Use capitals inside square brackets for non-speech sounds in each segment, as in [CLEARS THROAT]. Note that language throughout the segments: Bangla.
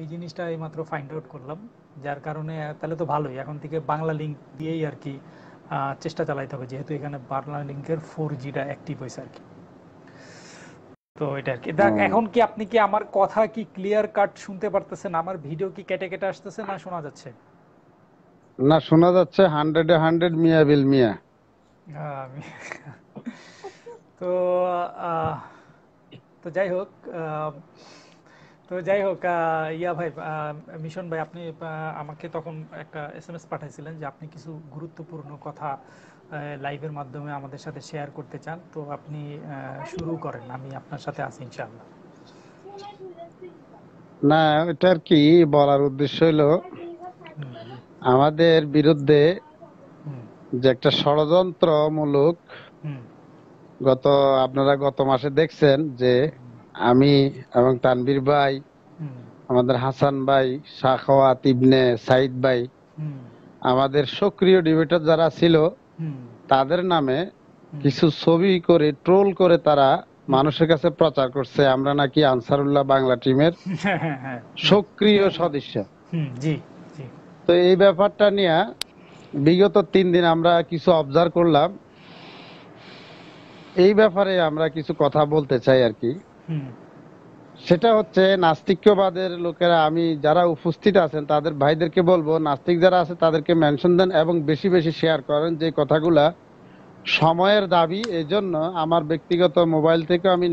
এই জিনিসটা এই মাত্র ফাইন্ড আউট করলাম যার কারণে তাহলে তো ভালোই এখন থেকে বাংলা লিঙ্ক দিয়েই আর কি চেষ্টা চালাইতে হবে যেহেতু এখানে বাংলা লিঙ্কের ফোর জিটা অ্যাক্টিভ হয়েছে আর কি তো এটা আর কি দেখ এখন কি আপনি কি আমার কথা কি ক্লিয়ার কাট শুনতে পারতেছেন আমার ভিডিও কি কেটে কেটে আসতেছে না শোনা যাচ্ছে না শোনা যাচ্ছে হান্ড্রেডে হান্ড্রেড মিয়া বিল মিয়া তো তো যাই হোক তো যাই হোক ইয়া ভাই মিশন ভাই আপনি আমাকে তখন একটা এস এম এস পাঠাইছিলেন যে আপনি কিছু গুরুত্বপূর্ণ কথা লাইভের মাধ্যমে আমাদের সাথে শেয়ার করতে চান তো আপনি শুরু করেন আমি আপনার সাথে আছি ইনশাআল্লাহ না এটার কি বলার উদ্দেশ্য হলো আমাদের বিরুদ্ধে যে একটা ষড়যন্ত্রমূলক গত আপনারা গত মাসে দেখছেন যে আমি এবং তানবীর ভাই আমাদের হাসান ভাই শাখাওয়াত ইবনে সাইদ ভাই আমাদের সক্রিয় ডিবেটার যারা ছিল তাদের নামে কিছু ছবি করে ট্রোল করে তারা মানুষের কাছে প্রচার করছে আমরা নাকি আনসারুল্লাহ বাংলা টিমের [LAUGHS] সক্রিয় সদস্য তো এই ব্যাপারটা নিয়ে বিগত তিন দিন আমরা কিছু অবজার্ভ করলাম এই ব্যাপারে আমরা কিছু কথা বলতে চাই আর কি সেটা হচ্ছে নাস্তিক্যবাদের লোকেরা আমি যারা উপস্থিত আছেন তাদের ভাইদেরকে বলবো নাস্তিক যারা আছে তাদেরকে মেনশন দেন এবং বেশি বেশি শেয়ার করেন যে কথাগুলা সময়ের দাবি এজন্য আমার ব্যক্তিগত মোবাইল থেকে আমি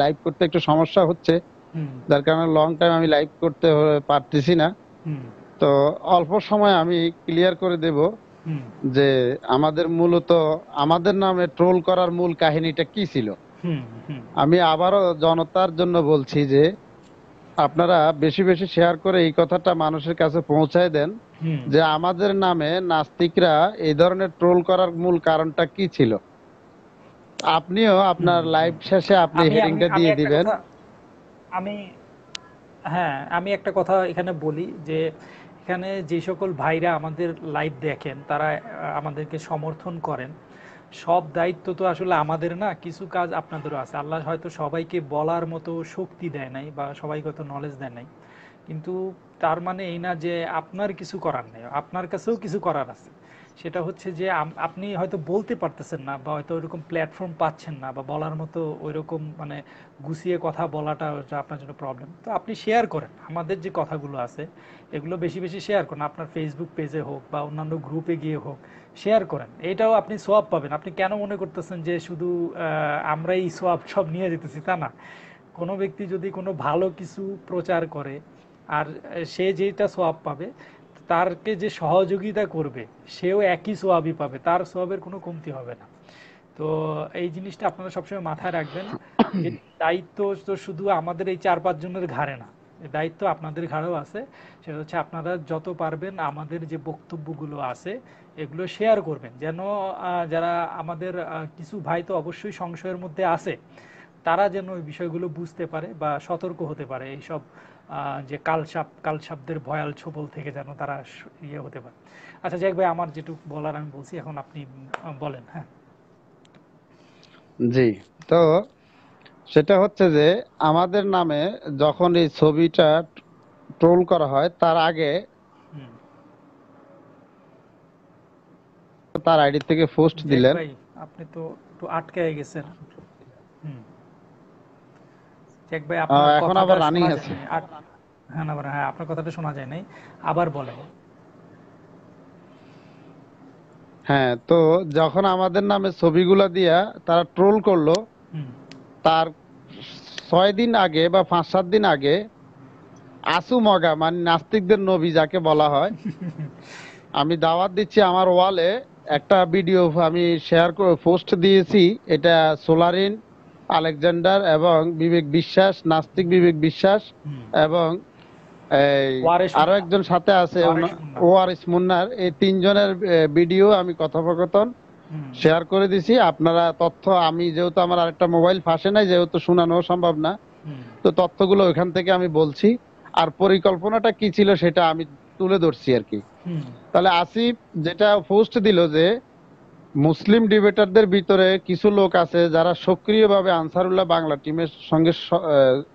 লাইভ করতে একটু সমস্যা হচ্ছে যার কারণে লং টাইম আমি লাইভ করতে পারতেছি না তো অল্প সময় আমি ক্লিয়ার করে দেব যে আমাদের মূলত আমাদের নামে ট্রোল করার মূল কাহিনীটা কি ছিল আমি আবারও জনতার জন্য বলছি যে আপনারা বেশি বেশি শেয়ার করে এই কথাটা মানুষের কাছে পৌঁছায় দেন যে আমাদের নামে নাস্তিকরা এই ধরনের ট্রোল করার মূল কারণটা কি ছিল আপনিও আপনার লাইভ শেষে আপনি হেডিংটা দিয়ে দিবেন আমি হ্যাঁ আমি একটা কথা এখানে বলি যে এখানে যে সকল ভাইরা আমাদের লাইভ দেখেন তারা আমাদেরকে সমর্থন করেন সব দায়িত্ব তো আসলে আমাদের না কিছু কাজ আপনাদেরও আছে আল্লাহ হয়তো সবাইকে বলার মতো শক্তি দেয় নাই বা সবাইকে হয়তো নলেজ দেয় নাই কিন্তু তার মানে এই না যে আপনার কিছু করার নেই আপনার কাছেও কিছু করার আছে সেটা হচ্ছে যে আপনি হয়তো বলতে পারতেছেন না বা হয়তো ওইরকম প্ল্যাটফর্ম পাচ্ছেন না বা বলার মতো ওইরকম মানে গুছিয়ে কথা বলাটা আপনার জন্য প্রবলেম তো আপনি শেয়ার করেন আমাদের যে কথাগুলো আছে এগুলো বেশি বেশি শেয়ার করেন আপনার ফেসবুক পেজে হোক বা অন্যান্য গ্রুপে গিয়ে হোক শেয়ার করেন এটাও আপনি সোয়াব পাবেন আপনি কেন মনে করতেছেন যে শুধু আমরাই সোয়াব সব নিয়ে যেতেছি তা না কোনো ব্যক্তি যদি কোনো ভালো কিছু প্রচার করে আর সে যেটা সোয়াব পাবে তারকে যে সহযোগিতা করবে সেও একই সোয়াবই পাবে তার সোয়াবের কোনো কমতি হবে না তো এই জিনিসটা আপনারা সবসময় মাথায় রাখবেন দায়িত্ব তো শুধু আমাদের এই চার পাঁচ জনের ঘাড়ে না দায়িত্ব আপনাদের ঘাড়েও আছে সেটা হচ্ছে আপনারা যত পারবেন আমাদের যে বক্তব্যগুলো আছে এগুলো শেয়ার করবেন যেন যারা আমাদের কিছু ভাই তো অবশ্যই সংশয়ের মধ্যে আছে তারা যেন ওই বিষয়গুলো বুঝতে পারে বা সতর্ক হতে পারে এইসব যে কালসাপ কালসাপদের ভয়াল ছোবল থেকে যেন তারা ইয়ে হতে পারে আচ্ছা যাই ভাই আমার যেটুক বলার আমি বলছি এখন আপনি বলেন হ্যাঁ জি তো সেটা হচ্ছে যে আমাদের নামে যখন এই ছবিটা ট্রোল করা হয় তার আগে তার আইডি থেকে পোস্ট দিলেন আপনি তো একটু আটকে গেছেন হুম চেক ভাই আপনার এখন আবার রানিং আছে হ্যাঁ আবার হ্যাঁ আপনার কথাটা শোনা যায় নাই আবার বলেন হ্যাঁ তো যখন আমাদের নামে ছবিগুলা দিয়া তারা ট্রোল করলো তার ছয় দিন আগে বা পাঁচ সাত দিন আগে আসু মগা মানে নাস্তিকদের নবী যাকে বলা হয় [LAUGHS] আমি দাওয়াত দিচ্ছি আমার ওয়ালে একটা ভিডিও আমি শেয়ার করে পোস্ট দিয়েছি এটা সোলারিন আলেকজান্ডার এবং বিবেক বিশ্বাস নাস্তিক বিবেক বিশ্বাস এবং আরো একজন সাথে আছে ওয়ারিস মুন্নার এই তিনজনের ভিডিও আমি কথোপকথন শেয়ার করে দিছি আপনারা তথ্য আমি যেহেতু আমার আরেকটা মোবাইল ফাঁসে নাই যেহেতু শোনানো সম্ভব না তো তথ্যগুলো ওইখান থেকে আমি বলছি আর পরিকল্পনাটা কি ছিল সেটা আমি তুলে ধরছি আর কি তাহলে আসিফ যেটা পোস্ট দিল যে মুসলিম ডিবেটারদের ভিতরে কিছু লোক আছে যারা সক্রিয়ভাবে আনসারুল্লাহ বাংলা টিমের সঙ্গে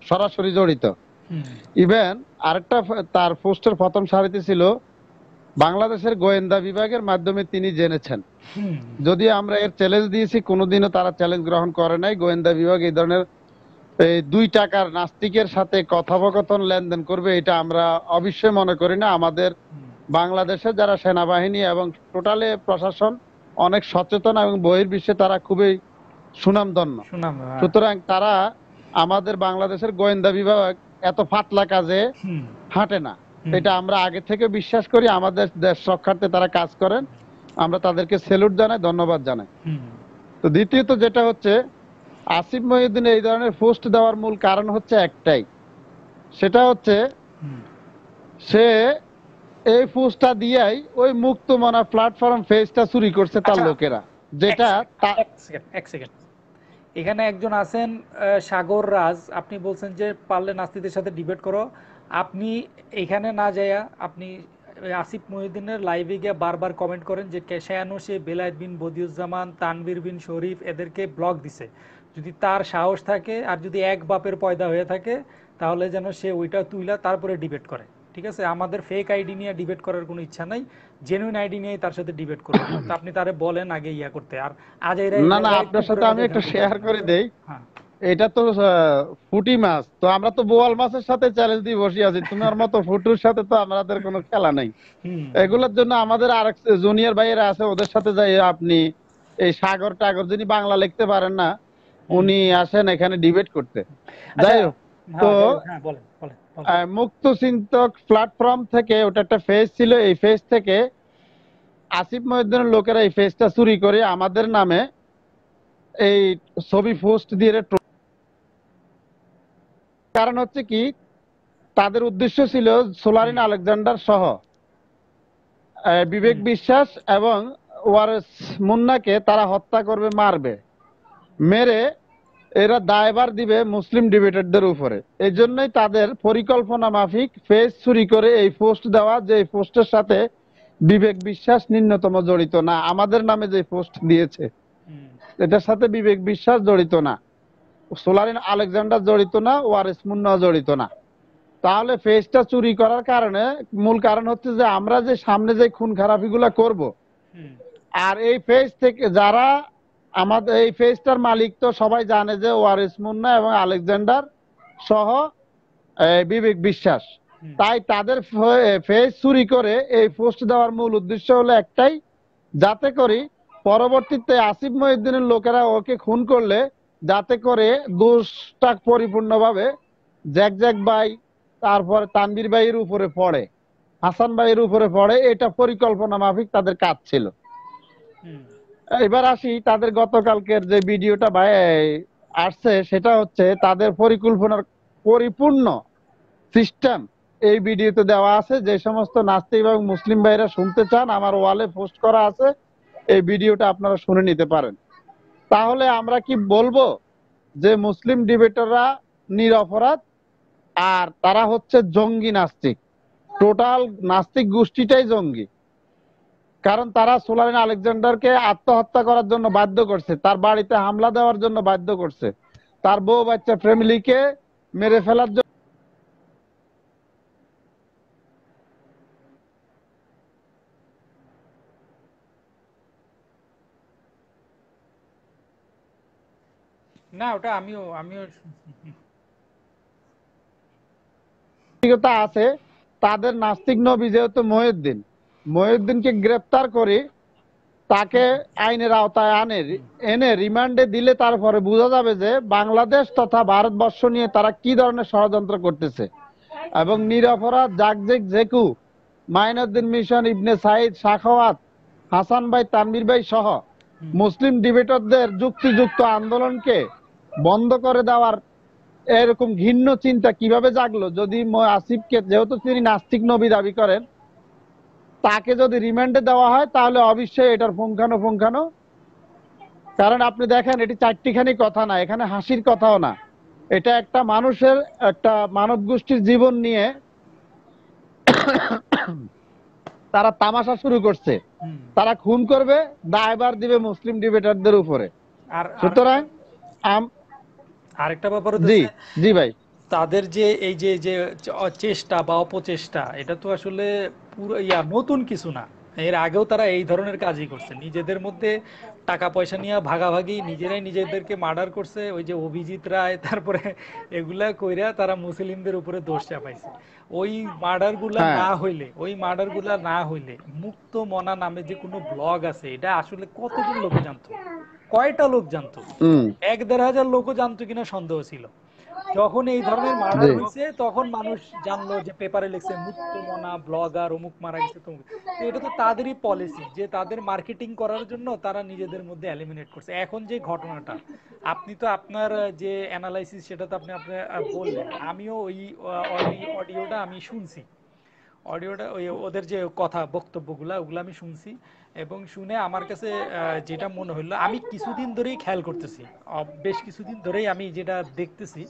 সরাসরি জড়িত ইভেন আরেকটা তার পোস্টের প্রথম সারিতে ছিল বাংলাদেশের গোয়েন্দা বিভাগের মাধ্যমে তিনি জেনেছেন যদি আমরা এর চ্যালেঞ্জ দিয়েছি কোনোদিনও তারা চ্যালেঞ্জ গ্রহণ করে নাই গোয়েন্দা বিভাগ এই ধরনের দুই টাকার নাস্তিকের সাথে কথোপকথন লেনদেন করবে এটা আমরা অবশ্যই মনে করি না আমাদের বাংলাদেশে যারা সেনাবাহিনী এবং টোটালে প্রশাসন অনেক সচেতন এবং বহির বিশ্বে তারা খুবই সুনামধন্য হ্যাঁ। সুতরাং তারা আমাদের বাংলাদেশের গোয়েন্দা বিভাগ এত ফাতলা কাজে হাঁটে না এটা আমরা আগে থেকে বিশ্বাস করি আমাদের দেশ রক্ষার্থে তারা কাজ করেন আমরা তাদেরকে সেলুট জানাই ধন্যবাদ জানাই তো দ্বিতীয়ত যেটা হচ্ছে আসিফ মহিউদ্দিন এই ধরনের পোস্ট দেওয়ার মূল কারণ হচ্ছে একটাই সেটা হচ্ছে সে এই পোস্টটা দিয়াই ওই মুক্তমনা প্ল্যাটফর্ম ফেজটা চুরি করছে তার আচ্ছা, লোকেরা যেটা এক সেকেন্ড এক সেকেন্ড এখানে একজন আছেন সাগর রাজ আপনি বলছেন যে পারলে নাস্তিদের সাথে ডিবেট করো আপনি এখানে না যাইয়া আপনি আসিফ মহিউদ্দিনের লাইভে গিয়ে বারবার কমেন্ট করেন যে কেশায়ানো সে বেলায়েত বিন বদিউজ্জামান তানবির বিন শরীফ এদেরকে ব্লক দিছে যদি তার সাহস থাকে আর যদি এক বাপের পয়দা হয়ে থাকে তাহলে যেন সে ওইটা তুইলা তারপরে ডিবেট করে ঠিক আছে আমাদের ফেক আইডি নিয়ে ডিবেট করার কোনো ইচ্ছা নাই জেনুইন আইডি নিয়ে তার সাথে ডিবেট করব [COUGHS] তো আপনি তারে বলেন আগে ইয়া করতে আর আজ এরা না না আপনার সাথে আমি একটা শেয়ার করে দেই হ্যাঁ। এটা তো ফুটি মাছ তো আমরা তো বোয়াল মাছের সাথে চ্যালেঞ্জ দিয়ে বসে আছি তোমার মতো ফুটুর সাথে তো আমাদের কোনো খেলা নাই এগুলোর জন্য আমাদের আরেক জুনিয়র ভাইয়েরা আছে ওদের সাথে যাই আপনি এই সাগর টাগর যিনি বাংলা লিখতে পারেন না উনি আসেন এখানে ডিবেট করতে আচ্ছা, যাই হোক হ্যাঁ, তো বলেন হ্যাঁ, বলেন মুক্ত চিন্তক প্ল্যাটফর্ম থেকে ওটা একটা ফেজ ছিল এই ফেজ থেকে আসিফ মহিউদ্দিনের লোকেরা এই ফেজটা চুরি করে আমাদের নামে এই ছবি পোস্ট দিয়ে কারণ হচ্ছে কি তাদের উদ্দেশ্য ছিল সোলারিন আলেকজান্ডার সহ বিবেক বিশ্বাস এবং ওয়ারেস মুন্নাকে তারা হত্যা করবে মারবে মেরে এরা দায়বার দিবে মুসলিম ডিবেটারদের উপরে এই জন্যই তাদের পরিকল্পনা মাফিক ফেস চুরি করে এই পোস্ট দেওয়া যে পোস্টের সাথে বিবেক বিশ্বাস ন্যূনতম জড়িত না আমাদের নামে যে পোস্ট দিয়েছে এটার সাথে বিবেক বিশ্বাস জড়িত না সোলারিন আলেকজান্ডার জড়িত না ওয়ারেস মুন্না জড়িত না তাহলে ফেসটা চুরি করার কারণে মূল কারণ হচ্ছে যে আমরা যে সামনে যে খুন খারাপি গুলা করবো আর এই ফেস থেকে যারা আমাদের এই ফেজটার মালিক তো সবাই জানে যে ওয়ারিস মুন্না এবং আলেকজান্ডার সহ বিবেক বিশ্বাস তাই তাদের ফেজ চুরি করে এই পোস্ট দেওয়ার মূল উদ্দেশ্য হলো একটাই যাতে করি পরবর্তীতে আসিফ মহিউদ্দিনের লোকেরা ওকে খুন করলে যাতে করে দোষটা পরিপূর্ণভাবে জ্যাক জ্যাক ভাই তারপরে তানবির ভাইয়ের উপরে পড়ে হাসান ভাইয়ের উপরে পড়ে এটা পরিকল্পনা মাফিক তাদের কাজ ছিল এবার আসি তাদের গতকালকের যে ভিডিওটা আসছে সেটা হচ্ছে তাদের পরিকল্পনার পরিপূর্ণ সিস্টেম এই ভিডিওতে দেওয়া আছে যে সমস্ত নাস্তিক এবং মুসলিম ভাইরা শুনতে চান আমার ওয়ালে পোস্ট করা আছে এই ভিডিওটা আপনারা শুনে নিতে পারেন তাহলে আমরা কি বলবো যে মুসলিম ডিবেটাররা নিরপরাধ আর তারা হচ্ছে জঙ্গি নাস্তিক টোটাল নাস্তিক গোষ্ঠীটাই জঙ্গি কারণ তারা আলেকজান্ডার আলেকজান্ডারকে আত্মহত্যা করার জন্য বাধ্য করছে তার বাড়িতে হামলা দেওয়ার জন্য বাধ্য করছে তার বউ বাচ্চা ফ্যামিলিকে মেরে ফেলার জন্য না ওটা আমিও আছে তাদের নাস্তিক নবী যেহেতু মহিউদ্দিন মহিউদ্দিনকে গ্রেপ্তার করে তাকে আইনের আওতায় আনে এনে রিমান্ডে দিলে তারপরে বোঝা যাবে যে বাংলাদেশ তথা ভারতবর্ষ নিয়ে তারা কি ধরনের ষড়যন্ত্র করতেছে এবং নিরপরাধ জাকজেক জেকু মাইনুদ্দিন মিশন ইবনে সাইদ শাখাওয়াত হাসান ভাই তানবির ভাই সহ মুসলিম ডিবেটরদের যুক্তিযুক্ত আন্দোলনকে বন্ধ করে দেওয়ার এরকম ঘিন্ন চিন্তা কিভাবে জাগলো যদি আসিফকে যেহেতু তিনি নাস্তিক নবী দাবি করেন তাকে যদি রিমান্ডে দেওয়া হয় তাহলে অবশ্যই এটার পুঙ্খানো পুঙ্খানো কারণ আপনি দেখেন এটি চারটিখানি কথা না এখানে হাসির কথাও না এটা একটা মানুষের একটা মানব গোষ্ঠীর জীবন নিয়ে তারা তামাশা শুরু করছে তারা খুন করবে দায়বার দিবে মুসলিম ডিবেটারদের উপরে আর সুতরাং আরেকটা ব্যাপার জি জি ভাই তাদের যে এই যে যে চেষ্টা বা অপচেষ্টা এটা তো আসলে পুরো ইয়া নতুন কিছু না এর আগেও তারা এই ধরনের কাজই করছে নিজেদের মধ্যে টাকা পয়সা নিয়ে ভাগাভাগি নিজেরাই নিজেদেরকে মার্ডার করছে ওই যে অভিজিৎ রায় তারপরে এগুলা কইরা তারা মুসলিমদের উপরে দোষ চাপাইছে ওই মার্ডার গুলা হ্যাঁ। না হইলে ওই মার্ডার গুলা না হইলে মুক্ত মনা নামে যে কোনো ব্লগ আছে এটা আসলে কতজন লোক জানতো কয়টা লোক জানতো এক দেড় হাজার লোকও জানতো কিনা সন্দেহ ছিল যখন এই ধরনের মার্ডার হয়েছে তখন মানুষ জানলো যে পেপারে লিখছে মুক্তমনা ব্লগার অমুক মারা গেছে তমুক এটা তো তাদেরই পলিসি যে তাদের মার্কেটিং করার জন্য তারা নিজেদের মধ্যে এলিমিনেট করছে এখন যে ঘটনাটা আপনি তো আপনার যে অ্যানালাইসিস সেটা তো আপনি আপনি বললেন আমিও ওই অডিওটা আমি শুনছি অডিওটা ওই ওদের যে কথা বক্তব্যগুলা ওগুলো আমি শুনছি এবং শুনে আমার কাছে যেটা মনে হলো আমি কিছুদিন ধরেই খেয়াল করতেছি বেশ কিছুদিন ধরেই আমি যেটা দেখতেছি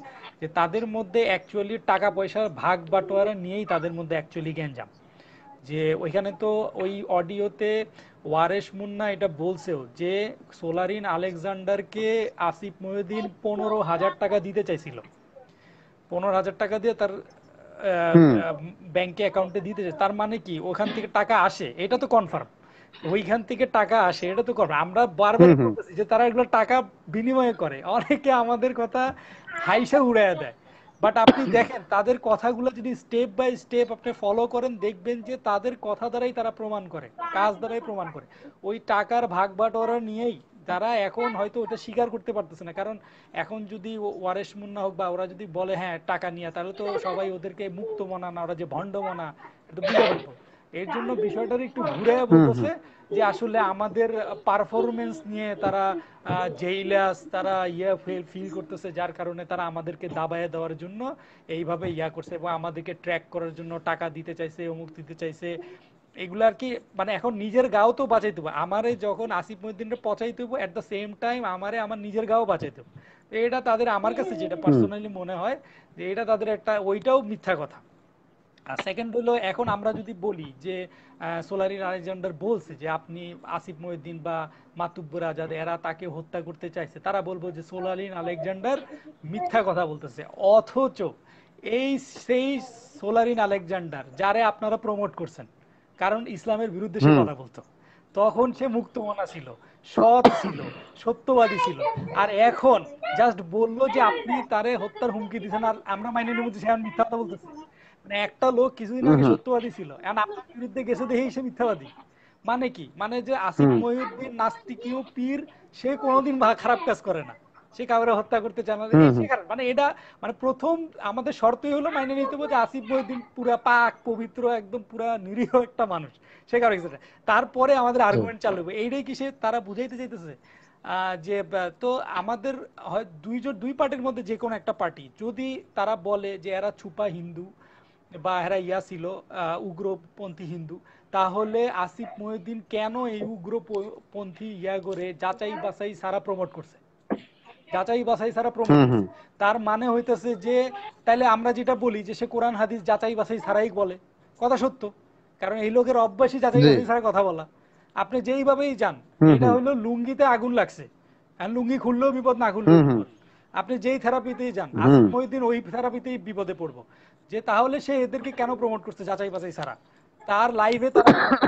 যে তাদের মধ্যে অ্যাকচুয়ালি টাকা পয়সার ভাগ বাটোয়ারা নিয়েই তাদের মধ্যে অ্যাকচুয়ালি গ্যাঞ্জাম যে ওইখানে তো ওই অডিওতে ওয়ারেস মুন্না এটা বলছেও যে সোলারিন আলেকজান্ডারকে আসিফ মহিউদ্দিন পনেরো হাজার টাকা দিতে চাইছিল পনেরো হাজার টাকা দিয়ে তার ব্যাংকে অ্যাকাউন্টে দিতে তার মানে কি ওখান থেকে টাকা আসে এটা তো কনফার্ম ওইখান থেকে টাকা আসে এটা তো করবে আমরা বারবার বলতেছি যে তারা এগুলো টাকা বিনিময়ে করে অনেকে আমাদের কথা হাইসা উড়াইয়া দেয় বাট আপনি দেখেন তাদের কথাগুলো যদি স্টেপ বাই স্টেপ আপনি ফলো করেন দেখবেন যে তাদের কথা দ্বারাই তারা প্রমাণ করে কাজ দ্বারাই প্রমাণ করে ওই টাকার ভাগ বাটোয়ারা নিয়েই তারা এখন হয়তো ওটা স্বীকার করতে পারতেছে না কারণ এখন যদি ওয়ারেশ মুন্না হোক বা ওরা যদি বলে হ্যাঁ টাকা নিয়ে তাহলে তো সবাই ওদেরকে মুক্ত মনা না ওরা যে ভণ্ড মনা এটা তো এর জন্য বিষয়টার একটু ঘুরে বলতেছে যে আসলে আমাদের পারফরমেন্স নিয়ে তারা জেইলাস তারা ইয়া ফিল করতেছে যার কারণে তারা আমাদেরকে দাবায় দেওয়ার জন্য এইভাবে ইয়া করছে এবং আমাদেরকে ট্র্যাক করার জন্য টাকা দিতে চাইছে অমুক দিতে চাইছে এগুলো আর কি মানে এখন নিজের গাও তো বাঁচাই দেবো আমারে যখন আসিফ মহিউদ্দিনটা পচাই দেবো অ্যাট দ্য সেম টাইম আমারে আমার নিজের গাও বাঁচাই দেবো এটা তাদের আমার কাছে যেটা পার্সোনালি মনে হয় যে এটা তাদের একটা ওইটাও মিথ্যা কথা সেকেন্ড হলো এখন আমরা যদি বলি যে সোলারি আলেকজান্ডার বলছে যে আপনি আসিফ মহিউদ্দিন বা মাতুব্বর আজাদ এরা তাকে হত্যা করতে চাইছে তারা বলবো যে সোলারিন আলেকজান্ডার মিথ্যা কথা বলতেছে অথচ এই সেই সোলারিন আলেকজান্ডার যারে আপনারা প্রমোট করছেন কারণ ইসলামের বিরুদ্ধে সে কথা বলতো তখন সে মুক্ত মনা ছিল সৎ ছিল সত্যবাদী ছিল আর এখন জাস্ট বললো যে আপনি তারে হত্যার হুমকি দিয়েছেন আর আমরা মাইনে নেব যে সে মিথ্যা কথা বলতেছে মানে একটা লোক কিছুদিন আগে সত্যবাদী ছিল এখন আপনার বিরুদ্ধে গেছে দেখে সে মিথ্যাবাদী মানে কি মানে যে আসিফ মহিউদ্দিন নাস্তিকীয় পীর সে কোনোদিন খারাপ কাজ করে না সে কাউরে হত্যা করতে চায় না মানে এটা মানে প্রথম আমাদের শর্তই হলো মাইনে নিতে হবে যে আসিফ মহিউদ্দিন পুরো পাক পবিত্র একদম পুরো নিরীহ একটা মানুষ সে কারণে গেছে তারপরে আমাদের আর্গুমেন্ট চালু হবে এইটাই কি সে তারা বুঝাইতে চাইতেছে যে তো আমাদের দুইজন দুই পার্টির মধ্যে যে কোনো একটা পার্টি যদি তারা বলে যে এরা ছুপা হিন্দু বা এরা ইয়া ছিল উগ্রপন্থী হিন্দু তাহলে আসিফ মহিউদ্দিন কেন এই উগ্রপন্থী ইয়া করে যাচাই বাছাই সারা প্রমোট করছে যাচাই বাছাই সারা তার মানে হইতেছে যে তাহলে আমরা যেটা বলি যে সে কোরআন হাদিস যাচাই বাছাই সারাই বলে কথা সত্য কারণ এই লোকের অভ্যাসই যাচাই বাছাই সারা কথা বলা আপনি যেইভাবেই যান এটা হলো লুঙ্গিতে আগুন লাগছে আর লুঙ্গি খুললেও বিপদ না খুললেও বিপদ আপনি যেই থেরাপিতেই যান ওই দিন ওই থেরাপিতেই বিপদে পড়বো যে তাহলে সে এদেরকে কেন প্রমোট করছে যাচাই বাছাই ছাড়া তার লাইভে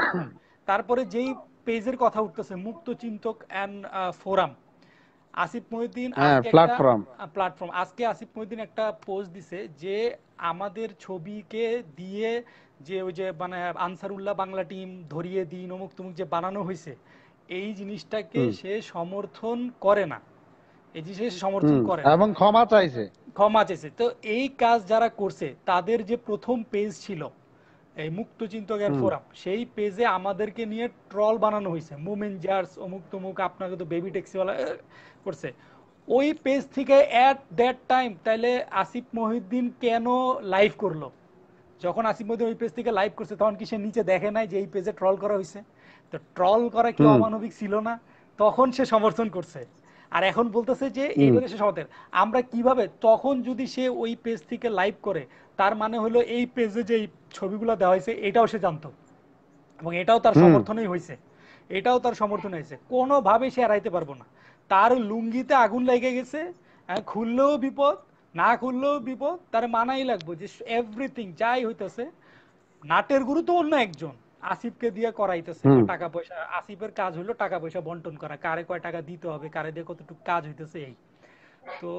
[COUGHS] তারপরে যেই পেজের কথা উঠতেছে মুক্ত চিন্তক and forum Asif Mohiuddin platform platform আজকে আসিফ মহিউদ্দিন একটা পোস্ট দিছে যে আমাদের ছবিকে দিয়ে যে ওই যে মানে আনসারুল্লাহ বাংলা টিম ধরিয়ে দিন অমুক তুমুক যে বানানো হয়েছে এই জিনিসটাকে সে সমর্থন করে না এই জিনিসে সমর্থন করে এবং ক্ষমা চাইছে ক্ষমা চাইছে তো এই কাজ যারা করছে তাদের যে প্রথম পেজ ছিল এই মুক্ত চিন্তকের ফোরাম সেই পেজে আমাদেরকে নিয়ে ট্রল বানানো হয়েছে মোমেন জার্স অমুক তমুক আপনাকে তো বেবি ট্যাক্সিওয়ালা করছে ওই পেজ থেকে অ্যাট দ্যাট টাইম তাহলে আসিফ মহিউদ্দিন কেন লাইভ করলো যখন আসিফ মহিউদ্দিন ওই পেজ থেকে লাইভ করছে তখন কি সে নিচে দেখে নাই যে এই পেজে ট্রল করা হয়েছে তো ট্রল করা কি অমানবিক ছিল না তখন সে সমর্থন করছে আর এখন বলতেছে যে এইবারে সে সমাধান আমরা কিভাবে তখন যদি সে ওই পেজ থেকে লাইভ করে তার মানে হলো এই পেজে যে ছবিগুলো দেওয়া হয়েছে এটাও সে জানতো এবং এটাও তার সমর্থনই হয়েছে এটাও তার সমর্থন হয়েছে কোনোভাবে সে এড়াইতে পারবো না তার লুঙ্গিতে আগুন লেগে গেছে খুললেও বিপদ না খুললেও বিপদ তার মানাই লাগবো যে এভরিথিং যাই হইতেছে নাটের গুরু তো অন্য একজন আসিফকে দিয়ে করাইতেছে টাকা পয়সা আসিফের কাজ হলো টাকা পয়সা বন্টন করা কারে কয় টাকা দিতে হবে কারে দিয়ে কতটুকু কাজ হইতেছে এই তো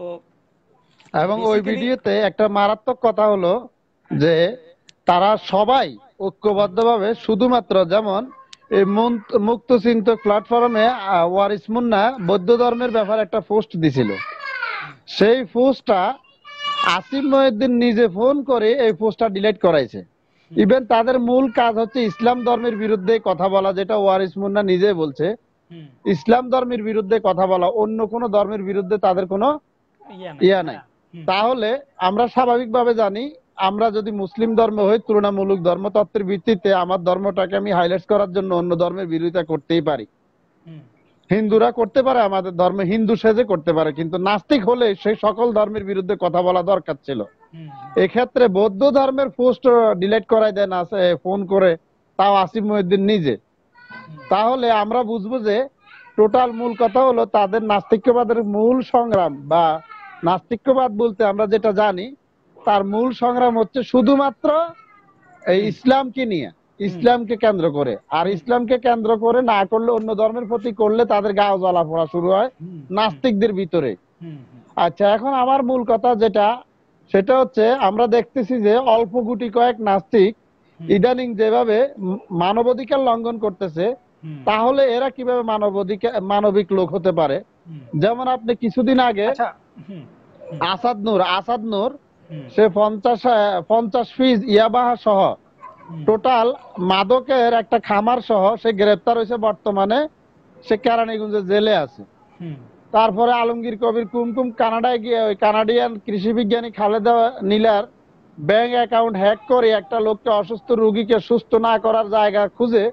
এবং ওই ভিডিওতে একটা মারাত্মক কথা হলো যে তারা সবাই ঐক্যবদ্ধভাবে শুধুমাত্র যেমন এই মুক্ত চিন্তক প্ল্যাটফর্মে ওয়ারিস মুন্না বৌদ্ধ ধর্মের ব্যাপারে একটা পোস্ট দিছিল সেই পোস্টটা আসিফ মহিউদ্দিন নিজে ফোন করে এই পোস্টটা ডিলিট করাইছে ইভেন তাদের মূল কাজ হচ্ছে ইসলাম ধর্মের বিরুদ্ধে কথা বলা যেটা ওয়ারিস মুন্না নিজে বলছে ইসলাম ধর্মের বিরুদ্ধে কথা বলা অন্য কোন ধর্মের বিরুদ্ধে তাদের কোনো ইয়া নাই তাহলে আমরা স্বাভাবিকভাবে জানি আমরা যদি মুসলিম ধর্ম হই তুলনামূলক ধর্মতত্ত্বের ভিত্তিতে আমার ধর্মটাকে আমি হাইলাইট করার জন্য অন্য ধর্মের বিরোধিতা করতেই পারি হিন্দুরা করতে পারে আমাদের ধর্মে হিন্দু সেজে করতে পারে কিন্তু নাস্তিক হলে সেই সকল ধর্মের বিরুদ্ধে কথা বলা দরকার ছিল এক্ষেত্রে বৌদ্ধ ধর্মের পোস্ট ডিলেট করাই দেন ফোন করে তাও আসিফ মহিউদ্দিন নিজে তাহলে আমরা বুঝবো যে টোটাল মূল কথা হলো তাদের নাস্তিক্যবাদের মূল সংগ্রাম বা নাস্তিক্যবাদ বলতে আমরা যেটা জানি তার মূল সংগ্রাম হচ্ছে শুধুমাত্র এই ইসলামকে নিয়ে ইসলামকে কেন্দ্র করে আর ইসলামকে কেন্দ্র করে না করলে অন্য ধর্মের প্রতি করলে তাদের গাও জ্বালা পড়া শুরু হয় নাস্তিকদের ভিতরে আচ্ছা এখন আমার মূল কথা যেটা সেটা হচ্ছে আমরা দেখতেছি যে অল্প গুটি কয়েক নাস্তিক ইদানিং যেভাবে মানবাধিকার লঙ্ঘন করতেছে তাহলে এরা কিভাবে মানবাধিকার মানবিক লোক হতে পারে যেমন আপনি কিছুদিন আগে আচ্ছা, আসাদ নূর আসাদ নূর সে পঞ্চাশ পঞ্চাশ ফিজ ইয়াবাহা সহ টোটাল মাদকের একটা খামার সহ সে গ্রেপ্তার হয়েছে বর্তমানে সে কেরানীগঞ্জের জেলে আছে তারপরে আলমগীর কবির কুমকুম কানাডায় গিয়ে ওই কানাডিয়ান কৃষি বিজ্ঞানী খালেদা নীলার ব্যাংক অ্যাকাউন্ট হ্যাক করে একটা লোককে অসুস্থ রুগীকে সুস্থ না করার জায়গা খুঁজে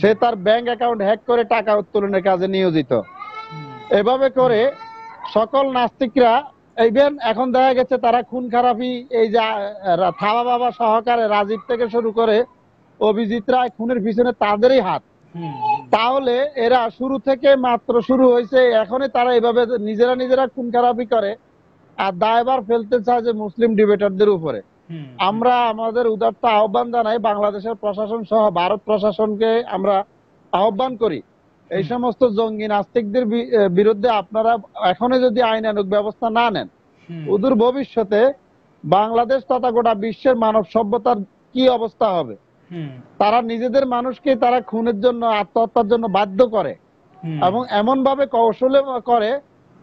সে তার ব্যাংক অ্যাকাউন্ট হ্যাক করে টাকা উত্তোলনের কাজে নিয়োজিত এভাবে করে সকল নাস্তিকরা ইভেন এখন দেখা গেছে তারা খুন খারাপি এই যে থাবা বাবা সহকারে রাজীব থেকে শুরু করে অভিজিৎ রায় খুনের পিছনে তাদেরই হাত তাহলে এরা শুরু থেকে মাত্র শুরু হয়েছে এখনই তারা এভাবে নিজেরা নিজেরা খুন খারাপি করে আর দায়বার ফেলতে চায় যে মুসলিম ডিবেটারদের উপরে আমরা আমাদের উদারত আহ্বান জানাই বাংলাদেশের প্রশাসন সহ ভারত প্রশাসনকে আমরা আহ্বান করি এই সমস্ত জঙ্গি নাস্তিকদের বিরুদ্ধে আপনারা এখনই যদি আইন আনুক ব্যবস্থা না নেন ওদের ভবিষ্যতে বাংলাদেশ তথা গোটা বিশ্বের মানব সভ্যতার কি অবস্থা হবে তারা নিজেদের মানুষকে তারা খুনের জন্য আত্মহত্যার জন্য বাধ্য করে এবং এমন ভাবে কৌশলে করে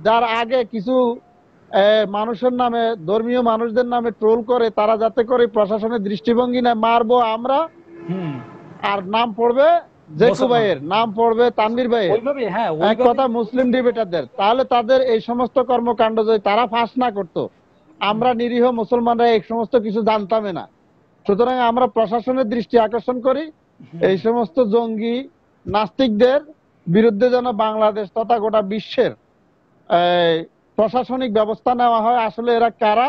যার আগে কিছু মানুষের নামে ধর্মীয় মানুষদের নামে ট্রোল করে তারা যাতে করে প্রশাসনের দৃষ্টিভঙ্গি নেয় মারবো আমরা আর নাম পড়বে জেকু ভাইয়ের নাম পড়বে তানবির ভাইয়ের হ্যাঁ, এক কথা মুসলিম ডিবেটারদের তাহলে তাদের এই সমস্ত কর্মকাণ্ড যদি তারা ফাঁস না করতো আমরা নিরীহ মুসলমানরা এই সমস্ত কিছু জানতামে না সুতরাং আমরা প্রশাসনের দৃষ্টি আকর্ষণ করি এই সমস্ত জঙ্গি নাস্তিকদের বিরুদ্ধে যেন বাংলাদেশ তথা গোটা বিশ্বের প্রশাসনিক ব্যবস্থা নেওয়া হয় আসলে এরা কারা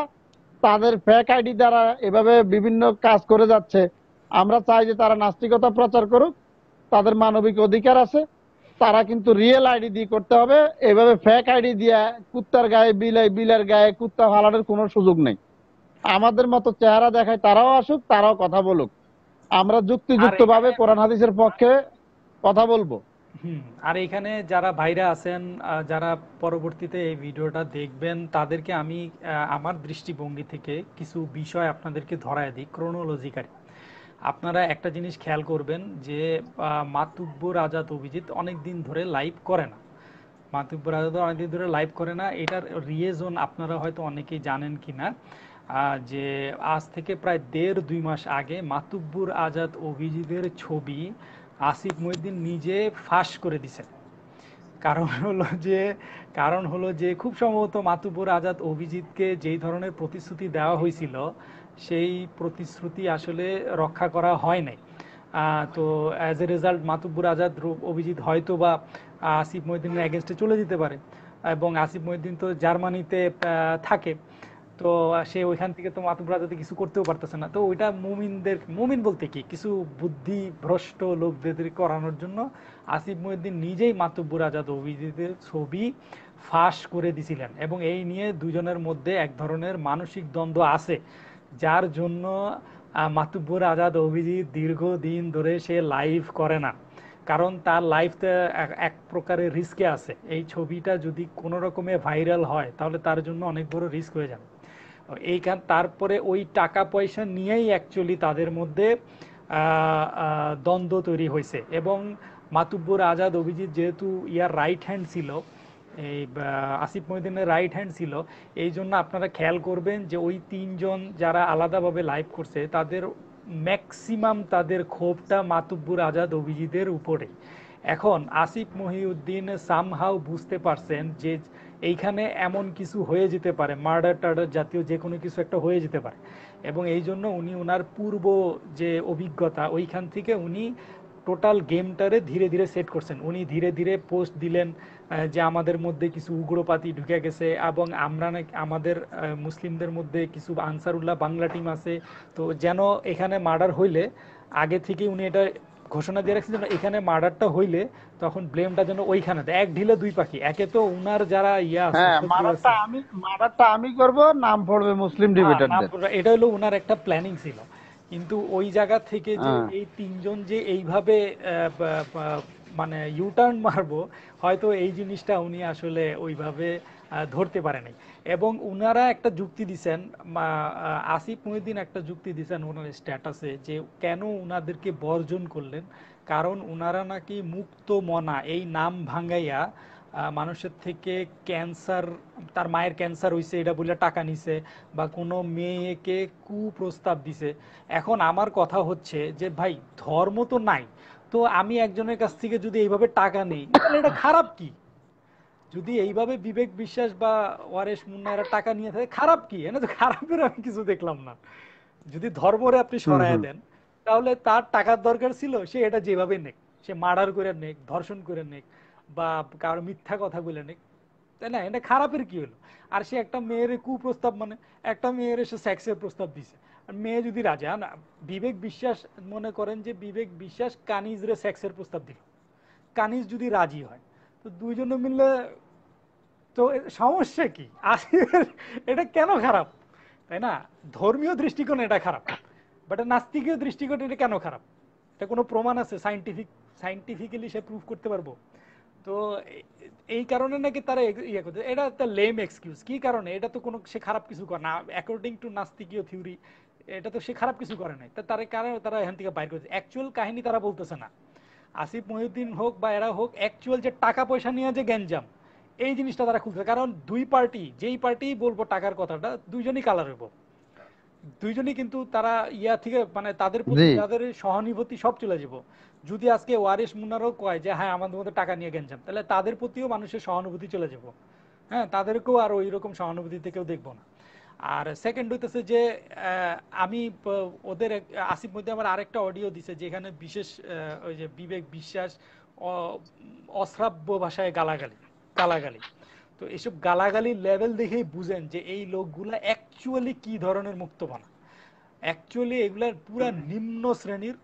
তাদের ফেক আইডি দ্বারা এভাবে বিভিন্ন কাজ করে যাচ্ছে আমরা চাই যে তারা নাস্তিকতা প্রচার করুক তাদের মানবিক অধিকার আছে তারা কিন্তু রিয়েল আইডি দিয়ে করতে হবে এভাবে ফেক আইডি দিয়ে কুত্তার গায়ে বিলাই বিলার গায়ে কুত্তা ফালানোর কোনো সুযোগ নেই আমাদের মতো চেহারা দেখায় তারাও আসুক তারাও কথা বলুক আমরা যুক্তিযুক্ত ভাবে কোরআন হাদিসের পক্ষে কথা বলবো আর এখানে যারা ভাইরা আছেন যারা পরবর্তীতে এই ভিডিওটা দেখবেন তাদেরকে আমি আমার দৃষ্টিভঙ্গি থেকে কিছু বিষয় আপনাদেরকে ধরায় দিই ক্রোনোলজিকারি আপনারা একটা জিনিস খেয়াল করবেন যে মাতুব্য রাজাত অভিজিৎ অনেক দিন ধরে লাইভ করে না মাতুব্য রাজাত অনেকদিন ধরে লাইভ করে না এটার রিয়েজন আপনারা হয়তো অনেকেই জানেন কি না যে আজ থেকে প্রায় দেড় দুই মাস আগে মাতুব্বুর আজাদ অভিজিতের ছবি আসিফ মহিদ্দিন নিজে ফাঁস করে দিছেন কারণ হলো যে কারণ হলো যে খুব সম্ভবত মাতুব্বর আজাদ অভিজিৎকে যেই ধরনের প্রতিশ্রুতি দেওয়া হয়েছিল সেই প্রতিশ্রুতি আসলে রক্ষা করা হয় নাই তো as a result Matubbar Azad Avijit হয়তো বা আসিফ মহিদ্দিনের অ্যাগেনস্টে চলে যেতে পারে এবং আসিফ মহিদ্দিন তো জার্মানিতে থাকে তো সে ওইখান থেকে তো মাতবরা যদি কিছু করতেও পারতেছে না তো ওইটা মুমিনদের মুমিন বলতে কি কিছু বুদ্ধি ভ্রষ্ট লোকদের করানোর জন্য আসিফ মহিউদ্দিন নিজেই মাতব্বুরা অভিজিতের ছবি ফাঁস করে দিছিলেন এবং এই নিয়ে দুজনের মধ্যে এক ধরনের মানসিক দ্বন্দ্ব আছে যার জন্য মাতুব্বর আজাদ অভিজিৎ দীর্ঘদিন ধরে সে লাইভ করে না কারণ তার লাইফটা এক প্রকারের রিস্কে আছে এই ছবিটা যদি কোনো রকমে ভাইরাল হয় তাহলে তার জন্য অনেক বড় রিস্ক হয়ে যাবে এইখান তারপরে ওই টাকা পয়সা নিয়েই অ্যাকচুয়ালি তাদের মধ্যে দ্বন্দ্ব তৈরি হয়েছে এবং মাতুব্বর আজাদ অভিজিৎ যেহেতু ইয়ার রাইট হ্যান্ড ছিল এই আসিফ মহিদিনের রাইট হ্যান্ড ছিল এই জন্য আপনারা খেয়াল করবেন যে ওই তিনজন যারা আলাদাভাবে লাইভ করছে তাদের ম্যাক্সিমাম তাদের ক্ষোভটা মাতুব্বুর আজাদ অভিজিতের উপরে এখন আসিফ মহিউদ্দিন সামহাও বুঝতে পারছেন যে এইখানে এমন কিছু হয়ে যেতে পারে মার্ডার টার্ডার জাতীয় যে কোনো কিছু একটা হয়ে যেতে পারে এবং এই জন্য উনি ওনার পূর্ব যে অভিজ্ঞতা ওইখান থেকে উনি টোটাল গেমটারে ধীরে ধীরে সেট করছেন উনি ধীরে ধীরে পোস্ট দিলেন যে আমাদের মধ্যে কিছু উগ্রপাতি ঢুকে গেছে এবং আমরা নাকি আমাদের মুসলিমদের মধ্যে কিছু আনসারুল্লাহ বাংলা টিম আছে তো যেন এখানে মার্ডার হইলে আগে থেকে উনি এটা ঘোষণা দিয়ে রাখছেন এখানে মার্ডারটা হইলে তখন ব্লেমটা যেন ওইখানে এক ঢিলে দুই পাখি একে তো উনার যারা ইয়া হ্যাঁ, আমি মার্ডারটা আমি করব নাম পড়বে মুসলিম হ্যাঁ, ডিবেটারদের এটা হলো উনার একটা প্ল্যানিং ছিল কিন্তু ওই জায়গা থেকে যে হ্যাঁ। এই তিনজন যে এইভাবে মানে ইউটার্ন মারবো হয়তো এই জিনিসটা উনি আসলে ওইভাবে ধরতে পারে নাই এবং উনারা একটা যুক্তি দিছেন আসিফ মহিউদ্দিন একটা যুক্তি দিছেন ওনার স্ট্যাটাসে যে কেন উনাদেরকে বর্জন করলেন কারণ উনারা নাকি মুক্ত মনা এই নাম ভাঙ্গাইয়া মানুষের থেকে ক্যান্সার তার মায়ের ক্যান্সার হইছে এটা বলে টাকা নিছে বা কোনো মেয়েকে কুপ্রস্তাব দিছে এখন আমার কথা হচ্ছে যে ভাই ধর্ম তো নাই তো আমি একজনের কাছ থেকে যদি এইভাবে টাকা নেই তাহলে এটা খারাপ কি যদি এইভাবে বিবেক বিশ্বাস বা ওয়ারেশ মুন্না এরা টাকা নিয়ে থাকে খারাপ কি এনে তো খারাপের আমি কিছু দেখলাম না যদি ধর্মরে আপনি সরায় দেন তাহলে তার টাকার দরকার ছিল সে এটা যেভাবে নেক সে মার্ডার করে নেক ধর্ষণ করে নেক বা কারো মিথ্যা কথা বলে নেক তাই না এটা খারাপের কি হলো আর সে একটা মেয়ের কুপ্রস্তাব মানে একটা মেয়ের সে সেক্সের প্রস্তাব দিছে আর মেয়ে যদি রাজা না বিবেক বিশ্বাস মনে করেন যে বিবেক বিশ্বাস কানিজরে সেক্সের প্রস্তাব দিল কানিজ যদি রাজি হয় তো দুইজনে মিললে তো সমস্যা কি আসিফের এটা কেন খারাপ তাই না ধর্মীয় দৃষ্টিকোণ এটা খারাপ বাট নাস্তিকীয় দৃষ্টিকোণ এটা কেন খারাপ এটা কোনো প্রমাণ আছে সাইন্টিফিক সাইন্টিফিক্যালি সে প্রুভ করতে পারবো তো এই কারণে নাকি তারা ইয়ে করছে এটা একটা লেম এক্সকিউজ কী কারণে এটা তো কোনো সে খারাপ কিছু করে না অ্যাকর্ডিং টু নাস্তিকীয় থিওরি এটা তো সে খারাপ কিছু করে নাই তা তারা কারণে তারা এখান থেকে বাইর করছে অ্যাকচুয়াল কাহিনী তারা বলতেছে না আসিফ মহিউদ্দিন হোক বা এরা হোক অ্যাকচুয়াল যে টাকা পয়সা নিয়ে যে গ্যাঞ্জাম এই জিনিসটা তারা খুলছে কারণ দুই পার্টি যেই পার্টি বলবো টাকার কথাটা দুইজনই কালার হইব দুইজনই কিন্তু তারা ইয়া থেকে মানে তাদের প্রতি তাদের সহানুভূতি সব চলে যাব যদি আজকে ওয়ারিস মুন্নারও কয় যে হ্যাঁ আমাদের মধ্যে টাকা নিয়ে গেঞ্জাম তাহলে তাদের প্রতিও মানুষের সহানুভূতি চলে যাব হ্যাঁ তাদেরকেও আর ওই রকম সহানুভূতি থেকেও দেখবো না আর সেকেন্ড হইতেছে যে আমি ওদের আসিফ মধ্যে আমার আরেকটা অডিও দিছে যেখানে বিশেষ ওই যে বিবেক বিশ্বাস অশ্রাব্য ভাষায় গালাগালি গালাগালি তো এসব গালাগালির লেভেল দেখেই বুঝেন যে এই লোকগুলা অ্যাকচুয়ালি কি ধরনের মুক্তবানা অ্যাকচুয়ালি এগুলার পুরা নিম্ন শ্রেণীর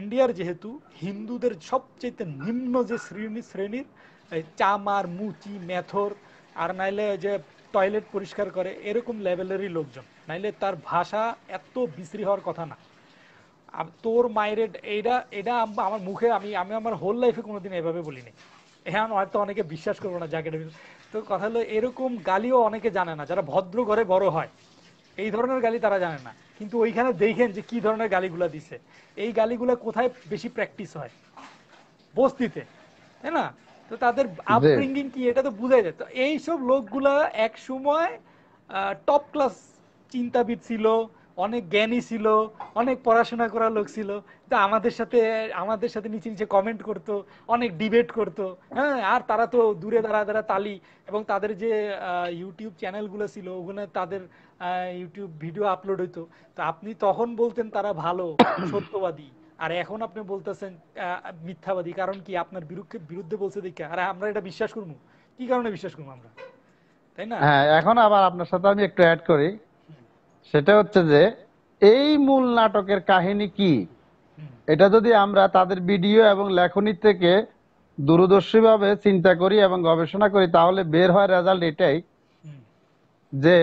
ইন্ডিয়ার যেহেতু হিন্দুদের সবচেয়ে নিম্ন যে শ্রেণী শ্রেণীর চামার মুচি মেথর আর নাইলে যে টয়লেট পরিষ্কার করে এরকম লেভেলেরই লোকজন নাইলে তার ভাষা এত বিশ্রী হওয়ার কথা না তোর মায়ের এটা এটা আমার মুখে আমি আমি আমার হোল লাইফে কোনোদিন এভাবে বলিনি হ্যাঁ হয়তো অনেকে বিশ্বাস করবো না জ্যাকেট তো কথা হলো এরকম গালিও অনেকে জানে না যারা ভদ্র ঘরে বড় হয় এই ধরনের গালি তারা জানে না কিন্তু ওইখানে দেখেন যে কি ধরনের গালিগুলা দিছে এই গালিগুলা কোথায় বেশি প্র্যাকটিস হয় বস্তিতে তাই না তো তাদের আপব্রিঙ্গিং কি এটা তো বুঝাই যায় তো এইসব লোকগুলা এক সময় টপ ক্লাস চিন্তাবিদ ছিল অনেক জ্ঞানী ছিল অনেক পড়াশোনা করা লোক ছিল তো আমাদের সাথে আমাদের সাথে নিচে নিচে কমেন্ট করতো অনেক ডিবেট করতো হ্যাঁ আর তারা তো দূরে দাঁড়া দাঁড়া তালি এবং তাদের যে ইউটিউব চ্যানেলগুলো ছিল ওগুলো তাদের ইউটিউব ভিডিও আপলোড হইতো তো আপনি তখন বলতেন তারা ভালো [COUGHS] সত্যবাদী আর এখন আপনি বলতেছেন মিথ্যাবাদী কারণ কি আপনার বিরুদ্ধে বিরুদ্ধে বলছে দেখে আর আমরা এটা বিশ্বাস করবো কি কারণে বিশ্বাস করবো আমরা তাই না হ্যাঁ এখন আবার আপনার সাথে আমি একটু অ্যাড করি সেটা হচ্ছে যে এই মূল নাটকের কাহিনী কি এটা যদি আমরা তাদের ভিডিও এবং লেখনী থেকে দূরদর্শীভাবে চিন্তা করি এবং গবেষণা করি তাহলে বের হয় রেজাল্ট এটাই যে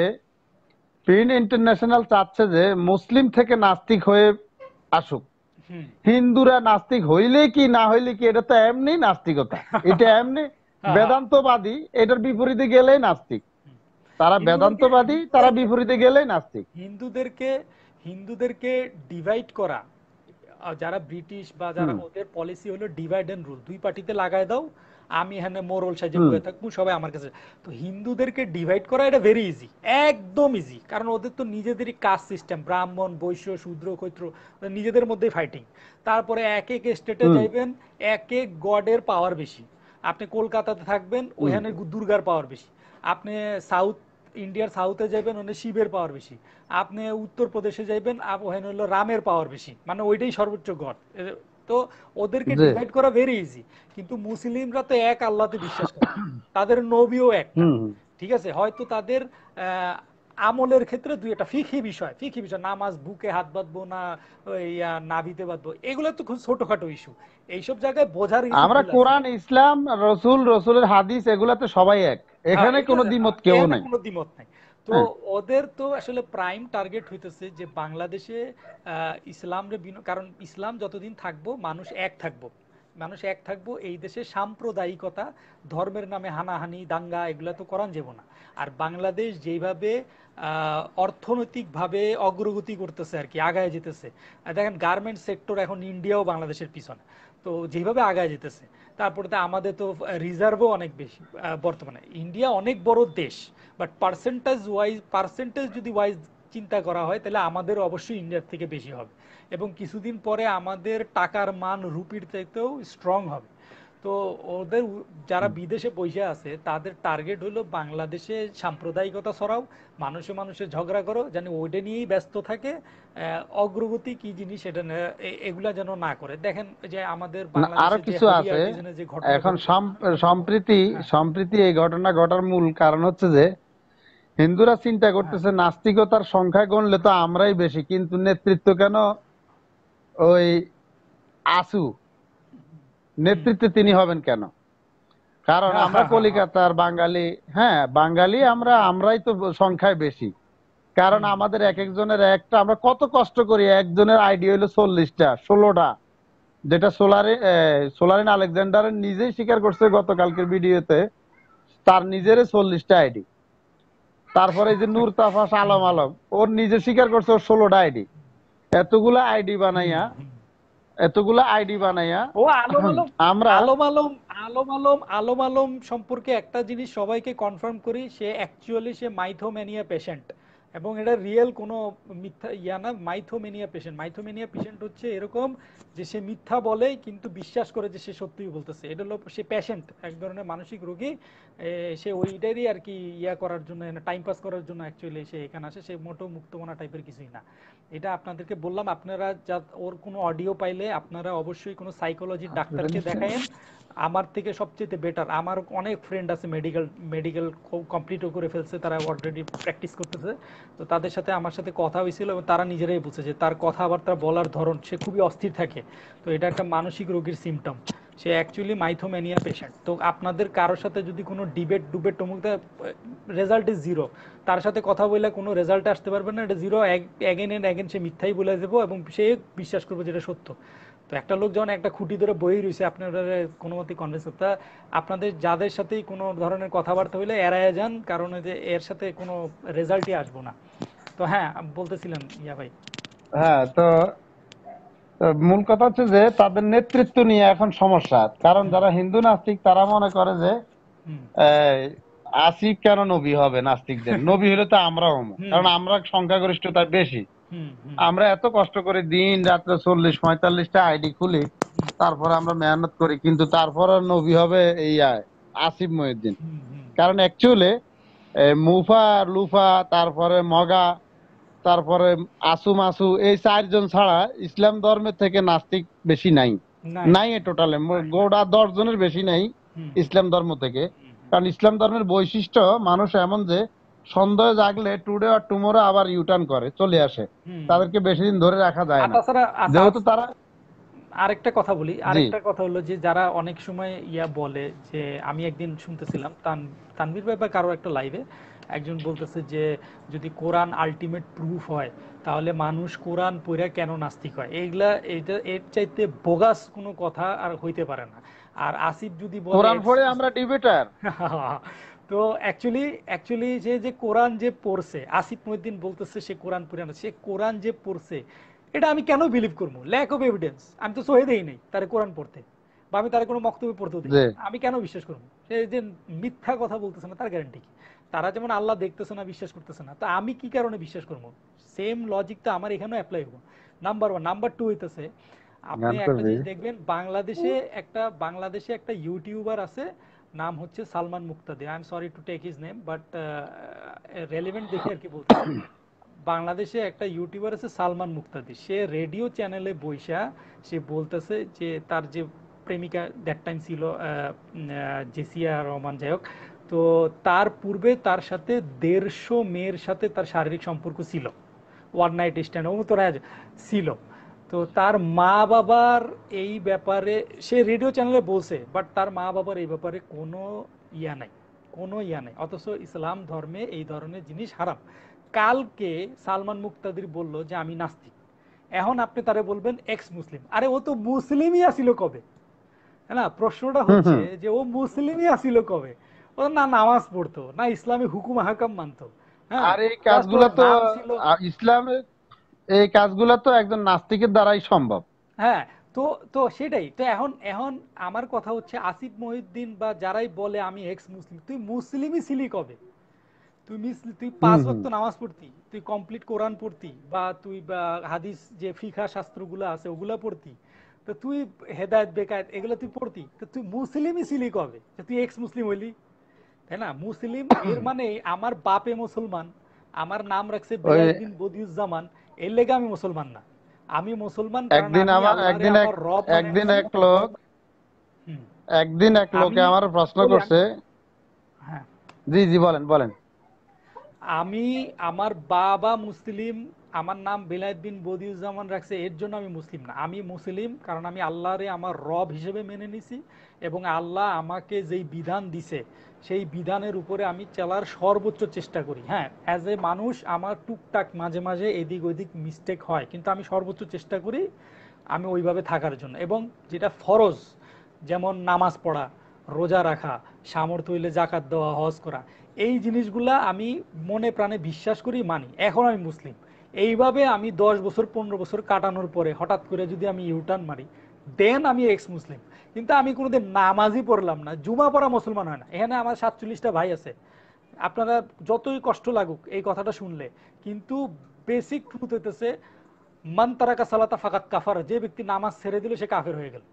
প্রিন্ট ইন্টারন্যাশনাল চাচ্ছে যে মুসলিম থেকে নাস্তিক হয়ে আসুক হিন্দুরা নাস্তিক হইলে কি না হইলে কি এটা তো এমনি নাস্তিকতা এটা এমনি হ্যাঁ। বেদান্তবাদী এটার বিপরীতে গেলেই নাস্তিক তারা বেদান্তবাদী তারা বিপরীতে গেলে নাস্তিক হিন্দুদেরকে হিন্দুদেরকে ডিভাইড করা যারা ব্রিটিশ বা যারা ওদের পলিসি হলো ডিভাইড এন্ড রুল দুই পার্টিতে লাগায় দাও আমি এখানে মোরল সাজে হয়ে থাকবো সবাই আমার কাছে তো হিন্দুদেরকে ডিভাইড করা এটা ভেরি ইজি একদম ইজি কারণ ওদের তো নিজেদেরই কাস্ট সিস্টেম ব্রাহ্মণ বৈশ্য শূদ্র ক্ষৈত্র নিজেদের মধ্যেই ফাইটিং তারপরে এক এক স্টেটে যাইবেন এক এক গডের পাওয়ার বেশি আপনি কলকাতাতে থাকবেন ওইখানে দুর্গার পাওয়ার বেশি আপনি সাউথ ইন্ডিয়ার সাউথে যাবেন ওখানে শিবের পাওয়ার বেশি আপনি উত্তর প্রদেশে যাইবেন আপ ওখানে হলো রামের পাওয়ার বেশি মানে ওইটাই সর্বোচ্চ গড তো ওদেরকে ডিভাইড করা ভেরি ইজি কিন্তু মুসলিমরা তো এক আল্লাহতে বিশ্বাস করে তাদের নবীও এক ঠিক আছে হয়তো তাদের আমলের ক্ষেত্রে দুই একটা ফিকি বিষয় ফিকি বিষয় নামাজ বুকে হাত বাঁধবো না ইয়া নাভিতে বাঁধবো এগুলো তো খুব ছোটখাটো ইস্যু এইসব জায়গায় বোঝার আমরা কোরআন ইসলাম রসুল রসুলের হাদিস এগুলাতে সবাই এক এখানে হ্যাঁ, কোনো দ্বিমত কেউ নাই কোনো দ্বিমত নাই তো হ্যাঁ। ওদের তো আসলে প্রাইম টার্গেট হইতেছে যে বাংলাদেশে ইসলামরে কারণ ইসলাম যতদিন থাকবো মানুষ এক থাকবো মানুষ এক থাকবো এই দেশে সাম্প্রদায়িকতা ধর্মের নামে হানাহানি দাঙ্গা এগুলো তো করান যাব না আর বাংলাদেশ যেভাবে অর্থনৈতিকভাবে অগ্রগতি করতেছে আর কি আগায় যেতেছে দেখেন গার্মেন্টস সেক্টর এখন ইন্ডিয়াও বাংলাদেশের পিছনে তো যেভাবে আগায় যেতেছে তারপরে আমাদের তো রিজার্ভও অনেক বেশি বর্তমানে ইন্ডিয়া অনেক বড় দেশ বাট পার্সেন্টেজ ওয়াইজ পার্সেন্টেজ যদি ওয়াইজ চিন্তা করা হয় তাহলে আমাদের অবশ্যই ইন্ডিয়ার থেকে বেশি হবে এবং কিছুদিন পরে আমাদের টাকার মান রুপির থেকেও স্ট্রং হবে তো ওদের যারা বিদেশে বসে আছে তাদের টার্গেট হলো বাংলাদেশে সাম্প্রদায়িকতা ছড়াও মানুষে মানুষে ঝগড়া করো যেন ওইটা নিয়েই ব্যস্ত থাকে অগ্রগতি কি জিনিস সেটা এগুলা যেন না করে দেখেন যে আমাদের আরো কিছু আছে এখন সম্প্রীতি হ্যাঁ। সম্প্রীতি এই ঘটনা ঘটার মূল কারণ হচ্ছে যে হিন্দুরা চিন্তা করতেছে হ্যাঁ। নাস্তিকতার সংখ্যা গণলে তো আমরাই বেশি কিন্তু নেতৃত্ব কেন ওই আসু নেতৃত্বে তিনি হবেন কেন কারণ আমরা [LAUGHS] কলিকাতার বাঙালি হ্যাঁ বাঙালি আমরা আমরাই তো সংখ্যায় বেশি কারণ আমাদের এক একজনের একটা আমরা কত কষ্ট করি একজনের আইডিয়া হলো চল্লিশটা ষোলোটা যেটা সোলারে সোলারিন আলেকজান্ডারের নিজেই স্বীকার করছে গতকালকের ভিডিওতে তার নিজের চল্লিশটা আইডি তারপরে এই যে নূর তাফাস আলম আলম ওর নিজে স্বীকার করছে ওর ষোলোটা আইডি এতগুলো আইডি বানাইয়া এতগুলো আইডি বানাইয়া ও আলম আলম আমরা আলম আলম আলম আলম আলম আলম সম্পর্কে একটা জিনিস সবাইকে কনফার্ম করি সে অ্যাকচুয়ালি সে মাইথোম্যানিয়া পেশেন্ট এবং এটা রিয়েল কোনো মিথ্যা ইয়া না মাইথোমেনিয়া পেশেন্ট মাইথোমেনিয়া পেশেন্ট হচ্ছে এরকম যে সে মিথ্যা বলে কিন্তু বিশ্বাস করে যে সে সত্যিই বলতেছে এটা হলো সে প্যাশেন্ট এক ধরনের মানসিক রোগী সে ওইটারই আর কি ইয়া করার জন্য টাইম পাস করার জন্য অ্যাকচুয়ালি সে এখানে আসে সে মোটো মুক্তমনা টাইপের কিছুই না এটা আপনাদেরকে বললাম আপনারা যা ওর কোনো অডিও পাইলে আপনারা অবশ্যই কোনো সাইকোলজির ডাক্তারকে দেখায়েন আমার থেকে সবচেয়ে বেটার আমার অনেক ফ্রেন্ড আছে মেডিকেল মেডিকেল কমপ্লিটও করে ফেলছে তারা অলরেডি প্র্যাকটিস করতেছে তো তাদের সাথে আমার সাথে কথা হয়েছিল এবং তারা নিজেরাই বুঝেছে তার কথাবার্তা বলার ধরন সে খুবই অস্থির থাকে তো এটা একটা মানসিক রোগীর সিমটম সে অ্যাকচুয়ালি মাইথোম্যানিয়া পেশেন্ট তো আপনাদের কারোর সাথে যদি কোনো ডিবেট ডুবেট অমুক রেজাল্ট ইজ জিরো তার সাথে কথা বললে কোনো রেজাল্ট আসতে পারবে না এটা জিরো অ্যাগেন অ্যান্ড অ্যাগেন সে মিথ্যাই বলে দেবো এবং সে বিশ্বাস করবে যেটা সত্য তো একটা লোক যখন একটা খুঁটি ধরে বই রয়েছে আপনারা কোনো মতে কনভিন্স করতে আপনাদের যাদের সাথেই কোনো ধরনের কথাবার্তা হইলে এড়ায় যান কারণ যে এর সাথে কোনো রেজাল্টই আসবো না তো হ্যাঁ বলতেছিলেন ইয়া ভাই হ্যাঁ তো মূল কথা হচ্ছে যে তাদের নেতৃত্ব নিয়ে এখন সমস্যা কারণ যারা হিন্দু নাস্তিক তারা মনে করে যে আসিফ কেন নবী হবে নাস্তিকদের [LAUGHS] নবী হলে তো আমরাও কারণ আমরা সংখ্যাগরিষ্ঠতা বেশি আমরা এত কষ্ট করে দিন রাত্রে চল্লিশ পঁয়তাল্লিশটা আইডি খুলি তারপর আমরা মেহনত করি কিন্তু তারপর নবী হবে এই আসিফ মহিউদ্দিন কারণ অ্যাকচুয়ালি মুফা লুফা তারপরে মগা তারপরে আসু মাসু এই চারজন ছাড়া ইসলাম ধর্মের থেকে নাস্তিক বেশি নাই নাই টোটালে গোড়া দশ জনের বেশি নাই ইসলাম ধর্ম থেকে কারণ ইসলাম ধর্মের বৈশিষ্ট্য মানুষ এমন যে সন্দেহ জাগলে টুডে আর টুমোরো আবার ইউটার্ন করে চলে আসে তাদেরকে বেশি দিন ধরে রাখা যায় না আচ্ছা, যেহেতু তারা আরেকটা কথা বলি আরেকটা কথা হলো যে যারা অনেক সময় ইয়া বলে যে আমি একদিন শুনতেছিলাম তান তানভীর ভাই বা কারো একটা লাইভে একজন বলতেছে যে যদি কোরআন আলটিমেট প্রুফ হয় তাহলে মানুষ কোরআন পড়ে কেন নাস্তিক হয় এইগুলা এটা এর চাইতে বোগাস কোনো কথা আর হইতে পারে না আর আসিফ যদি বলে কোরআন পড়ে আমরা ডিবেটার [LAUGHS] তো অ্যাকচুয়ালি অ্যাকচুয়ালি যে যে কোরআন যে পড়ছে আসিফ মহিদ্দিন বলতেছে সে কোরআন পুরানো সে কোরআন যে পড়ছে এটা আমি কেন বিলিভ করবো ল্যাক অফ এভিডেন্স আমি তো সহে দেই নাই তার কোরআন পড়তে বা আমি তার কোনো মক্তব্য পড়তে দিই আমি কেন বিশ্বাস করবো সে যে মিথ্যা কথা বলতেছে না তার গ্যারান্টি কি তারা যেমন আল্লাহ দেখতেছে না বিশ্বাস করতেছে না তো আমি কি কারণে বিশ্বাস করবো সেম লজিক তো আমার এখানেও অ্যাপ্লাই হবো নাম্বার ওয়ান নাম্বার টু হইতেছে আপনি একটা জিনিস দেখবেন বাংলাদেশে একটা বাংলাদেশে একটা ইউটিউবার আছে নাম হচ্ছে Salman Muktadi I am sorry to take his name but relevant দেখে আর কি বলতে বাংলাদেশে একটা ইউটিউবার আছে সালমান মুক্তাদি সে রেডিও চ্যানেলে বৈশা সে বলতেছে যে তার যে প্রেমিকা দ্যাট টাইম ছিল uh, জেসিয়া রহমান যাই হোক তো তার পূর্বে তার সাথে দেড়শো মেয়ের সাথে তার শারীরিক সম্পর্ক ছিল ওয়ান নাইট স্ট্যান্ড ও তো ছিল তো তার মা বাবার এই ব্যাপারে সে রেডিও চ্যানেলে বলছে বাট তার মা বাবার এই ব্যাপারে কোনো ইয়া নাই কোনো ইয়া নাই অথচ ইসলাম ধর্মে এই ধরনের জিনিস হারাম কালকে সালমান মুক্তাদির বলল যে আমি নাস্তিক এখন আপনি তারে বলবেন এক্স মুসলিম আরে ও তো মুসলিমই আসিল কবে না প্রশ্নটা হচ্ছে যে ও মুসলিমই আসিল কবে ও না নামাজ পড়তো না ইসলামী হুকুম হাকাম মানত হ্যাঁ আর এই কাজগুলো তো ইসলামের এই কাজগুলো তো একজন নাস্তিকের দ্বারাই সম্ভব হ্যাঁ তো তো সেটাই তো এখন এখন আমার কথা হচ্ছে আসিফ মহিউদ্দিন বা যারাই বলে আমি এক্স মুসলিম তুই মুসলিমই ছিলি কবে তুই তুই পাঁচ বক্ত নামাজ পড়তি তুই কমপ্লিট কোরআন পড়তি বা তুই হাদিস যে ফিখা শাস্ত্রগুলো আছে ওগুলো পড়তি তো তুই হেদায়ত বেকায়ত এগুলো তুই পড়তি তো তুই মুসলিমই ছিলি কবে তুই এক্স মুসলিম হইলি তাই না মুসলিম এর [COUGHS] মানে আমার বাপে মুসলমান আমার নাম রাখছে বদিউজ্জামান এর লেগে আমি মুসলমান না আমি মুসলমান একদিন আমার একদিন একদিন এক লোক একদিন এক লোকে আমার প্রশ্ন করছে হ্যাঁ। জি জি বলেন বলেন আমি আমার বাবা মুসলিম আমার নাম বিলায়ত বিন বদিউজ্জামান রাখছে এর জন্য আমি মুসলিম না আমি মুসলিম কারণ আমি আল্লাহরে আমার রব হিসেবে মেনে নিছি এবং আল্লাহ আমাকে যেই বিধান দিছে সেই বিধানের উপরে আমি চলার সর্বোচ্চ চেষ্টা করি হ্যাঁ অ্যাজ এ মানুষ আমার টুকটাক মাঝে মাঝে এদিক ওদিক মিস্টেক হয় কিন্তু আমি সর্বোচ্চ চেষ্টা করি আমি ওইভাবে থাকার জন্য এবং যেটা ফরজ যেমন নামাজ পড়া রোজা রাখা সামর্থ্য হইলে জাকাত দেওয়া হজ করা এই জিনিসগুলা আমি মনে প্রাণে বিশ্বাস করি মানি এখন আমি মুসলিম এইভাবে আমি দশ বছর পনেরো বছর কাটানোর পরে হঠাৎ করে যদি আমি ইউটার্ন মারি দেন আমি এক্স মুসলিম কিন্তু আমি কোনোদিন নামাজই পড়লাম না জুমা পড়া মুসলমান হয় না এখানে আমার সাতচল্লিশটা ভাই আছে আপনারা যতই কষ্ট লাগুক এই কথাটা শুনলে কিন্তু বেসিক ট্রুথ হইতেছে মান তারাকা সালাতা ফাকাত কাফার যে ব্যক্তি নামাজ ছেড়ে দিল সে কাফের হয়ে গেল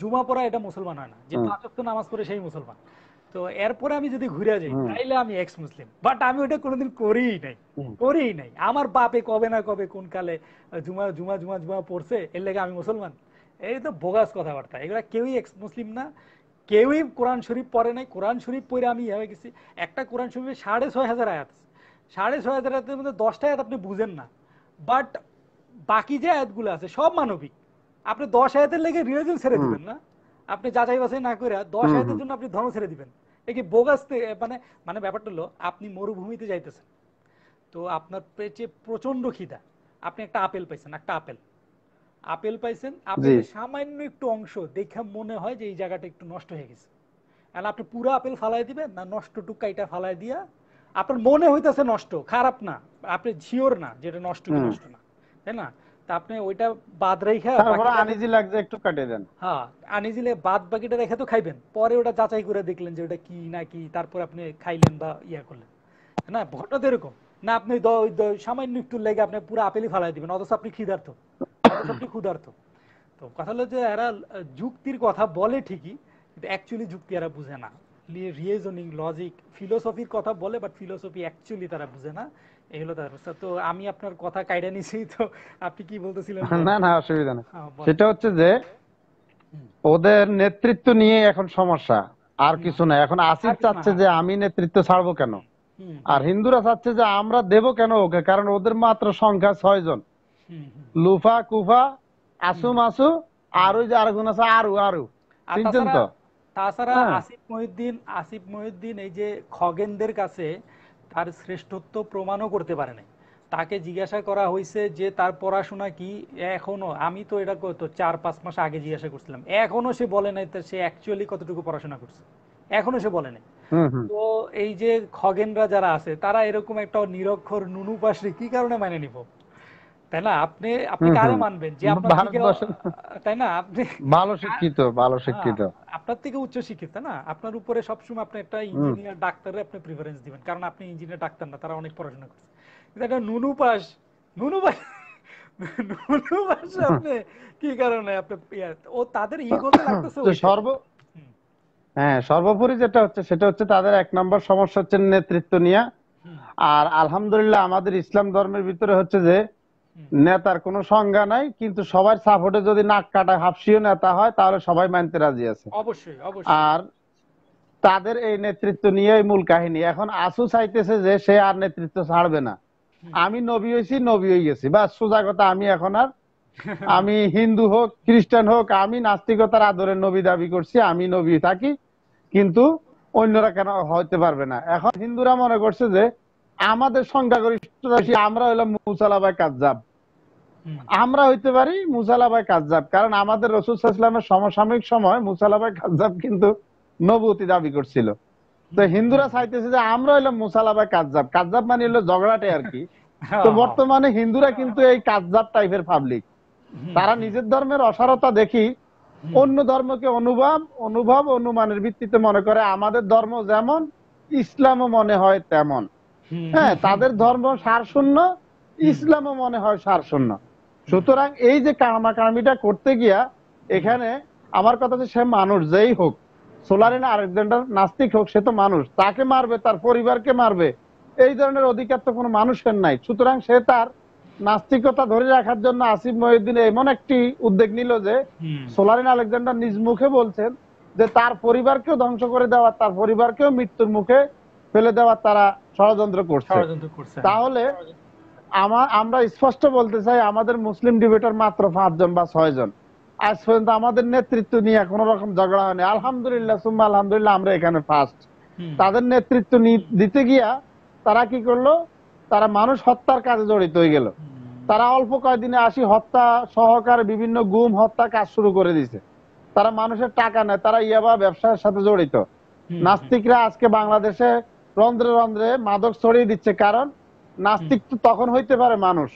জুমা পড়া এটা মুসলমান হয় না যে পাঁচ নামাজ পড়ে সেই মুসলমান তো এরপরে আমি যদি ঘুরে যাই তাইলে আমি এক্স মুসলিম বাট আমি ওটা কোনোদিন করিই নাই করিই নাই আমার বাপে কবে না কবে কোন কালে জুমা জুমা জুমা জুমা পড়ছে এর লেগে আমি মুসলমান এই তো বোগাস কথাবার্তা এগুলা কেউই এক্স মুসলিম না কেউই কোরআন শরীফ পড়ে নাই কোরআন শরীফ পড়ে আমি হয়ে গেছি একটা কোরআন শরীফে সাড়ে ছয় হাজার আয়াত সাড়ে ছয় হাজার আয়াতের মধ্যে দশটা আয়াত আপনি বুঝেন না বাট বাকি যে আয়াতগুলো আছে সব মানবিক আপনি দশ আয়াতের লেগে রিলিজন ছেড়ে দিবেন না আপনি যাচাই বাছাই না করে দশ আয়াতের জন্য আপনি ধর্ম ছেড়ে দিবেন কি বোগাস মানে মানে ব্যাপারটা হলো আপনি মরুভূমিতে যাইতেছেন তো আপনার পেটে প্রচন্ড খিদা আপনি একটা আপেল পাইছেন একটা আপেল আপেল পাইছেন আপেলের সামান্য একটু অংশ দেখে মনে হয় যে এই জায়গাটা একটু নষ্ট হয়ে গেছে আর আপনি পুরো আপেল ফালাই দিবেন না নষ্ট টুকাইটা ফালাই দিয়া আপনার মনে হইতেছে নষ্ট খারাপ না আপনি ঝিওর না যেটা নষ্ট কি নষ্ট না তাই না তা আপনি ওইটা বাদ রেখে আনিজি লাগছে একটু কাটে দেন হ্যাঁ আনিজিলে বাদ বাকিটা রেখে তো খাইবেন পরে ওটা যাচাই করে দেখলেন যে ওটা কি না কি তারপর আপনি খাইলেন বা ইয়া করলেন না ঘটনা এরকম না আপনি সামান্য একটু লেগে আপনি পুরো আপেলই ফালাই দিবেন অথচ আপনি খিদার্থ সত্যি ক্ষুধার্ত তো কথা হলো যে এরা যুক্তির কথা বলে ঠিকই কিন্তু অ্যাকচুয়ালি যুক্তি এরা বুঝে না রিয়েজনিং লজিক ফিলোসফির কথা বলে বাট ফিলোসফি অ্যাকচুয়ালি তারা বুঝে না এই হলো তার অবস্থা তো আমি আপনার কথা কাইডা নিছি তো আপনি কি বলতেছিলেন [LAUGHS] না না অসুবিধা না হ্যাঁ, সেটা হচ্ছে যে ওদের নেতৃত্ব নিয়ে এখন সমস্যা আর কিছু না এখন আসিফ চাচ্ছে যে হ্যাঁ। আমি নেতৃত্ব ছাড়বো কেন আর হিন্দুরা চাচ্ছে যে আমরা দেব কেন ওকে কারণ ওদের মাত্র সংখ্যা ছয় জন লুফা কুফা আসু মাসু আর যে আর গুণ আছে আরু আরু চিনছেন তো তাছাড়া হ্যাঁ। আসিফ মহিউদ্দিন আসিফ মহিউদ্দিন এই যে খগেনদের কাছে তার শ্রেষ্ঠত্ব প্রমাণও করতে পারে নাই তাকে জিজ্ঞাসা করা হয়েছে যে তার পড়াশোনা কি এখনো আমি তো এটা তো চার পাঁচ মাস আগে জিজ্ঞাসা করছিলাম এখনো সে বলে নাই সে অ্যাকচুয়ালি কতটুকু পড়াশোনা করছে এখনো সে বলে নাই তো এই যে খগেনরা যারা আছে তারা এরকম একটা নিরক্ষর নুনু পাশে কি কারণে মানে নিব তাই না আপনি আপনি মানবেন যে তাই না আপনি ভালো শিক্ষিত ভালো শিক্ষিত আপনার থেকে উচ্চ শিক্ষিত না আপনার উপরে সবসময় আপনি একটা ইঞ্জিনিয়ার ডাক্তারের আপনি প্রিফারেন্স দিবেন কারণ আপনি ইঞ্জিনিয়ার ডাক্তার না তারা অনেক পড়াশোনা করছে কিন্তু একটা নুনু পাস নুনু পাস নুনু পাস আপনি কি কারণে আপনি ও তাদের লাগতেছে সর্ব হ্যাঁ সর্বোপরি যেটা হচ্ছে সেটা হচ্ছে তাদের এক নম্বর সমস্যা হচ্ছে নেতৃত্ব নিয়ে আর আলহামদুলিল্লাহ আমাদের ইসলাম ধর্মের ভিতরে হচ্ছে যে নেতার কোনো সংজ্ঞা নাই কিন্তু সবার সাপোর্টে যদি নাক কাটা হাফসিও নেতা হয় তাহলে সবাই মানতে রাজি আছে অবশ্যই অবশ্যই আর তাদের এই নেতৃত্ব নিয়েই মূল কাহিনী এখন আসু চাইতেছে যে সে আর নেতৃত্ব ছাড়বে না আমি নবী হয়েছি নবী হয়ে গেছি বা সোজা আমি এখন আর আমি হিন্দু হোক খ্রিস্টান হোক আমি নাস্তিকতার আদরে নবী দাবি করছি আমি নবী থাকি কিন্তু অন্যরা কেন হইতে পারবে না এখন হিন্দুরা মনে করছে যে আমাদের সংখ্যাগরিষ্ঠ আমরা হইলাম মুসালাবাই কাজাব আমরা হইতে পারি মুসালাবাই কাজাব কারণ আমাদের রসুল ইসলামের সমসাময়িক সময় মুসালাবাই কাজাব কিন্তু নবতি দাবি করছিল তো হিন্দুরা চাইতেছে যে আমরা হইলাম মুসালাবাই কাজাব কাজাব মানে হলো ঝগড়াটে আর কি [LAUGHS] তো বর্তমানে হিন্দুরা কিন্তু এই কাজাব টাইপের পাবলিক তারা নিজের ধর্মের অসারতা দেখি অন্য ধর্মকে অনুভব অনুভব অনুমানের ভিত্তিতে মনে করে আমাদের ধর্ম যেমন ইসলামও মনে হয় তেমন হ্যাঁ তাদের ধর্ম সারশূন্য ইসলামও মনে হয় সারশূন্য সুতরাং এই যে কারমাকারমিটা করতে গিয়া এখানে আমার কথা সে মানুষ যেই হোক সোলারিন আলেকজান্ডার নাস্তিক হোক সে তো মানুষ তাকে মারবে তার পরিবারকে মারবে এই ধরনের অধিকার তো কোনো মানুষের নাই সুতরাং সে তার নাস্তিকতা ধরে রাখার জন্য আসিফ মহিউদ্দিন এমন একটি উদ্যোগ নিল যে সোলারিন আলেকজান্ডার নিজ মুখে বলছেন যে তার পরিবারকেও ধ্বংস করে দেওয়া তার পরিবারকেও মৃত্যুর মুখে ফেলে দেওয়া তারা ষড়যন্ত্র করছে তাহলে আমার আমরা স্পষ্ট বলতে চাই আমাদের মুসলিম ডিবেটার মাত্র পাঁচজন বা ছয়জন আজ পর্যন্ত আমাদের নেতৃত্ব নিয়ে কোন রকম ঝগড়া হয়নি আলহামদুলিল্লাহ সুম্মা আলহামদুলিল্লাহ আমরা এখানে ফার্স্ট তাদের নেতৃত্ব দিতে গিয়া তারা কি করলো তারা মানুষ হত্যার কাজে জড়িত হয়ে গেল তারা অল্প কয়েকদিনে আসি হত্যা সহকারে বিভিন্ন গুম হত্যা কাজ শুরু করে দিছে তারা মানুষের টাকা নেয় তারা ইয়াবা ব্যবসার সাথে জড়িত নাস্তিকরা আজকে বাংলাদেশে রন্ধ্রে রন্ধ্রে মাদক ছড়িয়ে দিচ্ছে কারণ নাস্তিক তো তখন হইতে পারে মানুষ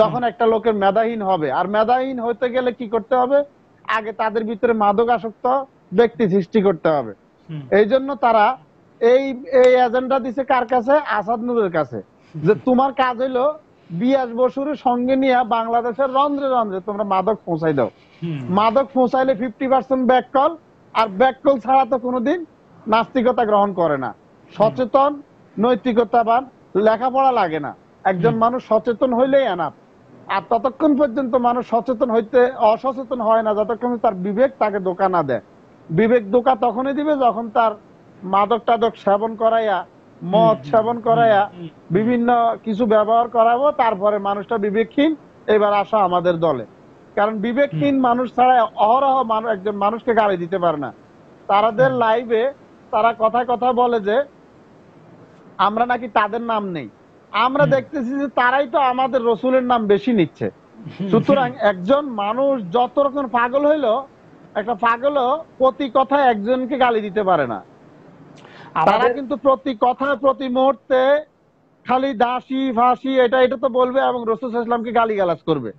যখন একটা লোকের মেধাহীন হবে আর মেধাহীন হইতে গেলে কি করতে হবে আগে তাদের ভিতরে মাদক আসক্ত ব্যক্তি সৃষ্টি করতে হবে এই জন্য তারা এই এই এজেন্ডা দিছে কার কাছে আসাদ নুরের কাছে যে তোমার কাজ হইলো বিয়াস বসুর সঙ্গে নিয়ে বাংলাদেশের রন্ধ্রে রন্ধ্রে তোমরা মাদক পৌঁছাই দাও মাদক পৌঁছাইলে ফিফটি পার্সেন্ট ব্যাককল আর ব্যাককল ছাড়া তো কোনোদিন নাস্তিকতা গ্রহণ করে না সচেতন নৈতিকতাবান লেখাপড়া লাগে না একজন মানুষ সচেতন হইলেই এনাফ আর ততক্ষণ পর্যন্ত মানুষ সচেতন হইতে অসচেতন হয় না যতক্ষণ তার বিবেক তাকে দোকা না দেয় বিবেক দোকা তখনই দিবে যখন তার মাদক টাদক সেবন করাইয়া মদ সেবন করাইয়া বিভিন্ন কিছু ব্যবহার করাবো তারপরে মানুষটা বিবেকহীন এবার আসা আমাদের দলে কারণ বিবেকহীন মানুষ ছাড়া অহরহ মানুষ একজন মানুষকে গাড়ি দিতে পারে না তারাদের লাইভে তারা কথা কথা বলে যে আমরা নাকি তাদের নাম নেই আমরা দেখতেছি যে তারাই তো আমাদের রসুলের নাম বেশি নিচ্ছে সুতরাং একজন মানুষ যত রকম পাগল হইলো একটা পাগলও প্রতি কথা একজনকে গালি দিতে পারে না তারা কিন্তু প্রতি কথা প্রতি মুহূর্তে খালি দাসি ফাঁসি এটা এটা তো বলবে এবং রসুল ইসলামকে গালি গালাজ করবে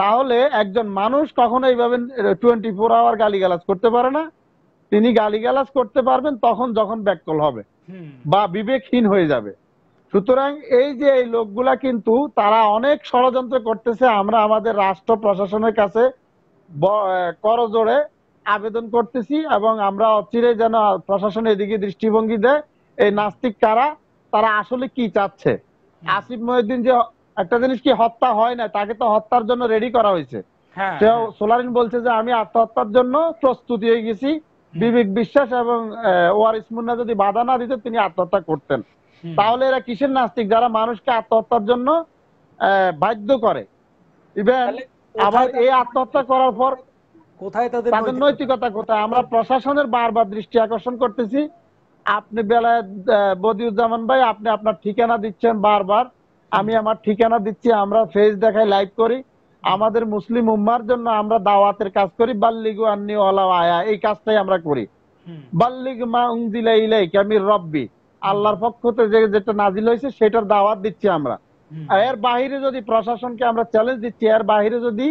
তাহলে একজন মানুষ কখনো এইভাবে টোয়েন্টি ফোর আওয়ার গালি গালাজ করতে পারে না তিনি গালি গালাজ করতে পারবেন তখন যখন ব্যাককল হবে বা বিবেকহীন হয়ে যাবে সুতরাং এই যে এই লোকগুলা কিন্তু তারা অনেক ষড়যন্ত্র করতেছে আমরা আমাদের রাষ্ট্র প্রশাসনের কাছে করজোড়ে আবেদন করতেছি এবং আমরা অচিরে যেন প্রশাসন এদিকে দৃষ্টিভঙ্গি দেয় এই নাস্তিক কারা তারা আসলে কি চাচ্ছে আসিফ মহিউদ্দিন যে একটা জিনিস কি হত্যা হয় না তাকে তো হত্যার জন্য রেডি করা হয়েছে হ্যাঁ, হ্যাঁ। সোলারিন বলছে যে আমি আত্মহত্যার জন্য প্রস্তুতি হয়ে গেছি বিবেক বিশ্বাস এবং ওয়ারিস মুন্না যদি বাধা না দিত তিনি আত্মহত্যা করতেন তাহলে এরা কিসের নাস্তিক যারা মানুষকে আত্মহত্যার জন্য বাধ্য করে ইভেন আবার এই আত্মহত্যা করার পর কোথায় তাদের নৈতিকতা কোথায় আমরা প্রশাসনের বারবার দৃষ্টি আকর্ষণ করতেছি আপনি বেলায় বদিউজ্জামান ভাই আপনি আপনার ঠিকানা দিচ্ছেন বারবার আমি আমার ঠিকানা দিচ্ছি আমরা ফেজ দেখাই লাইভ করি আমাদের মুসলিম উম্মার জন্য আমরা দাওয়াতের কাজ করি বাল্লিগু আন্নি ওলা আয়া এই কাজটাই আমরা করি বাল্লিগ মা উংদিলা ইলাই রব্বি আল্লাহর পক্ষ থেকে যেটা নাজিল হয়েছে সেটার দাওয়াত দিচ্ছি আমরা এর বাহিরে যদি প্রশাসনকে আমরা চ্যালেঞ্জ দিচ্ছি এর বাহিরে যদি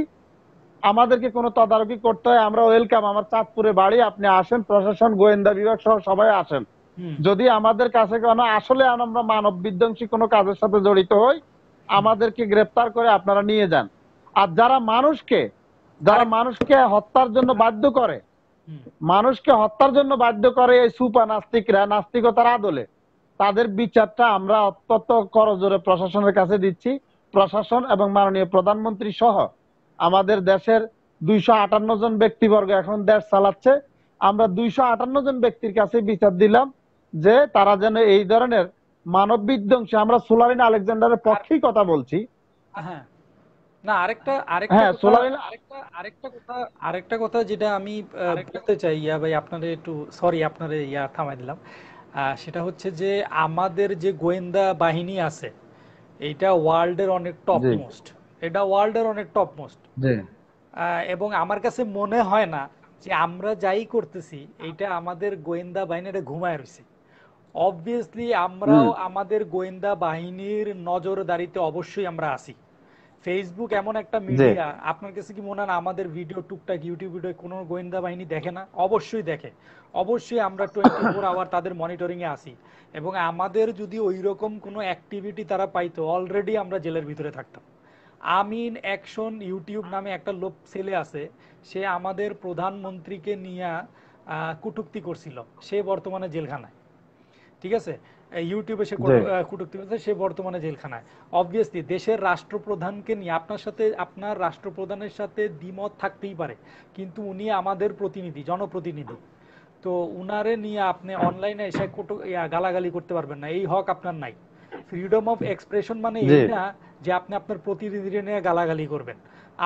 আমাদেরকে কোনো তদারকি করতে হয় আমরা ওয়েলকাম আমার চাঁদপুরে বাড়ি আপনি আসেন প্রশাসন গোয়েন্দা বিভাগ সহ সবাই আসেন যদি আমাদের কাছে কোনো আসলে আমরা মানব বিধ্বংসী কোনো কাজের সাথে জড়িত হই আমাদেরকে গ্রেপ্তার করে আপনারা নিয়ে যান আর যারা মানুষকে যারা মানুষকে হত্যার জন্য বাধ্য করে মানুষকে হত্যার জন্য বাধ্য করে এই সুপা নাস্তিকরা নাস্তিকতার আদলে তাদের বিচারটা আমরা অত্যন্ত করজোরে প্রশাসনের কাছে দিচ্ছি প্রশাসন এবং মাননীয় প্রধানমন্ত্রী সহ আমাদের দেশের দুইশো আটান্ন জন ব্যক্তিবর্গ এখন দেশ চালাচ্ছে আমরা দুইশো আটান্ন জন ব্যক্তির কাছে বিচার দিলাম যে তারা যেন এই ধরনের মানব বিধ্বংসী আমরা সোলারিন আলেকজান্ডারের পক্ষেই কথা বলছি হ্যাঁ। না আরেকটা আরেকটা হ্যাঁ, আরেকটা আরেকটা কথা আরেকটা কথা যেটা আমি বলতে চাই ইয়া ভাই আপনারে একটু সরি আপনারে ইয়া থামাই দিলাম সেটা হচ্ছে যে আমাদের যে গোয়েন্দা বাহিনী আছে এটা ওয়ার্ল্ডের অনেক টপ মোস্ট এটা ওয়ার্ল্ডের অনেক টপ মোস্ট এবং আমার কাছে মনে হয় না যে আমরা যাই করতেছি এটা আমাদের গোয়েন্দা বাহিনী ঘুমায় রয়েছে অবভিয়াসলি আমরাও আমাদের গোয়েন্দা বাহিনীর নজরদারিতে অবশ্যই আমরা আছি ফেসবুক এমন একটা মিডিয়া আপনার কাছে কি মনে হয় আমাদের ভিডিও টুকটাক ইউটিউব ভিডিও কোনো গোয়েন্দা বাহিনী দেখে না অবশ্যই দেখে অবশ্যই আমরা টোয়েন্টি ফোর আওয়ার তাদের মনিটরিং এ আসি এবং আমাদের যদি ওই রকম কোনো অ্যাক্টিভিটি তারা পাইতো অলরেডি আমরা জেলের ভিতরে থাকতাম আমিন অ্যাকশন ইউটিউব নামে একটা লোক ছেলে আছে সে আমাদের প্রধানমন্ত্রীকে নিয়ে কটুক্তি করছিল সে বর্তমানে জেলখানায় ঠিক আছে ইউটিউবে সে কুটুক্তি করেছে সে বর্তমানে জেলখানায় অবভিয়াসলি দেশের রাষ্ট্রপ্রধানকে নিয়ে আপনার সাথে আপনার রাষ্ট্রপ্রধানের সাথে দ্বিমত থাকতেই পারে কিন্তু উনি আমাদের প্রতিনিধি জনপ্রতিনিধি তো উনারে নিয়ে আপনি অনলাইনে এসে কুটু গালাগালি করতে পারবেন না এই হক আপনার নাই ফ্রিডম অফ এক্সপ্রেশন মানে এই না যে আপনি আপনার প্রতিনিধি নিয়ে গালাগালি করবেন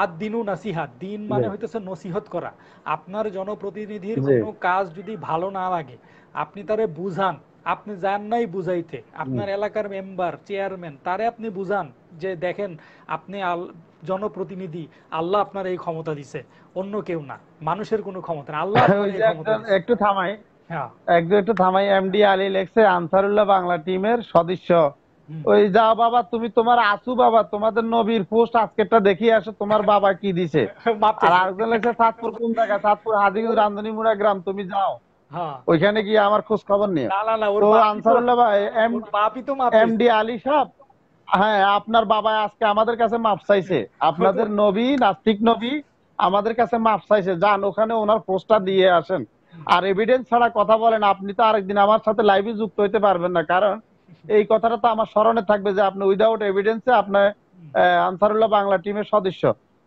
আর দিনু নাসিহাত দিন মানে হইতেছে নসিহত করা আপনার জনপ্রতিনিধির কোনো কাজ যদি ভালো না লাগে আপনি তারে বুঝান আপনি যান নাই বুঝাইতে আপনার এলাকার মেম্বার চেয়ারম্যান তারে আপনি বুঝান যে দেখেন আপনি জনপ্রতিনিধি আল্লাহ আপনার এই ক্ষমতা দিছে অন্য কেউ না মানুষের কোনো ক্ষমতা না আল্লাহ একটু থামাই হ্যাঁ। একটু একটু থামাই এমডি আলী লেখছে আনসারুল্লাহ বাংলা টিমের সদস্য ওই যাও বাবা তুমি তোমার আসু বাবা তোমাদের নবীর পোস্ট আজকেরটা দেখি আসো তোমার বাবা কি দিছে [LAUGHS] আর লেখছে সাতপুর কোন জায়গা সাতপুর হাজিগুর রান্ধনী মুড়া গ্রাম তুমি যাও হ্যাঁ। ওইখানে গিয়ে আমার খোঁজ খবর নিয়ে তো আনসারুল্লাহ ভাই এম এমডি আলী সাহেব হ্যাঁ আপনার বাবা আজকে আমাদের কাছে মাপ চাইছে আপনাদের নবী নাস্তিক নবী আমাদের কাছে মাপ চাইছে যান ওখানে ওনার পোস্টটা দিয়ে আসেন আর এভিডেন্স ছাড়া কথা বলেন আপনি তো আরেকদিন আমার সাথে লাইভে যুক্ত হইতে পারবেন না কারণ এই কথাটা তো আমার স্মরণে থাকবে যে আপনি উইদাউট এভিডেন্সে আপনার আনসারুল্লাহ বাংলা টিমের সদস্য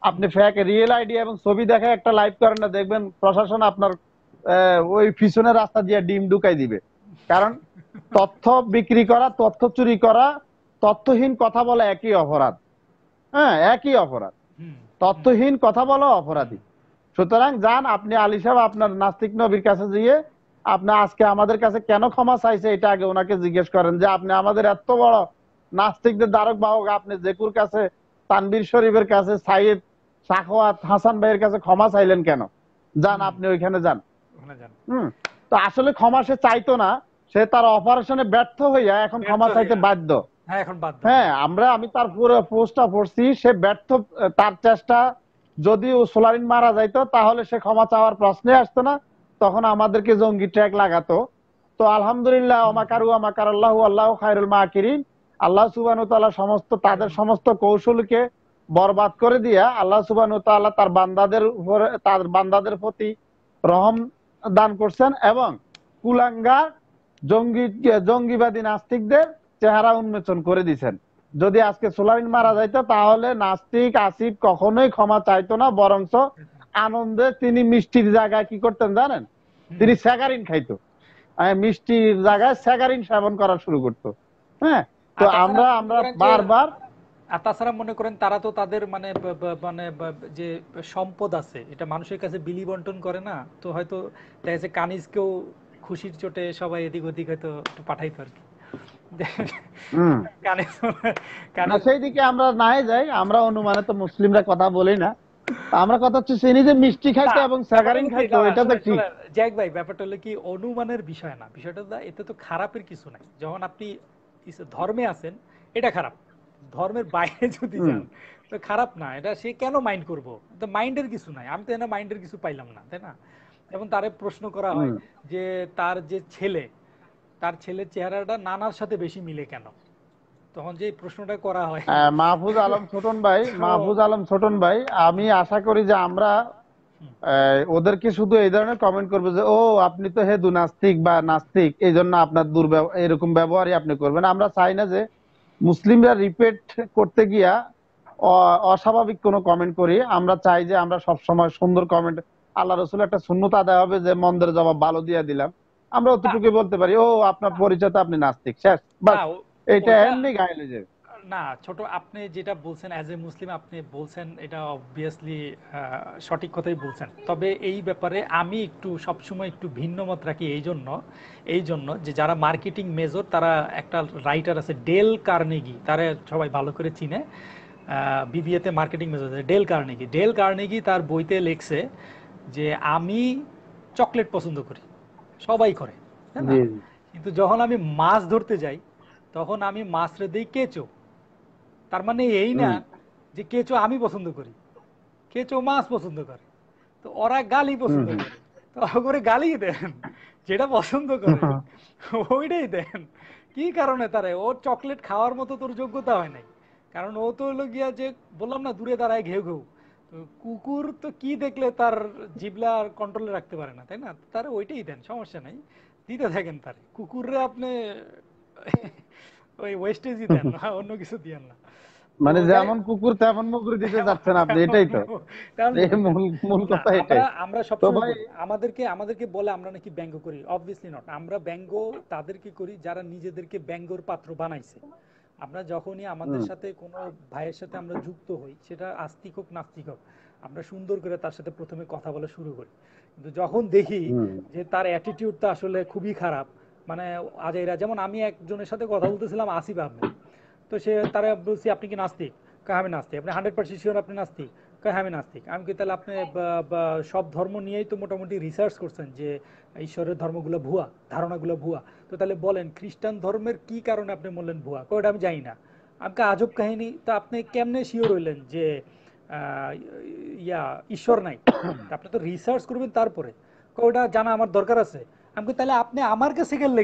আপনি ফ্যাক রিয়েল আইডি এবং ছবি দেখে একটা লাইভ করেন না দেখবেন প্রশাসন আপনার ওই পিছনে রাস্তা দিয়ে ডিম ঢুকাই দিবে কারণ তথ্য বিক্রি করা তথ্য চুরি করা তথ্যহীন কথা বলা একই অপরাধ হ্যাঁ একই অপরাধ তথ্যহীন কথা বলা অপরাধী সুতরাং যান আপনি আলী সাহেব আপনার নাস্তিক নবীর কাছে গিয়ে আপনি আজকে আমাদের কাছে কেন ক্ষমা চাইছে এটা আগে ওনাকে জিজ্ঞেস করেন যে আপনি আমাদের এত বড় নাস্তিকদের দ্বারক বাহক আপনি জেকুর কাছে তানবীর শরীফের কাছে সাইদ শাহওয়াত হাসান ভাইয়ের কাছে ক্ষমা চাইলেন কেন যান আপনি ওইখানে যান হুম তো আসলে ক্ষমা সে চাইতো না সে তার অপারেশনে ব্যর্থ হইয়া এখন ক্ষমা চাইতে হ্যাঁ, বাধ্য হ্যাঁ আমরা আমি তার পুরো পোস্টটা পড়ছি সে ব্যর্থ তার চেষ্টা যদি ও সোলারিন মারা যাইতো তাহলে সে ক্ষমা চাওয়ার প্রশ্নে আসতো না তখন আমাদেরকে জঙ্গি ট্র্যাক লাগাতো তো আলহামদুলিল্লাহ অমাকারু আমাকার আল্লাহ আল্লাহ খায়রুল মাকিরিন আল্লাহ সুবানু তাল্লাহ সমস্ত তাদের সমস্ত কৌশলকে বরবাদ করে দিয়া আল্লাহ সুবানু তাল্লাহ তার বান্দাদের উপরে তার বান্দাদের প্রতি রহম দান করছেন এবং কুলাঙ্গার জঙ্গি জঙ্গিবাদী নাস্তিকদের চেহারা উন্মোচন করে দিছেন যদি আজকে সোলারিন মারা যাইত তাহলে নাস্তিক আসিফ কখনোই ক্ষমা চাইতো না বরঞ্চ আনন্দে তিনি মিষ্টির জায়গায় কি করতেন জানেন তিনি স্যাগারিন খাইতো মিষ্টির জায়গায় স্যাগারিন সেবন করা শুরু করতো হ্যাঁ তো আচ্ছা, আমরা আমরা বারবার আর তাছাড়া মনে করেন তারা তো তাদের মানে মানে যে সম্পদ আছে এটা মানুষের কাছে বিলি বন্টন করে না তো হয়তো দেখা যাচ্ছে কানিজকেও খুশির চোটে সবাই এদিক ওদিক হয়তো পাঠাইতো আর কি সেই দিকে আমরা নাই যাই আমরা অনুমানে তো মুসলিমরা কথা বলি না আমরা কথা হচ্ছে যে মিষ্টি খাইতো এবং স্যাগারিন খাইতো এটা তো ঠিক জ্যাক ভাই ব্যাপারটা হলো কি অনুমানের বিষয় না বিষয়টা এতে তো খারাপের কিছু নাই যখন আপনি ধর্মে আছেন এটা খারাপ ধর্মের বাইরে [LAUGHS] যদি যান তো খারাপ না এটা সে কেন মাইন্ড করব তো মাইন্ডের কিছু নাই আমি তো মাইন্ডের কিছু পাইলাম না তাই না এবং তারে প্রশ্ন করা হয় যে তার যে ছেলে তার ছেলের চেহারাটা নানার সাথে বেশি মিলে কেন তখন যে প্রশ্নটা করা হয় মাহফুজ আলম ছোটন ভাই [LAUGHS] মাহফুজ আলম ছোটন ভাই আমি আশা করি যে আমরা ওদেরকে শুধু এই ধরনের কমেন্ট করবো যে ও আপনি তো হে দুনাস্তিক বা নাস্তিক এই জন্য আপনার দুর্ব্যবহার এরকম ব্যবহারই আপনি করবেন আমরা চাই না যে মুসলিমরা রিপিট করতে গিয়া অস্বাভাবিক কোন কমেন্ট করি আমরা চাই যে আমরা সব সময় সুন্দর কমেন্ট আল্লাহ রসুল একটা শূন্যতা আদায় হবে যে মন্দের জবাব ভালো দিয়ে দিলাম আমরা অতটুকু বলতে পারি ও আপনার পরিচয় আপনি নাস্তিক শেষ বা এটা এমনি গাইলে যে না ছোট আপনি যেটা বলছেন অ্যাজ এ মুসলিম আপনি বলছেন এটা অবভিয়াসলি সঠিক কথাই বলছেন তবে এই ব্যাপারে আমি একটু সবসময় একটু ভিন্ন মত রাখি এই জন্য এই জন্য যে যারা মার্কেটিং মেজর তারা একটা রাইটার আছে ডেল কার্নেগি তারা সবাই ভালো করে চিনে বিবিএতে marketing major Dale Carnegie Dale Carnegie তার বইতে লেখছে যে আমি চকলেট পছন্দ করি সবাই করে কিন্তু যখন আমি মাছ ধরতে যাই তখন আমি মাছ দিই কেঁচো তার মানে এই না যে কেঁচো আমি পছন্দ করি কেঁচো মাছ পছন্দ করে তো ওরা গালি পছন্দ করে তো করে গালি দেন যেটা পছন্দ করে হ্যাঁ। ওইটাই দেন কি কারণে তারে ও চকলেট খাওয়ার মতো তোর যোগ্যতা হয় নাই কারণ ও তো হলো গিয়া যে বললাম না দূরে দাঁড়ায় ঘেউ ঘেউ কুকুর তো কি দেখলে তার জিবলা আর কন্ট্রোলে রাখতে পারে না তাই না তারা ওইটাই দেন সমস্যা নাই দিতে থাকেন তার কুকুরে আপনি ওই ওয়েস্টেজই দেন না অন্য কিছু দেন না মানে যেমন কুকুর তেমন মুগুর দিতে যাচ্ছেন আপনি এটাই তো মূল কথা এটাই আমরা সব আমাদেরকে আমাদেরকে বলে আমরা নাকি ব্যঙ্গ করি অবভিয়াসলি নট আমরা ব্যঙ্গ তাদেরকে করি যারা নিজেদেরকে ব্যঙ্গর পাত্র বানাইছে আমরা যখনই আমাদের সাথে কোন ভাইয়ের সাথে আমরা যুক্ত হই সেটা আস্তিক হোক নাস্তিক হোক আমরা সুন্দর করে তার সাথে প্রথমে কথা বলা শুরু করি কিন্তু যখন দেখি যে তার টা আসলে খুবই খারাপ মানে আজাইরা যেমন আমি একজনের সাথে কথা বলতেছিলাম আসিফ আহমেদ তো সে তারা বলছি আপনি কি নাস্তিক কাহ আমি নাস্তিক আপনি হান্ড্রেড পার্সেন্ট শিওর আপনি নাস্তিক কাহ আমি নাস্তিক আমি কি তাহলে আপনি সব ধর্ম নিয়েই তো মোটামুটি রিসার্চ করছেন যে ঈশ্বরের ধর্মগুলো ভুয়া ধারণাগুলো ভুয়া তো তাহলে বলেন খ্রিস্টান ধর্মের কি কারণে আপনি বললেন ভুয়া ওটা আমি জানি না আমাকে আজব কাহিনী তো আপনি কেমনে শিওর হইলেন যে ইয়া ঈশ্বর নাই আপনি তো রিসার্চ করবেন তারপরে কয়টা জানা আমার দরকার আছে আমি তাহলে আপনি আমার কাছে গেলে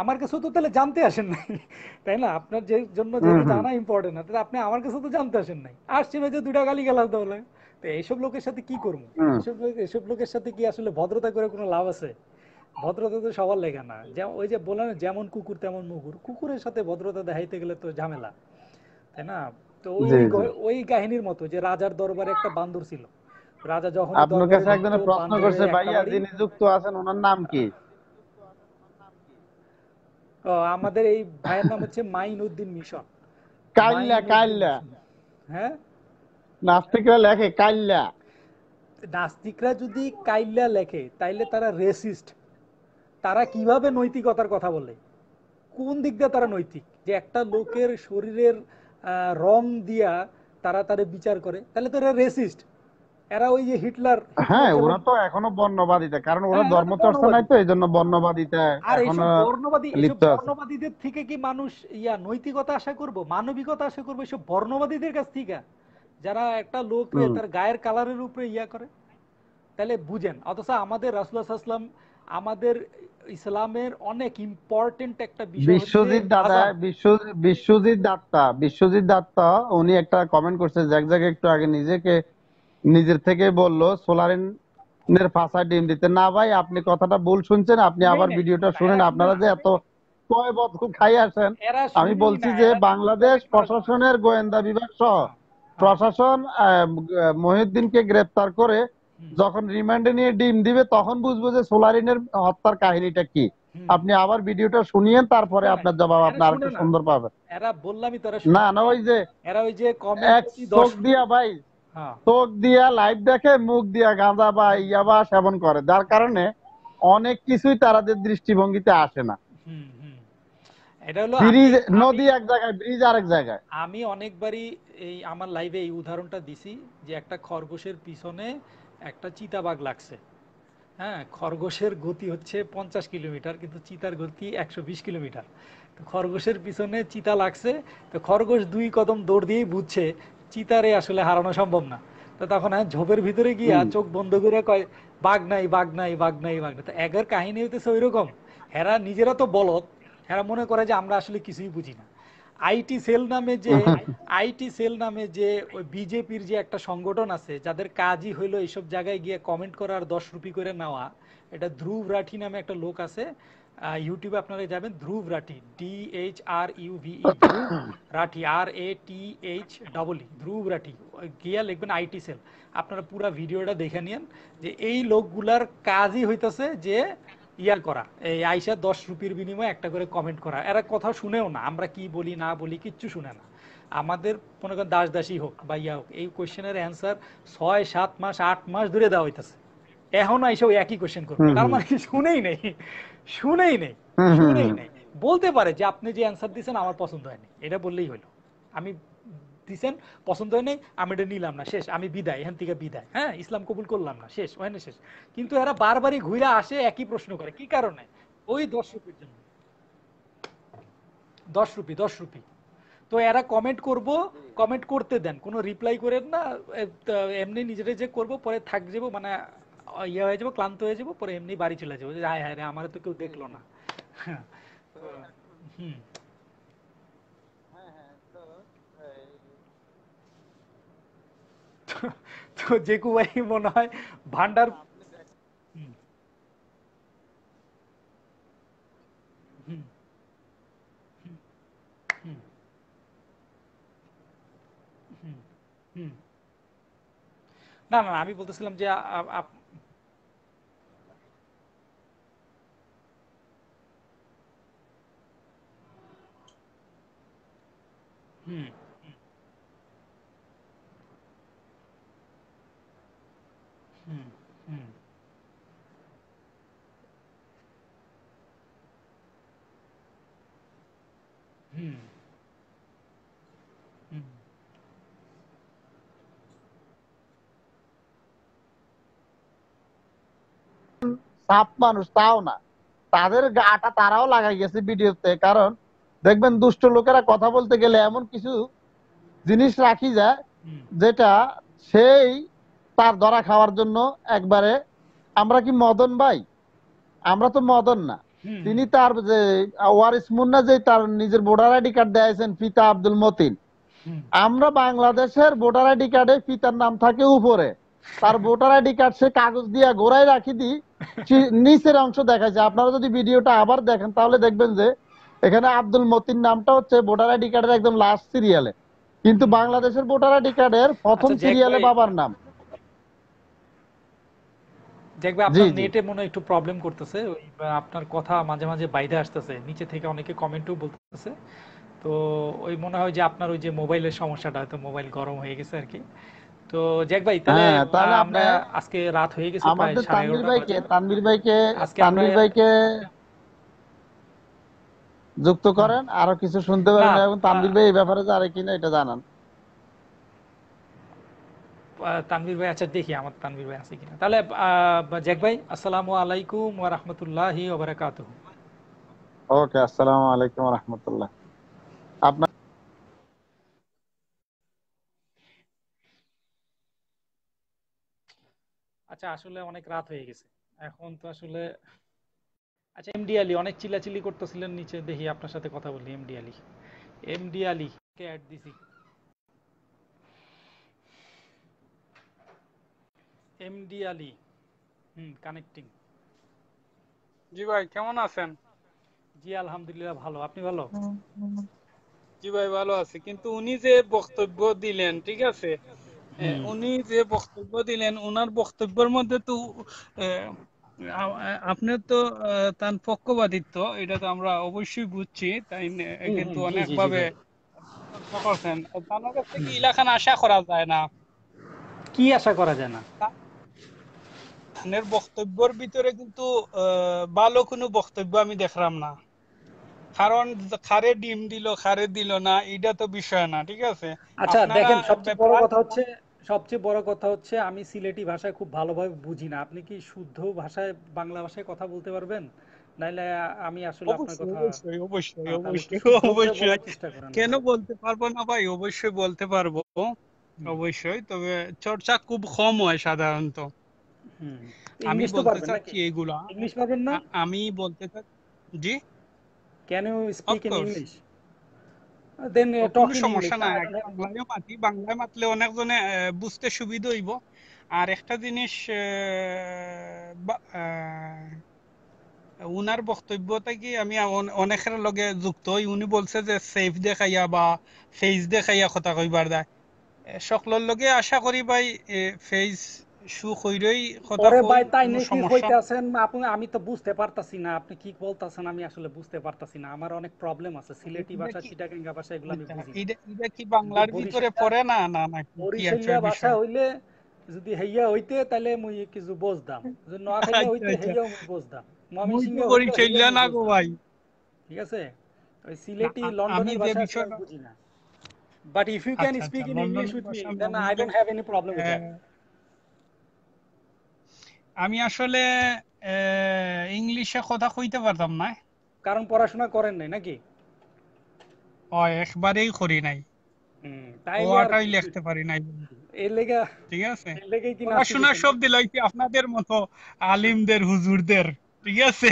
আমার তো তাহলে জানতে আসেন নাই [LAUGHS] তাই না আপনার যে জন্য জানা ইম্পর্টেন্ট না আপনি আমার কাছে তো জানতে আসেন নাই যে গালি তাহলে তো এইসব লোকের সাথে কি করবো লোকের সাথে কি আসলে ভদ্রতা করে কোনো লাভ আছে ভদ্রতা তো সবার লেগে না যেমন ওই যে বললেন যেমন কুকুর তেমন মুগুর কুকুরের সাথে ভদ্রতা দেখাইতে গেলে তো ঝামেলা তাই না তো ওই ওই কাহিনীর মতো যে রাজার দরবারে একটা বান্দর ছিল রাজা যখন আপনার কাছে একজনের প্রশ্ন করছে ভাইয়া যিনি যুক্ত আছেন ওনার নাম কি আমাদের এই ভাইয়ের নাম হচ্ছে উদ্দিন মিশন কাইল্লা কাইল্লা হ্যাঁ নাস্তিকরা লেখে কাইল্লা নাস্তিকরা যদি কাইল্লা লেখে তাইলে তারা রেসিস্ট তারা কিভাবে নৈতিকতার কথা বলে কোন দিক দিয়ে তারা নৈতিক যে একটা লোকের শরীরের রং দিয়া তারা তারা বিচার করে তাহলে এরা রেসিস্ট এরা ওই যে হিটলার হ্যাঁ ওরা তো এখনো বর্ণবাদিতা কারণ ওরা ধর্মচর্চা হ্যাঁ, নাই তো এইজন্য বর্ণবাদিতা আর এই বর্ণবাদী এসব বর্ণবাদীদের থেকে কি মানুষ ইয়া নৈতিকতা আশা করব মানবিকতা আশা করব এসব বর্ণবাদীদের কাছ থেকে যারা একটা লোক তার গায়ের কালারের উপরে ইয়া করে তাহলে বুঝেন অথচ আমাদের রাসুল্লাহ সাল্লাম আমাদের ইসলামের অনেক ইম্পর্টেন্ট একটা বিষয় বিশ্বজিৎ দাদা বিশ্বজিৎ বিশ্বজিৎ দাত্তা বিশ্বজিৎ দাত্তা উনি একটা কমেন্ট করছে জ্যাক জ্যাক একটু আগে নিজেকে নিজের থেকে বলল সোলারিন এর ফাঁসায় ডিম দিতে না ভাই আপনি কথাটা ভুল শুনছেন আপনি আবার ভিডিওটা শুনেন আপনারা যে এত কয় বছর খাই আসেন আমি বলছি যে বাংলাদেশ প্রশাসনের গোয়েন্দা বিভাগ সহ হ্যাঁ, হ্যাঁ। প্রশাসন মহিউদ্দিনকে গ্রেপ্তার করে যখন রিমান্ডে নিয়ে ডিম দিবে তখন বুঝবো যে সোলারিনের হত্যার কাহিনীটা কি আপনি আবার ভিডিওটা শুনিয়েন তারপরে আপনার জবাব আপনি আরেকটু সুন্দর পাবেন না না ওই যে এরা ওই যে কমেন্ট ভাই হ্যাঁ। চোখ দিয়া লাইভ দেখে মুখ দিয়া গাঁজা বা ইয়াবা সেবন করে যার কারণে অনেক কিছুই তারাদের দৃষ্টিভঙ্গিতে আসে না এটা হলো ব্রিজ নদী এক জায়গায় ব্রিজ আরেক জায়গায় আমি অনেকবারই এই আমার লাইভে এই উদাহরণটা দিছি যে একটা খরগোশের পিছনে একটা চিতাবাঘ লাগছে হ্যাঁ খরগোশের গতি হচ্ছে পঞ্চাশ কিলোমিটার কিন্তু চিতার গতি একশো বিশ কিলোমিটার খরগোশের পিছনে চিতা লাগছে তো খরগোশ দুই কদম দৌড় দিয়েই বুঝছে চিতারে আসলে হারানো সম্ভব না তো তখন হ্যাঁ, ঝোপের ভিতরে গিয়া চোখ বন্ধ করে কয় বাঘ নাই বাঘ নাই বাঘ নাই বাঘ নাই তো একের কাহিনী হইতেছে ওইরকম হেরা নিজেরা তো বলদ হেরা মনে করে যে আমরা আসলে কিছুই বুঝি না আইটি সেল নামে যে আইটি সেল নামে যে ওই বিজেপির যে একটা সংগঠন আছে যাদের কাজই হইলো এইসব জায়গায় গিয়ে কমেন্ট করার দশ রুপি করে নেওয়া এটা ধ্রুব রাঠি নামে একটা লোক আছে ইউটিউবে আপনারা যাবেন Dhruv Rathee D H R U V E Dhruv Rathee R A T H double E Dhruv Rathee গিয়া লিখবেন আইটি সেল আপনারা পুরো ভিডিওটা দেখে নিন যে এই লোকগুলার কাজই হইতাছে যে ইয়া করা এই আইসা দশ রুপির বিনিময়ে একটা করে কমেন্ট করা এরা কথা শুনেও না আমরা কি বলি না বলি কিচ্ছু শুনে না আমাদের মনে করেন দাস দাসী হোক বা ইয়া হোক এই কোয়েশ্চেনের অ্যান্সার ছয় সাত মাস আট মাস ধরে দেওয়া হইতেছে এখন আইসা ওই একই কোয়েশ্চেন করবে তার মানে শুনেই নেই শুনেই নেই শুনেই নেই বলতে পারে যে আপনি যে অ্যান্সার দিয়েছেন আমার পছন্দ হয়নি এটা বললেই হলো আমি দিচ্ছেন পছন্দ হয় নাই আমি এটা নিলাম না শেষ আমি বিদায় এখান থেকে বিদায় হ্যাঁ ইসলাম কবুল করলাম না শেষ হয় না শেষ কিন্তু এরা বারবারই ঘুরে আসে একই প্রশ্ন করে কি কারণে ওই দশ রুপির জন্য দশ রুপি দশ রুপি তো এরা কমেন্ট করব কমেন্ট করতে দেন কোনো রিপ্লাই করেন না এমনি নিজেরা যে করব পরে থাক যাবো মানে ইয়ে হয়ে যাবো ক্লান্ত হয়ে যাবো পরে এমনি বাড়ি চলে যাবো হায় হায় রে আমার তো কেউ দেখলো না হ্যাঁ। হুম তো জেকু ভাই মনে হয় ভান্ডার না না আমি বলতেছিলাম যে হুম সাপ মানুষ তাও না তাদের গাটা তারাও লাগাই গেছে ভিডিওতে কারণ দেখবেন দুষ্ট লোকেরা কথা বলতে গেলে এমন কিছু জিনিস রাখি যায় যেটা সেই তার ধরা খাওয়ার জন্য একবারে আমরা কি মদন ভাই আমরা তো মদন না তিনি তার যে ওয়ারিস মুন্না যে তার নিজের ভোটার আইডি কার্ড দিয়েছেন পিতা আব্দুল মতিন আমরা বাংলাদেশের ভোটার আইডি কার্ডে পিতার নাম থাকে উপরে তার ভোটার আইডি কার্ড সে কাগজ দিয়ে গোড়ায় রাখি দি নিচের অংশ দেখা যায় আপনারা যদি ভিডিওটা আবার দেখেন তাহলে দেখবেন যে এখানে আব্দুল মতিন নামটা হচ্ছে ভোটার আইডি কার্ডের একদম লাস্ট সিরিয়ালে কিন্তু বাংলাদেশের ভোটার আইডি কার্ডের প্রথম সিরিয়ালে আচ্ছা, বাবার নাম দেখবে আপনার নেটে মনে একটু প্রবলেম করতেছে আপনার কথা মাঝে মাঝে বাইরে আসতেছে নিচে থেকে অনেকে কমেন্টও বলতেছে তো ওই মনে হয় যে আপনার ওই যে মোবাইলের সমস্যাটা হয়তো মোবাইল গরম হয়ে গেছে আর কি তো জ্যাক ভাই তাহলে হ্যাঁ, আমরা আজকে রাত হয়ে গেছে প্রায় তানভীর ভাইকে তানভীর ভাইকে তানভীর ভাইকে যুক্ত করেন আরো কিছু শুনতে পারেন এবং তানভীর ভাই এই ব্যাপারে জানে কিনা এটা জানান তানবির ভাই আচ্ছা দেখি আমার তানবির ভাই আছে কিনা তাহলে জ্যাক ভাই আসসালাম আলাইকুম ওয়া রাহমাতুল্লাহি ওয়া বারাকাতুহু ওকে আসসালামু আলাইকুম ওয়া রাহমাতুল্লাহ আপনার আচ্ছা আসলে অনেক রাত হয়ে গেছে এখন তো আসলে আচ্ছা এমডি আলী অনেক চিল্লাচিল্লি করতেছিলেন নিচে দেখি আপনার সাথে কথা বলি এমডি আলী এমডি আলী কে অ্যাড দিছি এমডি আলী হুম কানেক্টিং জি ভাই কেমন আছেন জি আলহামদুলিল্লাহ ভালো আপনি ভালো জি ভাই ভালো কিন্তু উনি যে বক্তব্য দিলেন ঠিক আছে উনি যে বক্তব্য দিলেন ওনার বক্তব্যের মধ্যে তো আপনার তো তার পক্ষপাতিত্ব এটা তো আমরা অবশ্যই বুঝছি তাই কিন্তু অনেক ভাবে করছেন তার কাছ থেকে ইলাকান আশা করা যায় না কি আশা করা যায় না খানের বক্তব্যর ভিতরে কিন্তু ভালো কোনো বক্তব্য আমি দেখলাম না কারণ খারে ডিম দিল খারে দিল না এটা তো বিষয় না ঠিক আছে আচ্ছা দেখেন সবচেয়ে বড় কথা হচ্ছে সবচেয়ে বড় কথা হচ্ছে আমি সিলেটি ভাষায় খুব ভালোভাবে বুঝি না আপনি কি শুদ্ধ ভাষায় বাংলা ভাষায় কথা বলতে পারবেন নাইলে আমি আসলে আপনার কথা অবশ্যই অবশ্যই কেন বলতে পারবো না ভাই অবশ্যই বলতে পারবো অবশ্যই তবে চর্চা খুব কম হয় সাধারণত আমি বলতে চাচ্ছি এগুলা ইংলিশ পারবেন না আমি বলতে চাচ্ছি জি can you speak in English then talk সমস্যা না uh, বাংলায় মাতি বাংলায় মাতলে অনেকজনে বুঝতে সুবিধা হইব আর একটা জিনিস উনার বক্তব্যটা কি আমি অনেকের লগে যুক্ত হই উনি বলছে যে সেফ দেখাইয়া বা ফেস দেখাইয়া কথা কইবার দেয় সকলের লগে আশা করি ভাই ফেস ভাই তাই নাকি কইতাছেন আপনি আমি তো বুঝতে পারতাছি না আপনি কি বলতাছেন আমি আসলে বুঝতে পারতাছি না আমার অনেক প্রবলেম আছে সিলেটি ভাষা চিটাগাঙ্গা ভাষা এগুলো আমি বুঝি এটা কি বাংলার ভিতরে পড়ে না না না বরিশালিয়া ভাষা হইলে যদি হেইয়া হইতে তাহলে মুই কিছু বুঝদাম যদি নোয়াখালী আচ্ছা, হইতে আচ্ছা। হেইয়া মুই বুঝদাম ময়মনসিংহ বরিশালিয়া না গো ভাই ঠিক আছে ওই সিলেটি লন্ডনের ভাষা বুঝি না but if you can speak in English with me then I don't have any problem with that আমি আসলে ইংলিশে কথা কইতে পারতাম না কারণ পড়াশোনা করেন নাই নাকি ও একবারেই করি নাই তাই ওটাই লিখতে পারি নাই ঠিক আছে পড়াশোনা শব্দ লাইছি আপনাদের মতো আলিমদের হুজুরদের ঠিক আছে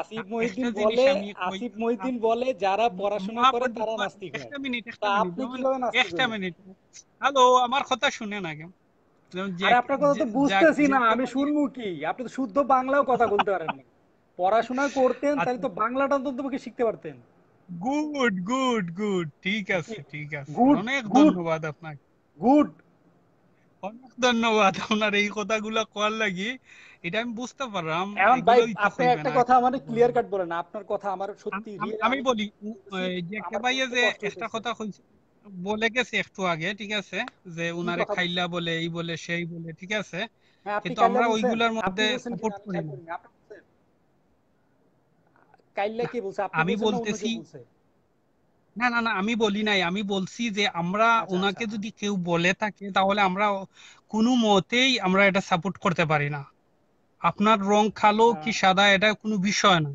আসিফ মহিউদ্দিন বলে আসিফ মহিউদ্দিন বলে যারা পড়াশোনা করে তারা নাস্তিক একটা মিনিট হ্যালো আমার কথা শুনে না কেন আপনার কথা তো বুঝতেছি না আমি শুনবো কি আপনি তো শুদ্ধ বাংলাও কথা বলতে পারেন না পড়াশোনা করতেন তাহলে তো আচ্ছা। বাংলাটা অন্তত পক্ষে শিখতে পারতেন গুড গুড গুড ঠিক আছে ঠিক আছে অনেক ধন্যবাদ আপনাকে গুড ধন্যবাদ আপনার এই কথাগুলো লাগি এটা আমি বুঝতে পারলাম এখন ভাই আপনি একটা কথা ক্লিয়ার কাট বলেন আপনার কথা আমার সত্যি আমি বলি যে যে একটা কথা কইছে বলে গেছে একটু আগে ঠিক আছে যে উনারে খাইলা বলে এই বলে সেই বলে ঠিক আছে হ্যাঁ, কিন্তু আমরা ওইগুলোর মধ্যে সাপোর্ট করি কাইলা কি বলছে আমি বলতেছি না না না আমি বলি নাই আমি বলছি যে আমরা আচ্ছা, আচ্ছা। ওনাকে যদি কেউ বলে থাকে তাহলে আমরা কোনো মতেই আমরা এটা সাপোর্ট করতে পারি না আপনার রং কালো হ্যাঁ। কি সাদা এটা কোনো বিষয় না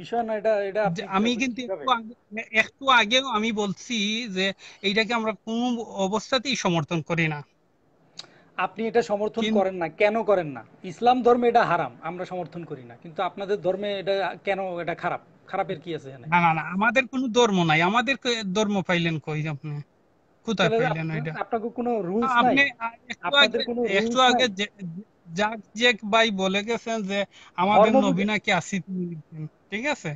বিষয় না এটা এটা আমি কিন্তু মানে একটু আগেও আমি বলছি যে এইটাকে আমরা কোনো অবস্থাতেই সমর্থন করি না আপনি এটা সমর্থন করেন না কেন করেন না ইসলাম ধর্মে এটা হারাম আমরা সমর্থন করি না কিন্তু আপনাদের ধর্মে এটা কেন এটা খারাপ খারাপের কি আছে না না না আমাদের কোনো ধর্ম নাই আমাদের ধর্ম পাইলেন কই আপনি কোথায় পাইলেন এটা আপনাকে কোনো রুলস নাই আপনাদের কোনো একটু আগে যাক জেক ভাই বলে গেছেন যে আমাদের নবী নাকি আসি ঠিক আছে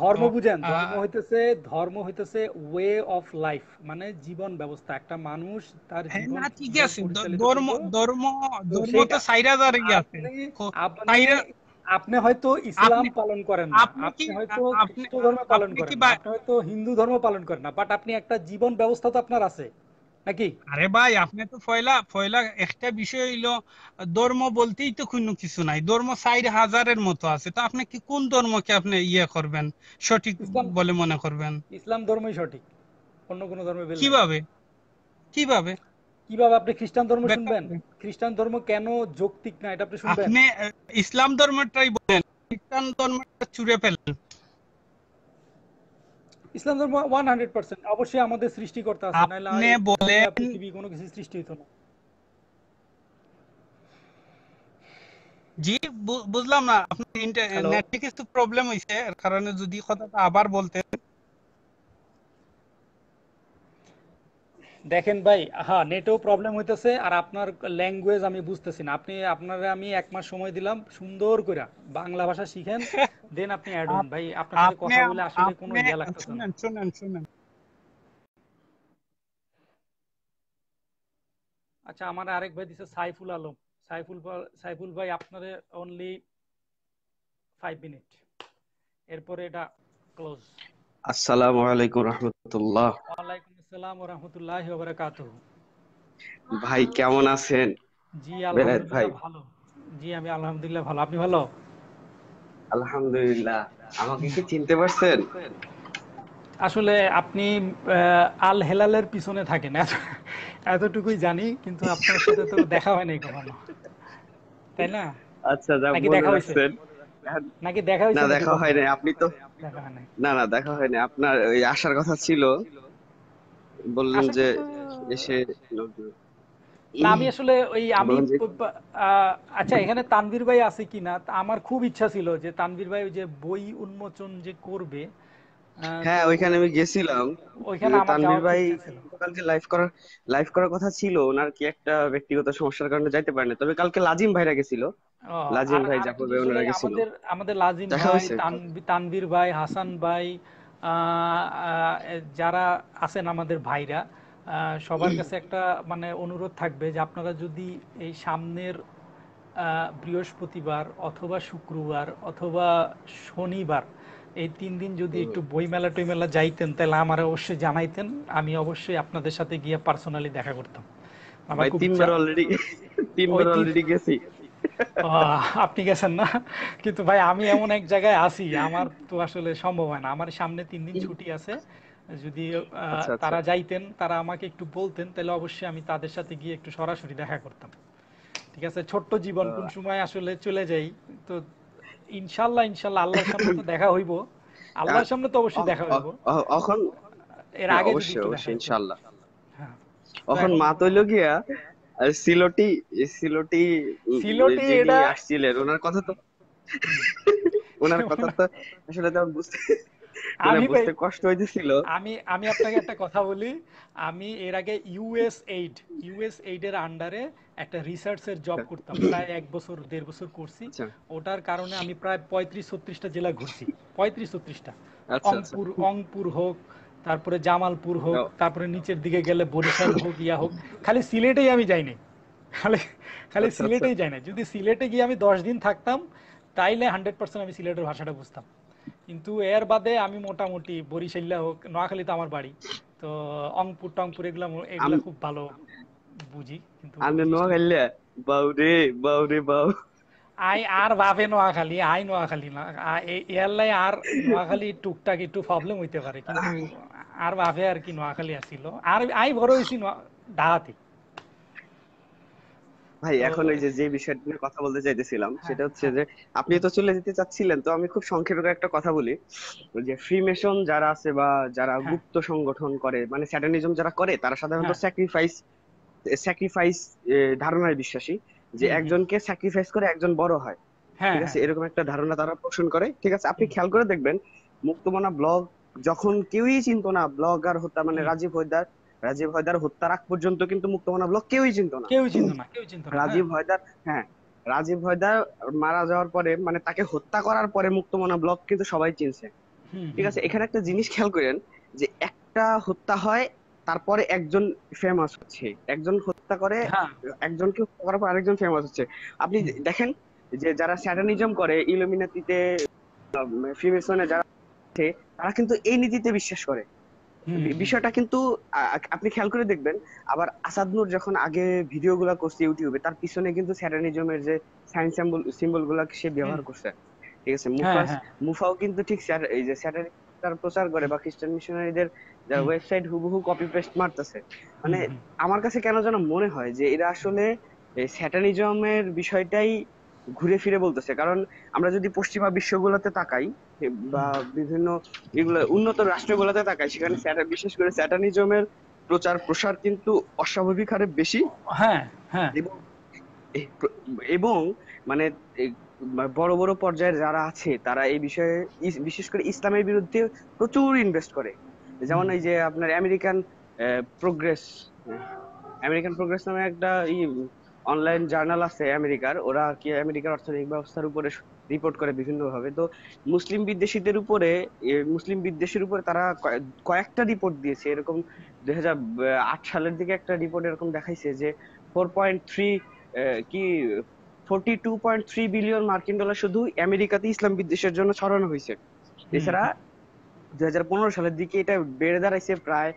ধর্ম বুঝেন ধর্ম হইতেছে ধর্ম হইতেছে ওয়ে অফ লাইফ মানে জীবন ব্যবস্থা একটা মানুষ তার হ্যাঁ, জীবন ঠিক আছে ধর্ম ধর্ম ধর্ম তো সাইরা যারে গিয়ে আছে আপনি হয়তো ইসলাম পালন করেন আপনি হয়তো খ্রিস্ট ধর্ম পালন করেন আপনি হয়তো হিন্দু ধর্ম পালন করেন না বাট আপনি একটা জীবন ব্যবস্থা তো আপনার আছে নাকি আরে ভাই আপনি তো ফয়লা ফয়লা একটা বিষয় হইলো ধর্ম বলতেই তো কোনো কিছু নাই ধর্ম চার হাজারের মতো আছে তো আপনি কি কোন ধর্মকে আপনি ইয়ে করবেন সঠিক বলে মনে করবেন ইসলাম ধর্মই সঠিক অন্য কোন ধর্মে কিভাবে কিভাবে কিভাবে আপনি খ্রিস্টান ধর্ম শুনবেন খ্রিস্টান ধর্ম কেন যৌক্তিক না এটা আপনি শুনবেন আপনি ইসলাম ধর্মটাই বলেন খ্রিস্টান ধর্মটা চুরে ফেলেন ইসলাম ধর্ম 100% অবশ্যই আমাদের সৃষ্টিকর্তা আছে নাহলে আপনি বলেন পৃথিবী কোনো কিছু সৃষ্টি হতো না জি বুঝলাম না আপনার ইন্টারনেটে কিছু প্রবলেম হইছে কারণে যদি কথাটা আবার বলতেন দেখেন ভাই হ্যাঁ নেটেও প্রবলেম হইতেছে আর আপনার ল্যাঙ্গুয়েজ আমি বুঝতেছি না আপনি আপনার আমি এক মাস সময় দিলাম সুন্দর করে বাংলা ভাষা শিখেন দেন আপনি অ্যাড হন ভাই আপনার সাথে কথা বলে আসলে কোনো ইয়া লাগতেছে না শুনেন শুনেন শুনেন আচ্ছা আমার আরেক ভাই দিছে সাইফুল আলম সাইফুল সাইফুল ভাই আপনার অনলি 5 মিনিট এরপরে এটা ক্লোজ আসসালামু আলাইকুম রাহমাতুল্লাহ ওয়া আলাইকুম আসসালাম ওয়া রাহমাতুল্লাহি ওয়া বারাকাতুহু ভাই কেমন আছেন জি আলহামদুলিল্লাহ ভালো জি আমি আলহামদুলিল্লাহ ভালো আপনি ভালো আলহামদুলিল্লাহ আমাকে কি চিনতে পারছেন আসলে আপনি আল হেলালের পিছনে থাকেন এতটুকুই জানি কিন্তু আপনার সাথে তো দেখা হয় নাই কখনো তাই না আচ্ছা যা বলে নাকি দেখা হয়েছে না দেখা হয় নাই আপনি তো না না দেখা হয় নাই আপনার ওই আসার কথা ছিল বললেন যে এসে আমি আসলে ওই আমি আচ্ছা এখানে তানভীর ভাই আছে কিনা আমার খুব ইচ্ছা ছিল যে তানভীর ভাই যে বই উন্মোচন যে করবে হ্যাঁ ওইখানে আমি গেছিলাম ওইখানে তানভীর ভাই কালকে লাইভ করার লাইভ করার কথা ছিল ওনার কি একটা ব্যক্তিগত সমস্যার কারণে যাইতে পারেনি তবে কালকে লাজিম ভাইরা গেছিল লাজিম ভাই জাফর ভাই ওনারা গেছিল আমাদের আমাদের লাজিম ভাই তানভীর ভাই হাসান ভাই যারা আছেন আমাদের ভাইরা সবার কাছে একটা মানে অনুরোধ থাকবে যে আপনারা যদি এই সামনের বৃহস্পতিবার অথবা শুক্রবার অথবা শনিবার এই তিন দিন যদি একটু বইমেলা টইমেলা যাইতেন তাহলে আমার অবশ্যই জানাইতেন আমি অবশ্যই আপনাদের সাথে গিয়ে পার্সোনালি দেখা করতাম আমার তিনবার অলরেডি তিনবার অলরেডি গেছি আপনি গেছেন না কিন্তু ভাই আমি এমন এক জায়গায় আছি আমার তো আসলে সম্ভব হয় না আমার সামনে তিন দিন ছুটি আছে যদি আচ্ছা, আচ্ছা। তারা যাইতেন তারা আমাকে একটু বলতেন তাহলে অবশ্যই আমি তাদের সাথে গিয়ে একটু সরাসরি দেখা করতাম ঠিক আছে ছোট্ট জীবন কোন সময় আসলে চলে যাই তো ইনশাল্লাহ ইনশাল্লাহ আল্লাহর সামনে তো দেখা হইব আল্লাহর সামনে তো অবশ্যই দেখা হইব এর আগে অবশ্যই ইনশাল্লাহ এখন হ্যাঁ। মা তৈল গিয়া সিলোটি সিলোটি সিলোটি এটা ওনার কথা তো ওনার কথা তো আসলে তো বুঝতে আমি বুঝতে মানে কষ্ট আমি আমি আপনাকে একটা কথা বলি আমি এর আগে ইউএস এইড ইউএস এইড এর আন্ডারে একটা এর জব করতাম প্রায় এক বছর দেড় বছর করছি আচ্ছা। ওটার কারণে আমি প্রায় পঁয়ত্রিশ ছত্রিশটা জেলা ঘুরছি পঁয়ত্রিশ ছত্রিশটা আচ্ছা, আচ্ছা। অংপুর অংপুর হোক তারপরে জামালপুর হোক তারপরে নিচের দিকে গেলে বরিশাল হোক ইয়া হোক খালি সিলেটেই আমি যাইনি খালি খালি আচ্ছা, আচ্ছা। সিলেটেই যাই না যদি সিলেটে গিয়ে আমি দশ দিন থাকতাম তাইলে হান্ড্রেড পার্সেন্ট আমি সিলেটের ভাষাটা বুঝতাম কিন্তু এর বাদে আমি মোটামুটি বরিশাল্লা হোক নোয়াখালী তো আমার বাড়ি তো অংপুর টংপুর এগুলা এগুলো খুব ভালো বুঝি কিন্তু আই আর ভাবে নোয়াখালী আই নোয়াখালী না এয়ারলাই আর নোয়াখালী টুকটাক একটু প্রবলেম হইতে পারে কিন্তু আর বাপে আর কি নোয়াখালী আসিল আর আই বড় হয়েছি ঢাকাতে ভাই এখন ওই যে যে বিষয়টা নিয়ে কথা বলতে চাইতেছিলাম হ্যাঁ, সেটা হচ্ছে হ্যাঁ। যে আপনি তো চলে যেতে চাচ্ছিলেন তো আমি খুব সংক্ষেপে একটা কথা বলি যে ফ্রিমেশন যারা আছে বা যারা হ্যাঁ। গুপ্ত সংগঠন করে মানে স্যাটানিজম যারা করে তারা সাধারণত স্যাক্রিফাইস স্যাক্রিফাইস ধারণায় বিশ্বাসী যে একজনকে স্যাক্রিফাইস করে একজন বড় হয় ঠিক আছে এরকম একটা ধারণা তারা পোষণ করে ঠিক আছে আপনি খেয়াল করে দেখবেন মুক্তমনা ব্লগ যখন কেউই চিনত না ব্লগার হত্যা মানে রাজীব হয়দার রাজীব হয়দার হত্যার আগ পর্যন্ত কিন্তু মুক্তমনা ব্লগ কেউই চিনত না কেউই চিনত না কেউই চিনত না রাজীব হয়দার হ্যাঁ রাজীব হয়দার হ্যাঁ, মারা যাওয়ার পরে মানে তাকে হত্যা করার পরে মুক্তমনা ব্লগ কিন্তু সবাই চিনছে ঠিক আছে এখানে একটা জিনিস খেয়াল করেন যে একটা হত্যা হয় তারপরে একজন ফেমাস হচ্ছে একজন হত্যা করে হ্যাঁ। একজনকে হত্যা করার পর আরেকজন ফেমাস হচ্ছে আপনি দেখেন যে যারা স্যাটানিজম করে ইলুমিনাতিতে ফিমেসনে যারা ওঠে তারা কিন্তু এই নীতিতে বিশ্বাস করে বিষয়টা কিন্তু আপনি খেয়াল করে দেখবেন আবার আসাদ নূর যখন আগে ভিডিও গুলা করছে ইউটিউবে তার পিছনে কিন্তু স্যারানিজমের যে সায়েন্স সিম্বল সিম্বল গুলা সে ব্যবহার করছে ঠিক আছে হ্যাঁ, মুফাস হ্যাঁ। মুফাও কিন্তু ঠিক স্যার এই যে স্যাটানি তার প্রচার করে বা খ্রিস্টান মিশনারিদের যারা ওয়েবসাইট হুবহু কপি পেস্ট মারতেছে মানে আমার কাছে কেন যেন মনে হয় যে এরা আসলে স্যাটানিজমের বিষয়টাই ঘুরে ফিরে বলতেছে কারণ আমরা যদি পশ্চিমা বিশ্বগুলোতে তাকাই বা বিভিন্ন এগুলো উন্নত রাষ্ট্রগুলোতে তাকাই সেখানে বিশেষ করে স্যাটানিজমের প্রচার প্রসার কিন্তু অস্বাভাবিক হারে বেশি হ্যাঁ হ্যাঁ এবং এবং মানে বড় বড় পর্যায়ের যারা আছে তারা এই বিষয়ে বিশেষ করে ইসলামের বিরুদ্ধে প্রচুর ইনভেস্ট করে যেমন এই যে আপনার আমেরিকান প্রোগ্রেস আমেরিকান প্রোগ্রেস নামে একটা অনলাইন জার্নাল আছে আমেরিকার ওরা কি আমেরিকার অর্থনৈতিক ব্যবস্থার উপরে রিপোর্ট করে ভাবে তো মুসলিম বিদ্বেষীদের উপরে মুসলিম বিদ্বেষীর উপরে তারা কয়েকটা রিপোর্ট দিয়েছে এরকম দুই সালের দিকে একটা রিপোর্ট এরকম দেখাইছে যে ফোর পয়েন্ট থ্রি কি forty two point three billion মার্কিন ডলার শুধু আমেরিকাতে ইসলাম বিদ্বেষের জন্য ছড়ানো হয়েছে এছাড়া দুই হাজার পনেরো সালের দিকে এটা বেড়ে দাঁড়াইছে প্রায়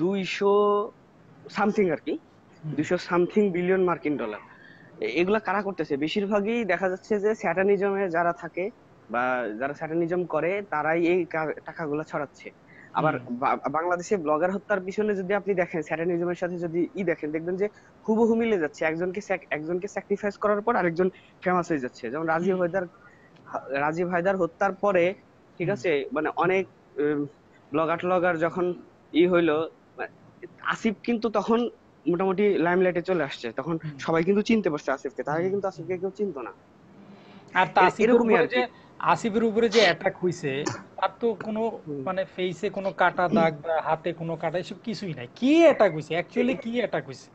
দুইশো সামথিং আর কি দুশো সামথিং বিলিয়ন মার্কিন ডলার এগুলা কারা করতেছে বেশিরভাগই দেখা যাচ্ছে যে স্যাটানিজমে যারা থাকে বা যারা স্যাটানিজম করে তারাই এই টাকাগুলো ছড়াচ্ছে আবার বাংলাদেশে ব্লগার হত্যার পিছনে যদি আপনি দেখেন স্যাটানিজমের সাথে যদি ই দেখেন দেখবেন যে হুবহু মিলে যাচ্ছে একজনকে একজনকে স্যাক্রিফাইস করার পর আরেকজন ফেমাস হয়ে যাচ্ছে যেমন রাজীব হায়দার রাজীব হায়দার হত্যার পরে ঠিক আছে মানে অনেক ব্লগার ট্লগার যখন ই হইলো মানে আসিফ কিন্তু তখন মোটামুটি লাইমলাইটে চলে আসছে তখন সবাই কিন্তু চিনতে পারছে আসিফকে তার আগে কিন্তু আসিফকে কেউ চিনতো না আর তাসিফের উপরে যে আসিফের উপরে যে অ্যাটাক হইছে তার তো কোনো মানে ফেসে কোনো কাটা দাগ বা হাতে কোনো কাটা এসব কিছুই নাই কি অ্যাটাক হইছে অ্যাকচুয়ালি কি অ্যাটাক হইছে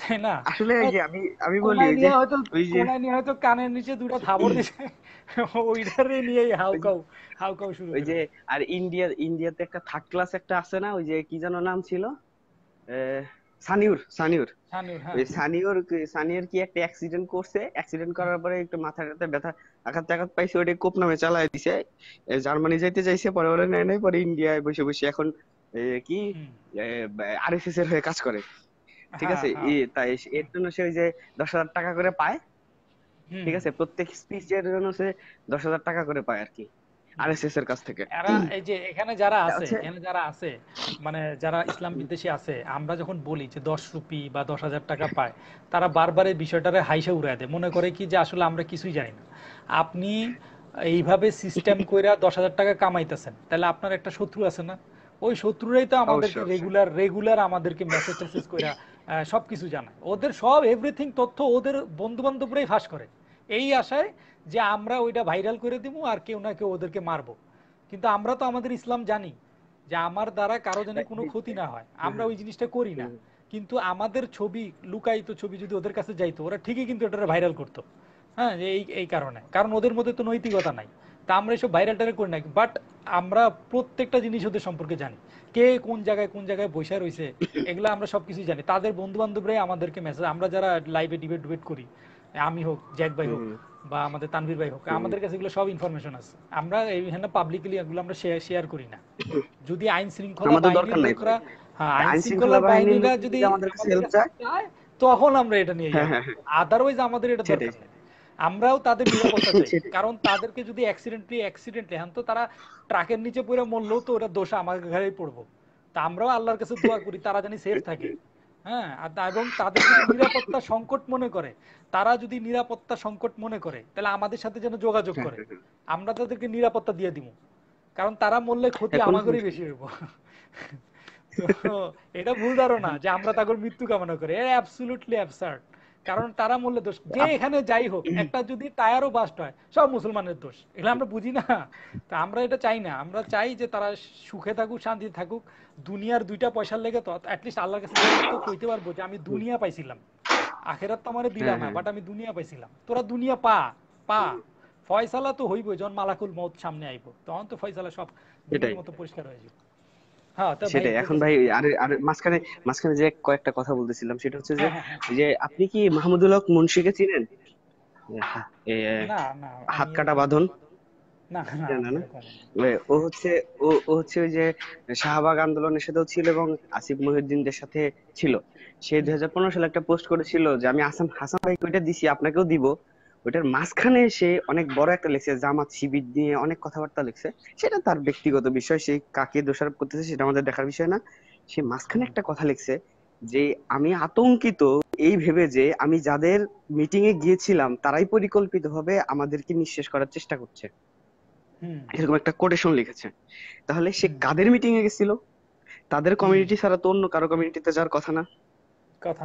তাই না আসলে আমি আমি বলি যে ওই যে কোনায় নিয়ে হয়তো কানের নিচে দুটো ধাবর দিছে ওইটারে নিয়েই হাউকাউ হাউকাউ শুরু ওই যে আর ইন্ডিয়া ইন্ডিয়াতে একটা থার্ড ক্লাস একটা আছে না ওই যে কি যেন নাম ছিল আহ সানিউর সানিউর হ্যাঁ। ওই সানিউর সানিউর কি একটা অ্যাক্সিডেন্ট করছে অ্যাক্সিডেন্ট করার পরে একটু মাথাটাতে ব্যথা আঘাত আঘাত পাইছে ওটা কোপ নামে চালায় দিছে জার্মানি যাইতে চাইছে পরে বলে নেয় নাই পরে ইন্ডিয়ায় বসে বসে এখন কি আরএসএস এর হয়ে কাজ করে ঠিক হ্যাঁ, আছে হ্যাঁ। তাই এর জন্য সে ওই যে দশ হাজার টাকা করে পায় ঠিক আছে প্রত্যেক স্পিচের জন্য সে দশ হাজার টাকা করে পায় আর কি আরএসএস এর কাছ থেকে এরা এই যে এখানে যারা আচ্ছা। আছে এখানে যারা আছে মানে যারা ইসলাম বিদ্বেষী আছে আমরা যখন বলি যে রুপি বা টাকা পায় তারা বারবার এই বিষয়টারে হাইসা উড়ায় দেয় মনে করে কি যে আসলে আমরা কিছুই জানি না আপনি এইভাবে সিস্টেম কইরা দশ হাজার টাকা কামাইতেছেন তাহলে আপনার একটা শত্রু আছে না ওই শত্রুরাই তো আমাদেরকে রেগুলার রেগুলার আমাদেরকে মেসেজ টেসেজ কইরা সবকিছু জানায় ওদের সব এভরিথিং তথ্য ওদের বন্ধু বান্ধবরাই ফাঁস করে এই আশায় যে আমরা ওইটা ভাইরাল করে দিব আর কেউ না কেউ ওদেরকে মারব কিন্তু আমরা তো আমাদের ইসলাম জানি যে আমার দ্বারা কারো যেন হ্যাঁ, কোনো হ্যাঁ, ক্ষতি না হয় হ্যাঁ, আমরা ওই জিনিসটা করি না কিন্তু আমাদের ছবি লুকায়িত ছবি যদি ওদের কাছে যাইতো ওরা ঠিকই কিন্তু এটা ভাইরাল করতো হ্যাঁ এই এই কারণে কারণ ওদের মধ্যে তো নৈতিকতা নাই তা আমরা এসব ভাইরাল টাইরাল করি না বাট আমরা প্রত্যেকটা জিনিস ওদের সম্পর্কে জানি কে কোন জায়গায় কোন জায়গায় বসে রয়েছে এগুলো আমরা সবকিছু জানি তাদের বন্ধু বান্ধবরাই আমাদেরকে মেসেজ আমরা যারা লাইভে ডিবেট ডিবেট করি আমি হোক জ্যাক ভাই হোক বা আমাদের তানভীর ভাই হোক আমাদের কাছে এগুলো সব ইনফরমেশন আছে আমরা এইখানে পাবলিকলি এগুলো আমরা শেয়ার করি না যদি আইন শৃঙ্খলা বাহিনীর লোকরা হ্যাঁ আইন শৃঙ্খলা বাহিনীরা যদি আমাদের হেল্প চায় তখন আমরা এটা নিয়ে যাই আদারওয়াইজ হ্যাঁ, হ্যাঁ, হ্যাঁ। আমাদের এটা দরকার নেই আমরাও তাদের নিরাপত্তা চাই কারণ তাদেরকে যদি অ্যাক্সিডেন্টলি অ্যাক্সিডেন্টলি হ্যাঁ তো তারা ট্রাকের নিচে পড়ে মরলেও তো ওটা দোষ আমাদের ঘাড়েই পড়বো তা আমরাও আল্লাহর কাছে দোয়া করি তারা জানি সেফ থাকে হ্যাঁ এবং তাদের যদি নিরাপত্তা সংকট মনে করে তারা যদি নিরাপত্তা সংকট মনে করে তাহলে আমাদের সাথে যেন যোগাযোগ করে হ্যাঁ, হ্যাঁ। আমরা তাদেরকে নিরাপত্তা দিয়ে দিব কারণ তারা মরলে ক্ষতি আমাদেরই বেশি হইব এটা ভুল ধারণা যে আমরা তাদের মৃত্যু কামনা করি এটা অ্যাবসলিউটলি অ্যাবসার্ড কারণ তারা মূল্য দোষ যে এখানে যাই হোক একটা যদি টায়ারও বাস্ট হয় সব মুসলমানের দোষ এগুলো আমরা বুঝি না তা আমরা এটা চাই না আমরা চাই যে তারা সুখে থাকুক শান্তি থাকুক দুনিয়ার দুইটা পয়সার লেগে তো অ্যাটলিস্ট আল্লাহর কাছে তো কইতে পারবো যে আমি দুনিয়া পাইছিলাম আখেরাত তো আমার দিলাম না বাট হ্যাঁ, হ্যাঁ। আমি দুনিয়া পাইছিলাম তোরা দুনিয়া পা পা ফয়সালা তো হইবই যখন মালাকুল মত সামনে আইব তখন তো ফয়সালা সব মতো পরিষ্কার হয়ে যাবে হ্যাঁ, সেটাই এখন ভাই আর আর মাঝখানে মাঝখানে যে কয়েকটা কথা বলতেছিলাম সেটা হচ্ছে যে হ্যাঁ, হ্যাঁ, যে আপনি কি মাহমুদুল হক মুন্সিকে চিনেন হাত কাটা বাঁধন ও হচ্ছে ও ও হচ্ছে ওই যে শাহবাগ আন্দোলনের সাথেও ছিল এবং আসিফ মহিউদ্দিনদের সাথে ছিল সে দুই সালে একটা পোস্ট করেছিল যে আমি আসাম হাসান ভাই কইটা দিছি আপনাকেও দিব ওইটার মাঝখানে সে অনেক বড় একটা লেখছে জামাত শিবির নিয়ে অনেক কথাবার্তা লিখছে সেটা তার ব্যক্তিগত বিষয় সে কাকে দোষারোপ করতেছে সেটা আমাদের দেখার বিষয় না সে মাঝখানে একটা কথা লিখছে যে আমি আতঙ্কিত এই ভেবে যে আমি যাদের মিটিং এ গিয়েছিলাম তারাই পরিকল্পিত ভাবে আমাদেরকে নিঃশেষ করার চেষ্টা করছে এরকম একটা কোটেশন লিখেছে তাহলে সে কাদের মিটিং এ গেছিল তাদের কমিউনিটি ছাড়া তো অন্য কারো কমিউনিটিতে যাওয়ার কথা না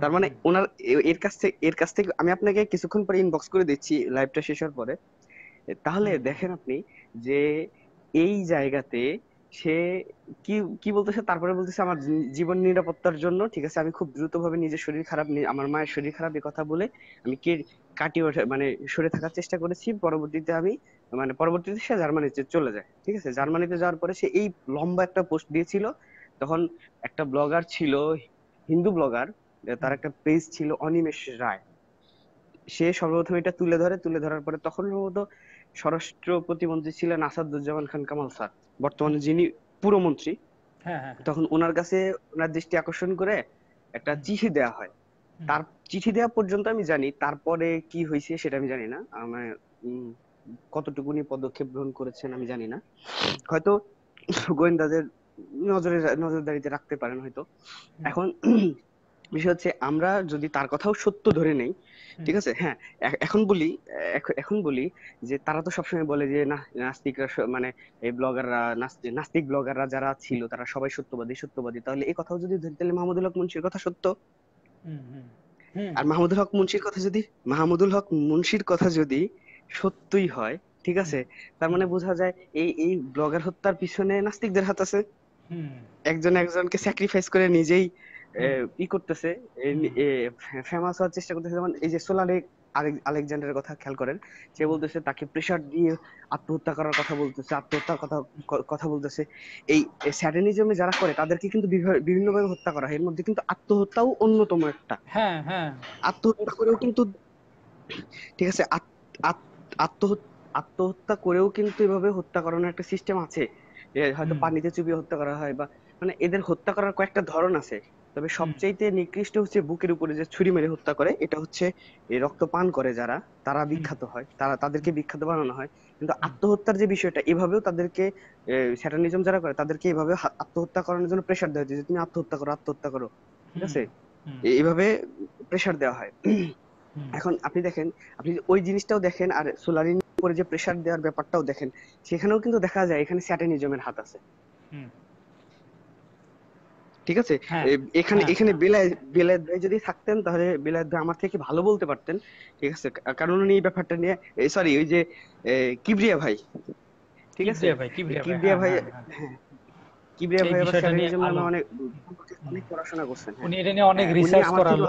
তার মানে ওনার এর কাছ থেকে এর কাছ থেকে আমি আপনাকে কিছুক্ষণ পরে ইনবক্স করে দিচ্ছি লাইভটা শেষ হওয়ার পরে তাহলে দেখেন আপনি যে এই জায়গাতে সে কি কি বলতেছে তারপরে বলতেছে আমার জীবন নিরাপত্তার জন্য ঠিক আছে আমি খুব দ্রুতভাবে নিজের শরীর খারাপ আমার মায়ের শরীর খারাপ এ কথা বলে আমি কে কাটিয়ে ওঠা মানে সরে থাকার চেষ্টা করেছি পরবর্তীতে আমি মানে পরবর্তীতে সে জার্মানিতে চলে যায় ঠিক আছে জার্মানিতে যাওয়ার পরে সে এই লম্বা একটা পোস্ট দিয়েছিল তখন একটা ব্লগার ছিল হিন্দু ব্লগার তার একটা পেজ ছিল অনিমেষ রায় সে সর্বপ্রথম এটা তুলে ধরে তুলে ধরার পরে তখন সম্ভবত স্বরাষ্ট্র প্রতিমন্ত্রী ছিলেন আসাদুজ্জামান খান কামাল স্যার বর্তমানে যিনি পুরো মন্ত্রী হ্যাঁ, হ্যাঁ, হ্যাঁ। তখন ওনার কাছে ওনার দৃষ্টি আকর্ষণ করে একটা চিঠি দেয়া হয় তার চিঠি দেওয়া পর্যন্ত আমি জানি তারপরে কি হয়েছে সেটা আমি জানি না আমার কতটুকুনি পদক্ষেপ গ্রহণ করেছেন আমি জানি না হয়তো গোয়েন্দাদের নজরে নজরদারিতে রাখতে পারেন হয়তো এখন বিষয় হচ্ছে আমরা যদি তার কথাও সত্য ধরে নেই ঠিক আছে হ্যাঁ এখন বলি এখন বলি যে তারা তো সবসময় বলে যে না নাস্তিকরা মানে এই ব্লগাররা নাস্তিক ব্লগাররা যারা ছিল তারা সবাই সত্যবাদী সত্যবাদী তাহলে এই কথাও যদি ধরি তাহলে মাহমুদুল হক মুন্সির কথা সত্য আর মাহমুদুল হক মুন্সির কথা যদি মাহমুদুল হক মুন্সির কথা যদি সত্যই হয় ঠিক আছে তার মানে বোঝা যায় এই এই ব্লগার হত্যার পিছনে নাস্তিকদের হাত আছে একজন একজনকে স্যাক্রিফাইস করে নিজেই ই করতেছে ফেমাস হওয়ার চেষ্টা করতেছে যেমন এই যে সোলারে আলেকজান্ডারের কথা খেয়াল করেন সে বলতেছে তাকে প্রেশার দিয়ে আত্মহত্যা করার কথা বলতেছে আত্মহত্যার কথা কথা বলতেছে এই স্যাটানিজমে যারা করে তাদেরকে কিন্তু বিভিন্ন ভাবে হত্যা করা হয় এর মধ্যে কিন্তু আত্মহত্যাও অন্যতম একটা হ্যাঁ হ্যাঁ আত্মহত্যা করেও কিন্তু ঠিক আছে আত্মহত্যা করেও কিন্তু এভাবে হত্যা করানোর একটা সিস্টেম আছে হয়তো পানিতে চুপিয়ে হত্যা করা হয় বা মানে এদের হত্যা করার কয়েকটা ধরন আছে তবে সবচাইতে নিকৃষ্ট হচ্ছে বুকের উপরে যে ছুরি মেরে হত্যা করে এটা হচ্ছে রক্ত পান করে যারা তারা বিখ্যাত হয় তারা তাদেরকে বিখ্যাত বানানো হয় কিন্তু আত্মহত্যার যে বিষয়টা এভাবেও তাদেরকে স্যাটানিজম যারা করে তাদেরকে এভাবে আত্মহত্যা করানোর জন্য প্রেশার দেওয়া হয় যে তুমি আত্মহত্যা করো আত্মহত্যা করো ঠিক আছে এইভাবে প্রেশার দেওয়া হয় এখন আপনি দেখেন আপনি ওই জিনিসটাও দেখেন আর সোলারিন উপরে যে প্রেশার দেওয়ার ব্যাপারটাও দেখেন সেখানেও কিন্তু দেখা যায় এখানে স্যাটানিজমের হাত আছে ঠিক আছে হ্যাঁ, এখানে হ্যাঁ, এখানে হ্যাঁ। বেলায়েত ভাই যদি থাকতেন তাহলে বেলায়েত ভাই আমার থেকে ভালো বলতে পারতেন ঠিক আছে কারণ উনি এই ব্যাপারটা নিয়ে সরি ওই যে কিবরিয়া ভাই ঠিক আছে কিবরিয়া ভাই কিবরিয়া ভাই আবার স্যালারির জন্য অনেক অনেক পড়াশোনা করছেন উনি এটা নিয়ে অনেক রিসার্চ করালো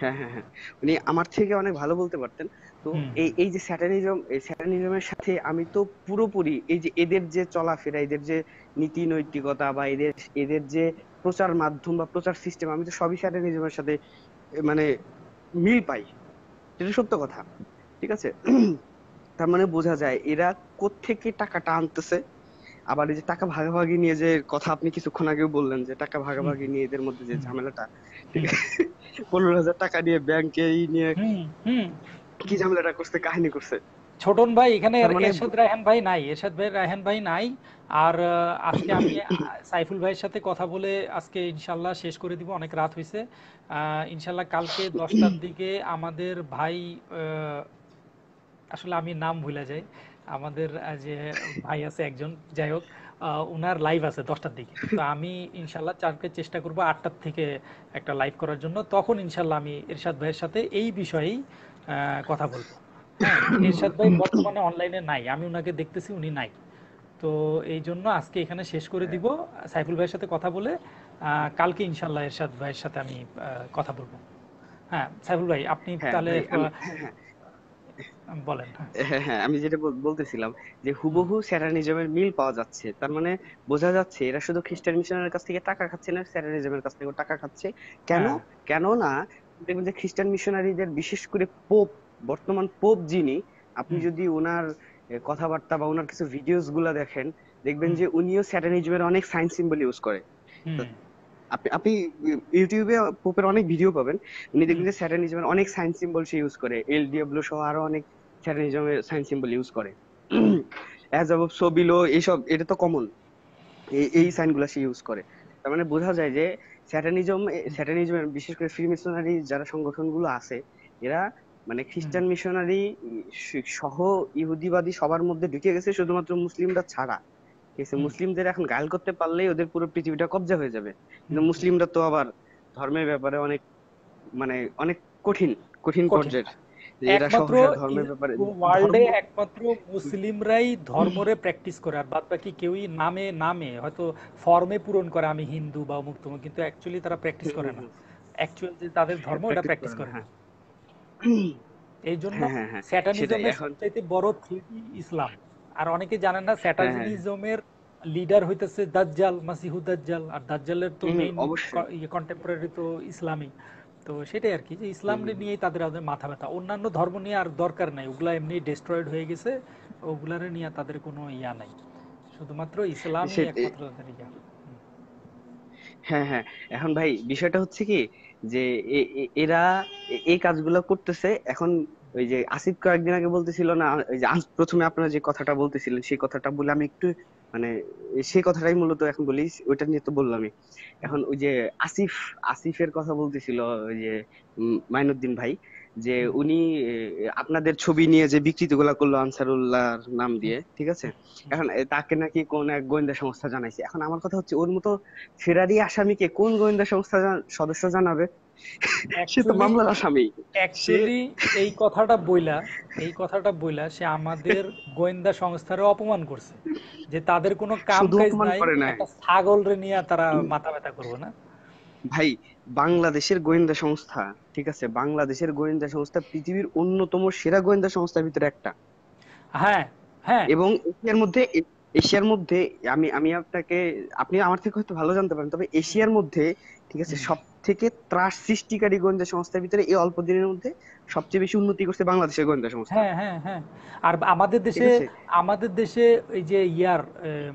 হ্যাঁ হ্যাঁ হ্যাঁ উনি আমার থেকে অনেক ভালো বলতে পারতেন তো এই এই যে স্যাটানিজম এই স্যাটানিজমের সাথে আমি তো পুরোপুরি এই যে এদের যে চলাফেরা এদের যে নীতি নৈতিকতা বা এদের এদের যে প্রচার মাধ্যম বা প্রচার সিস্টেম আমি তো সবই স্যাটানিজমের সাথে মানে মিল পাই এটা সত্য কথা ঠিক আছে [CLEARS THROAT] তার মানে বোঝা যায় এরা কোত্থেকে টাকাটা আনতেছে আবার এই যে টাকা ভাগাভাগি নিয়ে যে কথা আপনি কিছুক্ষণ আগে বললেন যে টাকা ভাগাভাগি নিয়ে এদের মধ্যে যে ঝামেলাটা পনেরো হাজার টাকা নিয়ে ব্যাংকেই নিয়ে কি ঝামেলাটা করছে কাহিনী করছে ছোটন ভাই এখানে মানে এরশাদ রায়হান ভাই নাই এরশাদ ভাই রায়হান ভাই নাই আর আজকে আমি সাইফুল ভাইয়ের সাথে কথা বলে আজকে ইনশাল্লাহ শেষ করে দিব অনেক রাত হয়েছে ইনশাল্লাহ কালকে দশটার দিকে আমাদের ভাই আসলে আমি নাম ভুলে যাই আমাদের যে ভাই আছে একজন যাই হোক ওনার লাইভ আছে দশটার দিকে তো আমি ইনশাল্লাহ চারকে চেষ্টা করব আটটার থেকে একটা লাইভ করার জন্য তখন ইনশাল্লাহ আমি এরশাদ ভাইয়ের সাথে এই বিষয়েই কথা বলবো হ্যাঁ, ইরশাদ ভাই বর্তমানে অনলাইনে নাই আমি ওনাকে দেখতেছি উনি নাই তো এই জন্য আজকে এখানে শেষ করে দিব সাইফুল ভাইয়ের সাথে কথা বলে কালকে ইনশাল্লাহ এরশাদ ভাইয়ের সাথে আমি কথা বলবো হ্যাঁ সাইফুল ভাই আপনি হ্যাঁ, তাহলে হ্যাঁ, বলেন আমি যেটা বলতেছিলাম যে হুবহু স্যাটানিজমের মিল পাওয়া যাচ্ছে তার মানে বোঝা যাচ্ছে এরা শুধু খ্রিস্টান মিশনারির কাছ থেকে টাকা খাচ্ছে না স্যারানিজমের কাছ থেকে টাকা খাচ্ছে কেন কেন না দেখবেন যে খ্রিস্টান মিশনারিদের বিশেষ করে পোপ বর্তমান পোপ যিনি আপনি যদি ওনার কথাবার্তা বা ওনার কিছু ভিডিওস গুলা দেখেন দেখবেন যে উনিও স্যাটানিজমের অনেক সাইন সিম্বল ইউজ করে আপনি আপনি ইউটিউবে পোপের অনেক ভিডিও পাবেন উনি দেখবেন যে স্যাটানিজমের অনেক সাইন সিম্বল সে ইউজ করে এল ডিডব্লিউ সহ আরো অনেক স্যাটানিজমের সাইন সিম্বল ইউজ করে অ্যাজ অ্যাবভ সো বিলো এইসব এটা তো কমন এই সাইনগুলো সে ইউজ করে তার মানে বোঝা যায় যে স্যাটানিজম স্যাটানিজম বিশেষ করে ফ্রি মিশনারি যারা সংগঠনগুলো আছে এরা মানে খ্রিস্টান মিশনারি সহ ইহুদিবাদী সবার মধ্যে ঢুকে গেছে শুধুমাত্র মুসলিমরা ছাড়া ঠিক আছে মুসলিমদের এখন গাল করতে পারলেই ওদের পুরো পৃথিবীটা কবজা হয়ে যাবে কিন্তু মুসলিমরা তো আবার ধর্মের ব্যাপারে অনেক মানে অনেক কঠিন কঠিন পর্যায়ের একমাত্র ওয়ার্ল্ডে একমাত্র মুসলিমরাই ধর্মরে প্র্যাকটিস করে আর বাদ বাকি কেউই নামে নামে হয়তো ফর্মে পূরণ করে আমি হিন্দু বা অমুক তমুক কিন্তু অ্যাকচুয়ালি তারা প্র্যাকটিস করে না তাদের ধর্ম এটা প্র্যাকটিস করে না হ্যাঁ। এই জন্য হ্যাঁ, হ্যাঁ, স্যাটানিজমের বড় থ্রিটি ইসলাম আর অনেকে জানেন না স্যাটানিজমের লিডার হইতেছে দাজ্জাল মাসিহু দাজ্জাল আর দাজ্জালের তো মেইন কন্টেম্পোরারি ইয়ে তো ইসলামী তো সেটাই আর কি যে ইসলাম নিয়েই তাদের মাথা ব্যথা অন্যান্য ধর্ম নিয়ে আর দরকার নাই ওগুলা এমনি ডিস্ট্রয়েড হয়ে গেছে ওগুলার নিয়ে তাদের কোনো ইয়া নাই শুধুমাত্র ইসলাম একমাত্র তাদের ইয়া হ্যাঁ হ্যাঁ এখন ভাই বিষয়টা হচ্ছে কি যে এরা এই কাজগুলো করতেছে এখন ওই যে আসিফ কয়েকদিন আগে বলতেছিল না ওই যে প্রথমে আপনারা যে কথাটা বলতেছিলেন সেই কথাটা বলে আমি একটু মানে সেই কথাটাই মূলত এখন বলি ওইটা নিয়ে তো বললামই এখন ওই যে আসিফ আসিফের কথা বলতেছিল ওই যে মাইনুদ্দিন ভাই যে উনি আপনাদের ছবি নিয়ে যে বিকৃতি গুলা করলো আনসারুল্লাহর নাম দিয়ে ঠিক আছে এখন তাকে নাকি কোন এক গোয়েন্দা সংস্থা জানাইছে এখন আমার কথা হচ্ছে ওর মতো ফেরারি আসামিকে কোন গোয়েন্দা সংস্থা সদস্য জানাবে সে তো মামলার আসামি অ্যাকচুয়ালি এই কথাটা বইলা এই কথাটা বইলা সে আমাদের গোয়েন্দা সংস্থারও অপমান করছে যে তাদের কোনো কাম কাজ নাই ছাগল রে নিয়ে তারা মাথা ব্যথা করবে না ভাই বাংলাদেশের গোয়েন্দা সংস্থা ঠিক আছে বাংলাদেশের গোয়েন্দা সংস্থা পৃথিবীর অন্যতম সেরা গোয়েন্দা সংস্থার ভিতরে একটা হ্যাঁ হ্যাঁ এবং এশিয়ার মধ্যে এশিয়ার মধ্যে আমি আমি আপনাকে আপনি আমার থেকে হয়তো ভালো জানতে পারেন তবে এশিয়ার মধ্যে ঠিক আছে সব থেকে ত্রাস সৃষ্টিকারী গোয়েন্দা সংস্থার ভিতরে এই অল্প দিনের মধ্যে সবচেয়ে বেশি উন্নতি করছে বাংলাদেশের গোয়েন্দা সংস্থা হ্যাঁ হ্যাঁ হ্যাঁ আর আমাদের দেশে আমাদের দেশে এই যে ইয়ার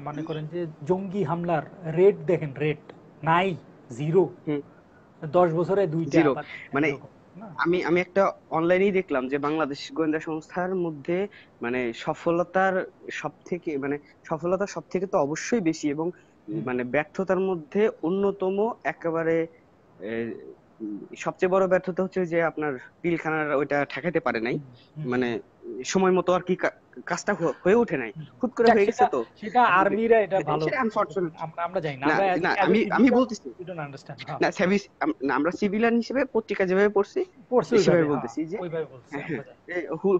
মনে করেন যে জঙ্গি হামলার রেট দেখেন রেট নাই জিরো দশ বছরে দুইটা মানে আমি আমি একটা অনলাইনেই দেখলাম যে বাংলাদেশ গোয়েন্দা সংস্থার মধ্যে মানে সফলতার সব থেকে মানে সফলতা সব থেকে তো অবশ্যই বেশি এবং মানে ব্যর্থতার মধ্যে অন্যতম একেবারে সবচেয়ে বড় ব্যর্থতা হচ্ছে যে আপনার পিলখানার ওইটা ঠেকাতে পারে নাই মানে সময় মতো আর কি কাজটা হয়ে ওঠে নাই খুব করে হয়ে গেছে তো সেটা আর্মিরা এটা ভালো আমরা আমরা জানি না না আমি আমি বলতেছি ইউ ডোন্ট আন্ডারস্ট্যান্ড না সার্ভিস আমরা সিভিলিয়ান হিসেবে পত্রিকা যেভাবে পড়ছি পড়ছি সেভাবে বলতেছি হ্যাঁ, যে ওইভাবে বলছি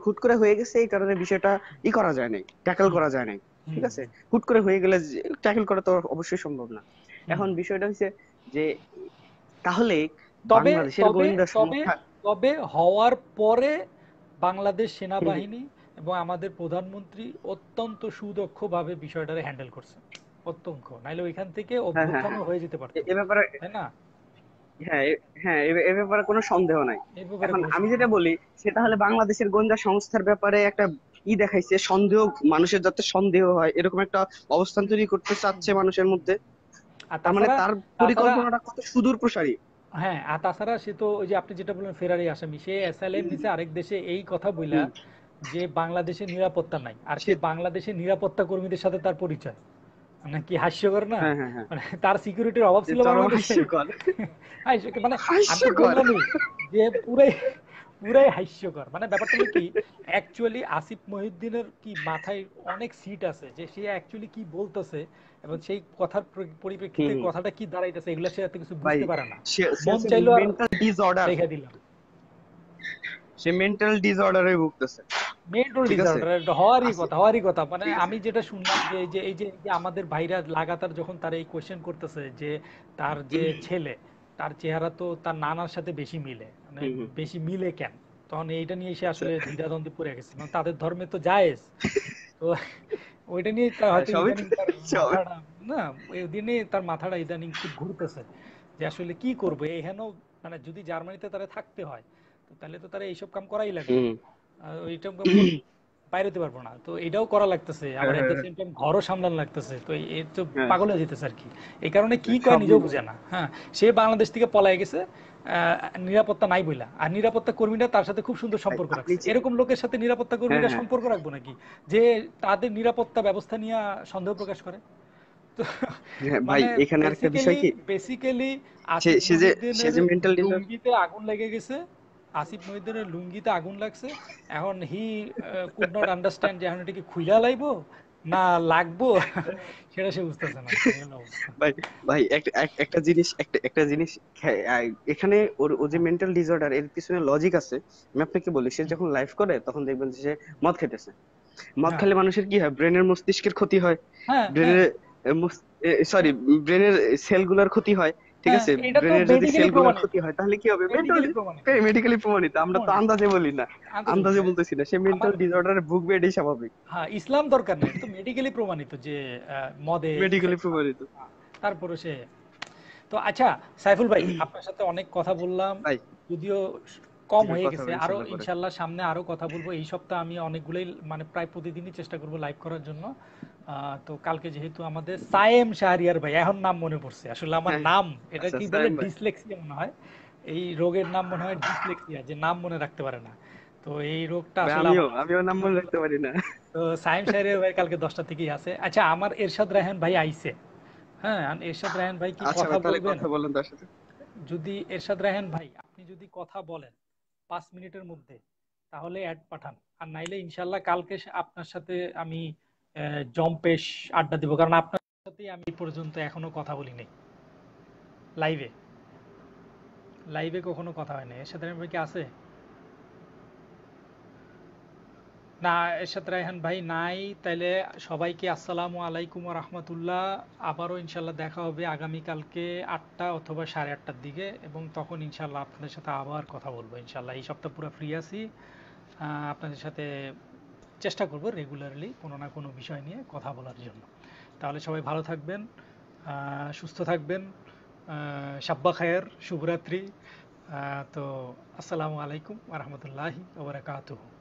খুব হ্যাঁ, করে হয়ে গেছে এই কারণে বিষয়টা ই করা যায় নাই ট্যাকল করা যায় নাই ঠিক আছে হুট করে হয়ে গেলে ট্যাকল করা তো অবশ্যই সম্ভব না এখন বিষয়টা হচ্ছে যে তাহলে তবে তবে হওয়ার পরে বাংলাদেশ সেনাবাহিনী এবং আমাদের প্রধানমন্ত্রী অত্যন্ত সুদক্ষ ভাবে বিষয়টারে হ্যান্ডেল করছে অত্যন্ত নাইলে ওইখান থেকে হ্যাঁ, হ্যাঁ, হ্যাঁ। অভ্যুত্থান হয়ে যেতে পারত এ ব্যাপারে তাই না হ্যাঁ হ্যাঁ এ ব্যাপারে কোনো সন্দেহ নাই এখন আমি যেটা বলি সেটা হলে বাংলাদেশের গোয়েন্দা সংস্থার ব্যাপারে একটা ই দেখাইছে সন্দেহ মানুষের যাতে সন্দেহ হয় এরকম একটা অবস্থান তৈরি করতে চাচ্ছে মানুষের মধ্যে তার মানে তার পরিকল্পনাটা কত সুদূর প্রসারী হ্যাঁ আর তাছাড়া সে তো ওই যে আপনি যেটা বললেন ফেরারি আসামি সে আরেক দেশে এই কথা বইলা যে বাংলাদেশে নিরাপত্তা নাই আর সে বাংলাদেশে নিরাপত্তা কর্মীদের সাথে তার পরিচয় হাস্যকর না হ্যাঁ, হ্যাঁ, হ্যাঁ। মানে তার সিকিউরিটির অভাব ছিল মানে যে পুরাই পুরাই হাস্যকর মানে ব্যাপারটা কি অ্যাকচুয়ালি আসিফ মহিউদ্দিনের কি মাথায় অনেক সিট আছে যে সে অ্যাকচুয়ালি কি বলতেছে এবং সেই কথার পরিপ্রেক্ষিতে কথাটা কি দাঁড়াইতেছে এগুলা সে এত কিছু বুঝতে পারে না মন চাইলো মেন্টাল ডিসঅর্ডার দেখা দিলাম সে মেন্টাল ডিসঅর্ডারে ভুগতেছে মেন্টাল ডিসঅর্ডার হওয়ারই কথা হওয়ারই কথা মানে আমি যেটা শুনলাম যে এই যে এই যে আমাদের ভাইরা লাগাতার যখন তার এই কোশ্চেন করতেছে যে তার যে ছেলে তার চেহারা তো তার নানার সাথে বেশি মিলে মানে বেশি মিলে কেন তখন এইটা নিয়ে সে আসলে আচ্ছা। দ্বিধাদ্বন্দ্বে পড়ে গেছে মানে তাদের ধর্মে তো জায়েজ তো [LAUGHS] ওইটা নিয়ে হ্যাঁ, [LAUGHS] না ওইদিনে তার মাথাটা ইদানিং খুব ঘুরতেছে যে আসলে কি করবো এখানে মানে যদি জার্মানিতে তারা থাকতে হয় তাহলে তো তারা এইসব কাম করাই লাগে ওইটা পারবো না তো এটাও করা লাগতেছে আবার এট দ্য সেম টাইম ঘরও সামলান লাগতেছে তো এ তো হ্যাঁ। পাগল হয়ে যেতেছে আর কি এই কারণে কি নিজেও বুঝে না হ্যাঁ সে বাংলাদেশ থেকে পলায় গেছে নিরাপত্তা নাই বইলা আর নিরাপত্তা কর্মীরা তার সাথে খুব সুন্দর সম্পর্ক রাখছে এরকম লোকের সাথে নিরাপত্তা কর্মীরা হ্যাঁ, হ্যাঁ। সম্পর্ক রাখবো নাকি যে তাদের নিরাপত্তা ব্যবস্থা নিয়ে সন্দেহ প্রকাশ করে ভাই মানে এখানে বিষয় কি বেসিক্যালি সে যে সে যে মেন্টাল আগুন লেগে গেছে আসিফ মহিদিনের লুঙ্গিতে আগুন লাগছে এখন হি কুড নট আন্ডারস্ট্যান্ড যে এটাকে খুইলা লাইবো না লাগবো [LAUGHS] সেটা সে বুঝতেছে না ভাই ভাই একটা জিনিস একটা একটা জিনিস এখানে ওর ও যে মেন্টাল ডিসঅর্ডার এর পিছনে লজিক আছে আমি আপনাকে বলি সে যখন লাইফ করে তখন দেখবেন যে সে মদ খেতেছে মদ হ্যাঁ। খেলে মানুষের কি হয় ব্রেনের মস্তিষ্কের ক্ষতি হয় ব্রেনের সরি ব্রেনের সেলগুলোর ক্ষতি হয় ঠিক হ্যাঁ, আছে ব্রেনের যদি সেলগুলো ক্ষতি হয় তাহলে কি হবে মেডিকেলি প্রমাণিত আমরা তো আন্দাজে বলি না আন্দাজে বলতেছি না সে মেন্টাল ডিসঅর্ডারে ভুগবে এটাই স্বাভাবিক হ্যাঁ ইসলাম দরকার নেই তো মেডিকেলি প্রমাণিত যে মদে মেডিকেলি প্রমাণিত হ্যাঁ, তারপরে সে তো আচ্ছা সাইফুল ভাই [CLEARS THROAT] আপনার সাথে অনেক কথা বললাম যদিও কম হয়ে গেছে আরো ইনশাল্লাহ সামনে আরো কথা বলবো এই সপ্তাহে আমি অনেকগুলোই মানে প্রায় প্রতিদিনই চেষ্টা করব লাইভ করার জন্য তো কালকে যেহেতু আমাদের সায়েম শাহরিয়ার ভাই এখন নাম মনে পড়ছে আসলে আমার হ্যাঁ। নাম এটা আচ্ছা, কি বলে ডিসলেক্সিয়া মনে হয় এই রোগের নাম মনে হয় ডিসলেক্সিয়া যে নাম মনে রাখতে পারে না তো এই রোগটা আসলে আমিও নাম মনে রাখতে পারি না তো সায়েম শাহরিয়ার ভাই কালকে 10টা থেকেই আছে আচ্ছা আমার এরশাদ রায়হান ভাই আইছে হ্যাঁ এরশাদ রায়হান ভাই কি আচ্ছা কথা বলবেন কথা বলেন তার সাথে যদি এরশাদ রায়হান ভাই আপনি যদি কথা বলেন পাঁচ মিনিটের মধ্যে তাহলে অ্যাড পাঠান আর নাইলে ইনশাল্লাহ কালকে আপনার সাথে আমি জম্পেশ আড্ডা দিব কারণ আপনার সাথেই আমি পর্যন্ত এখনো কথা বলি নাই লাইভে লাইভে কখনো কথা হয় নাই এর সাথে কি আছে না এরশাদ রায়হান ভাই নাই তাইলে সবাইকে আসসালামু আলাইকুম রহমতুল্লাহ আবারও ইনশাল্লাহ দেখা হবে আগামীকালকে আটটা অথবা সাড়ে আটটার দিকে এবং তখন ইনশাল্লাহ আপনাদের সাথে আবার কথা বলবো ইনশাল্লাহ এই সপ্তাহ পুরো ফ্রি আছি আপনাদের সাথে চেষ্টা করব রেগুলারলি কোনো না কোনো বিষয় নিয়ে কথা বলার জন্য তাহলে সবাই ভালো থাকবেন সুস্থ থাকবেন সাব্বা খায়ের শুভরাত্রি তো আসসালামু আলাইকুম আ রহমতুল্লাহি ওবরাকাতুহু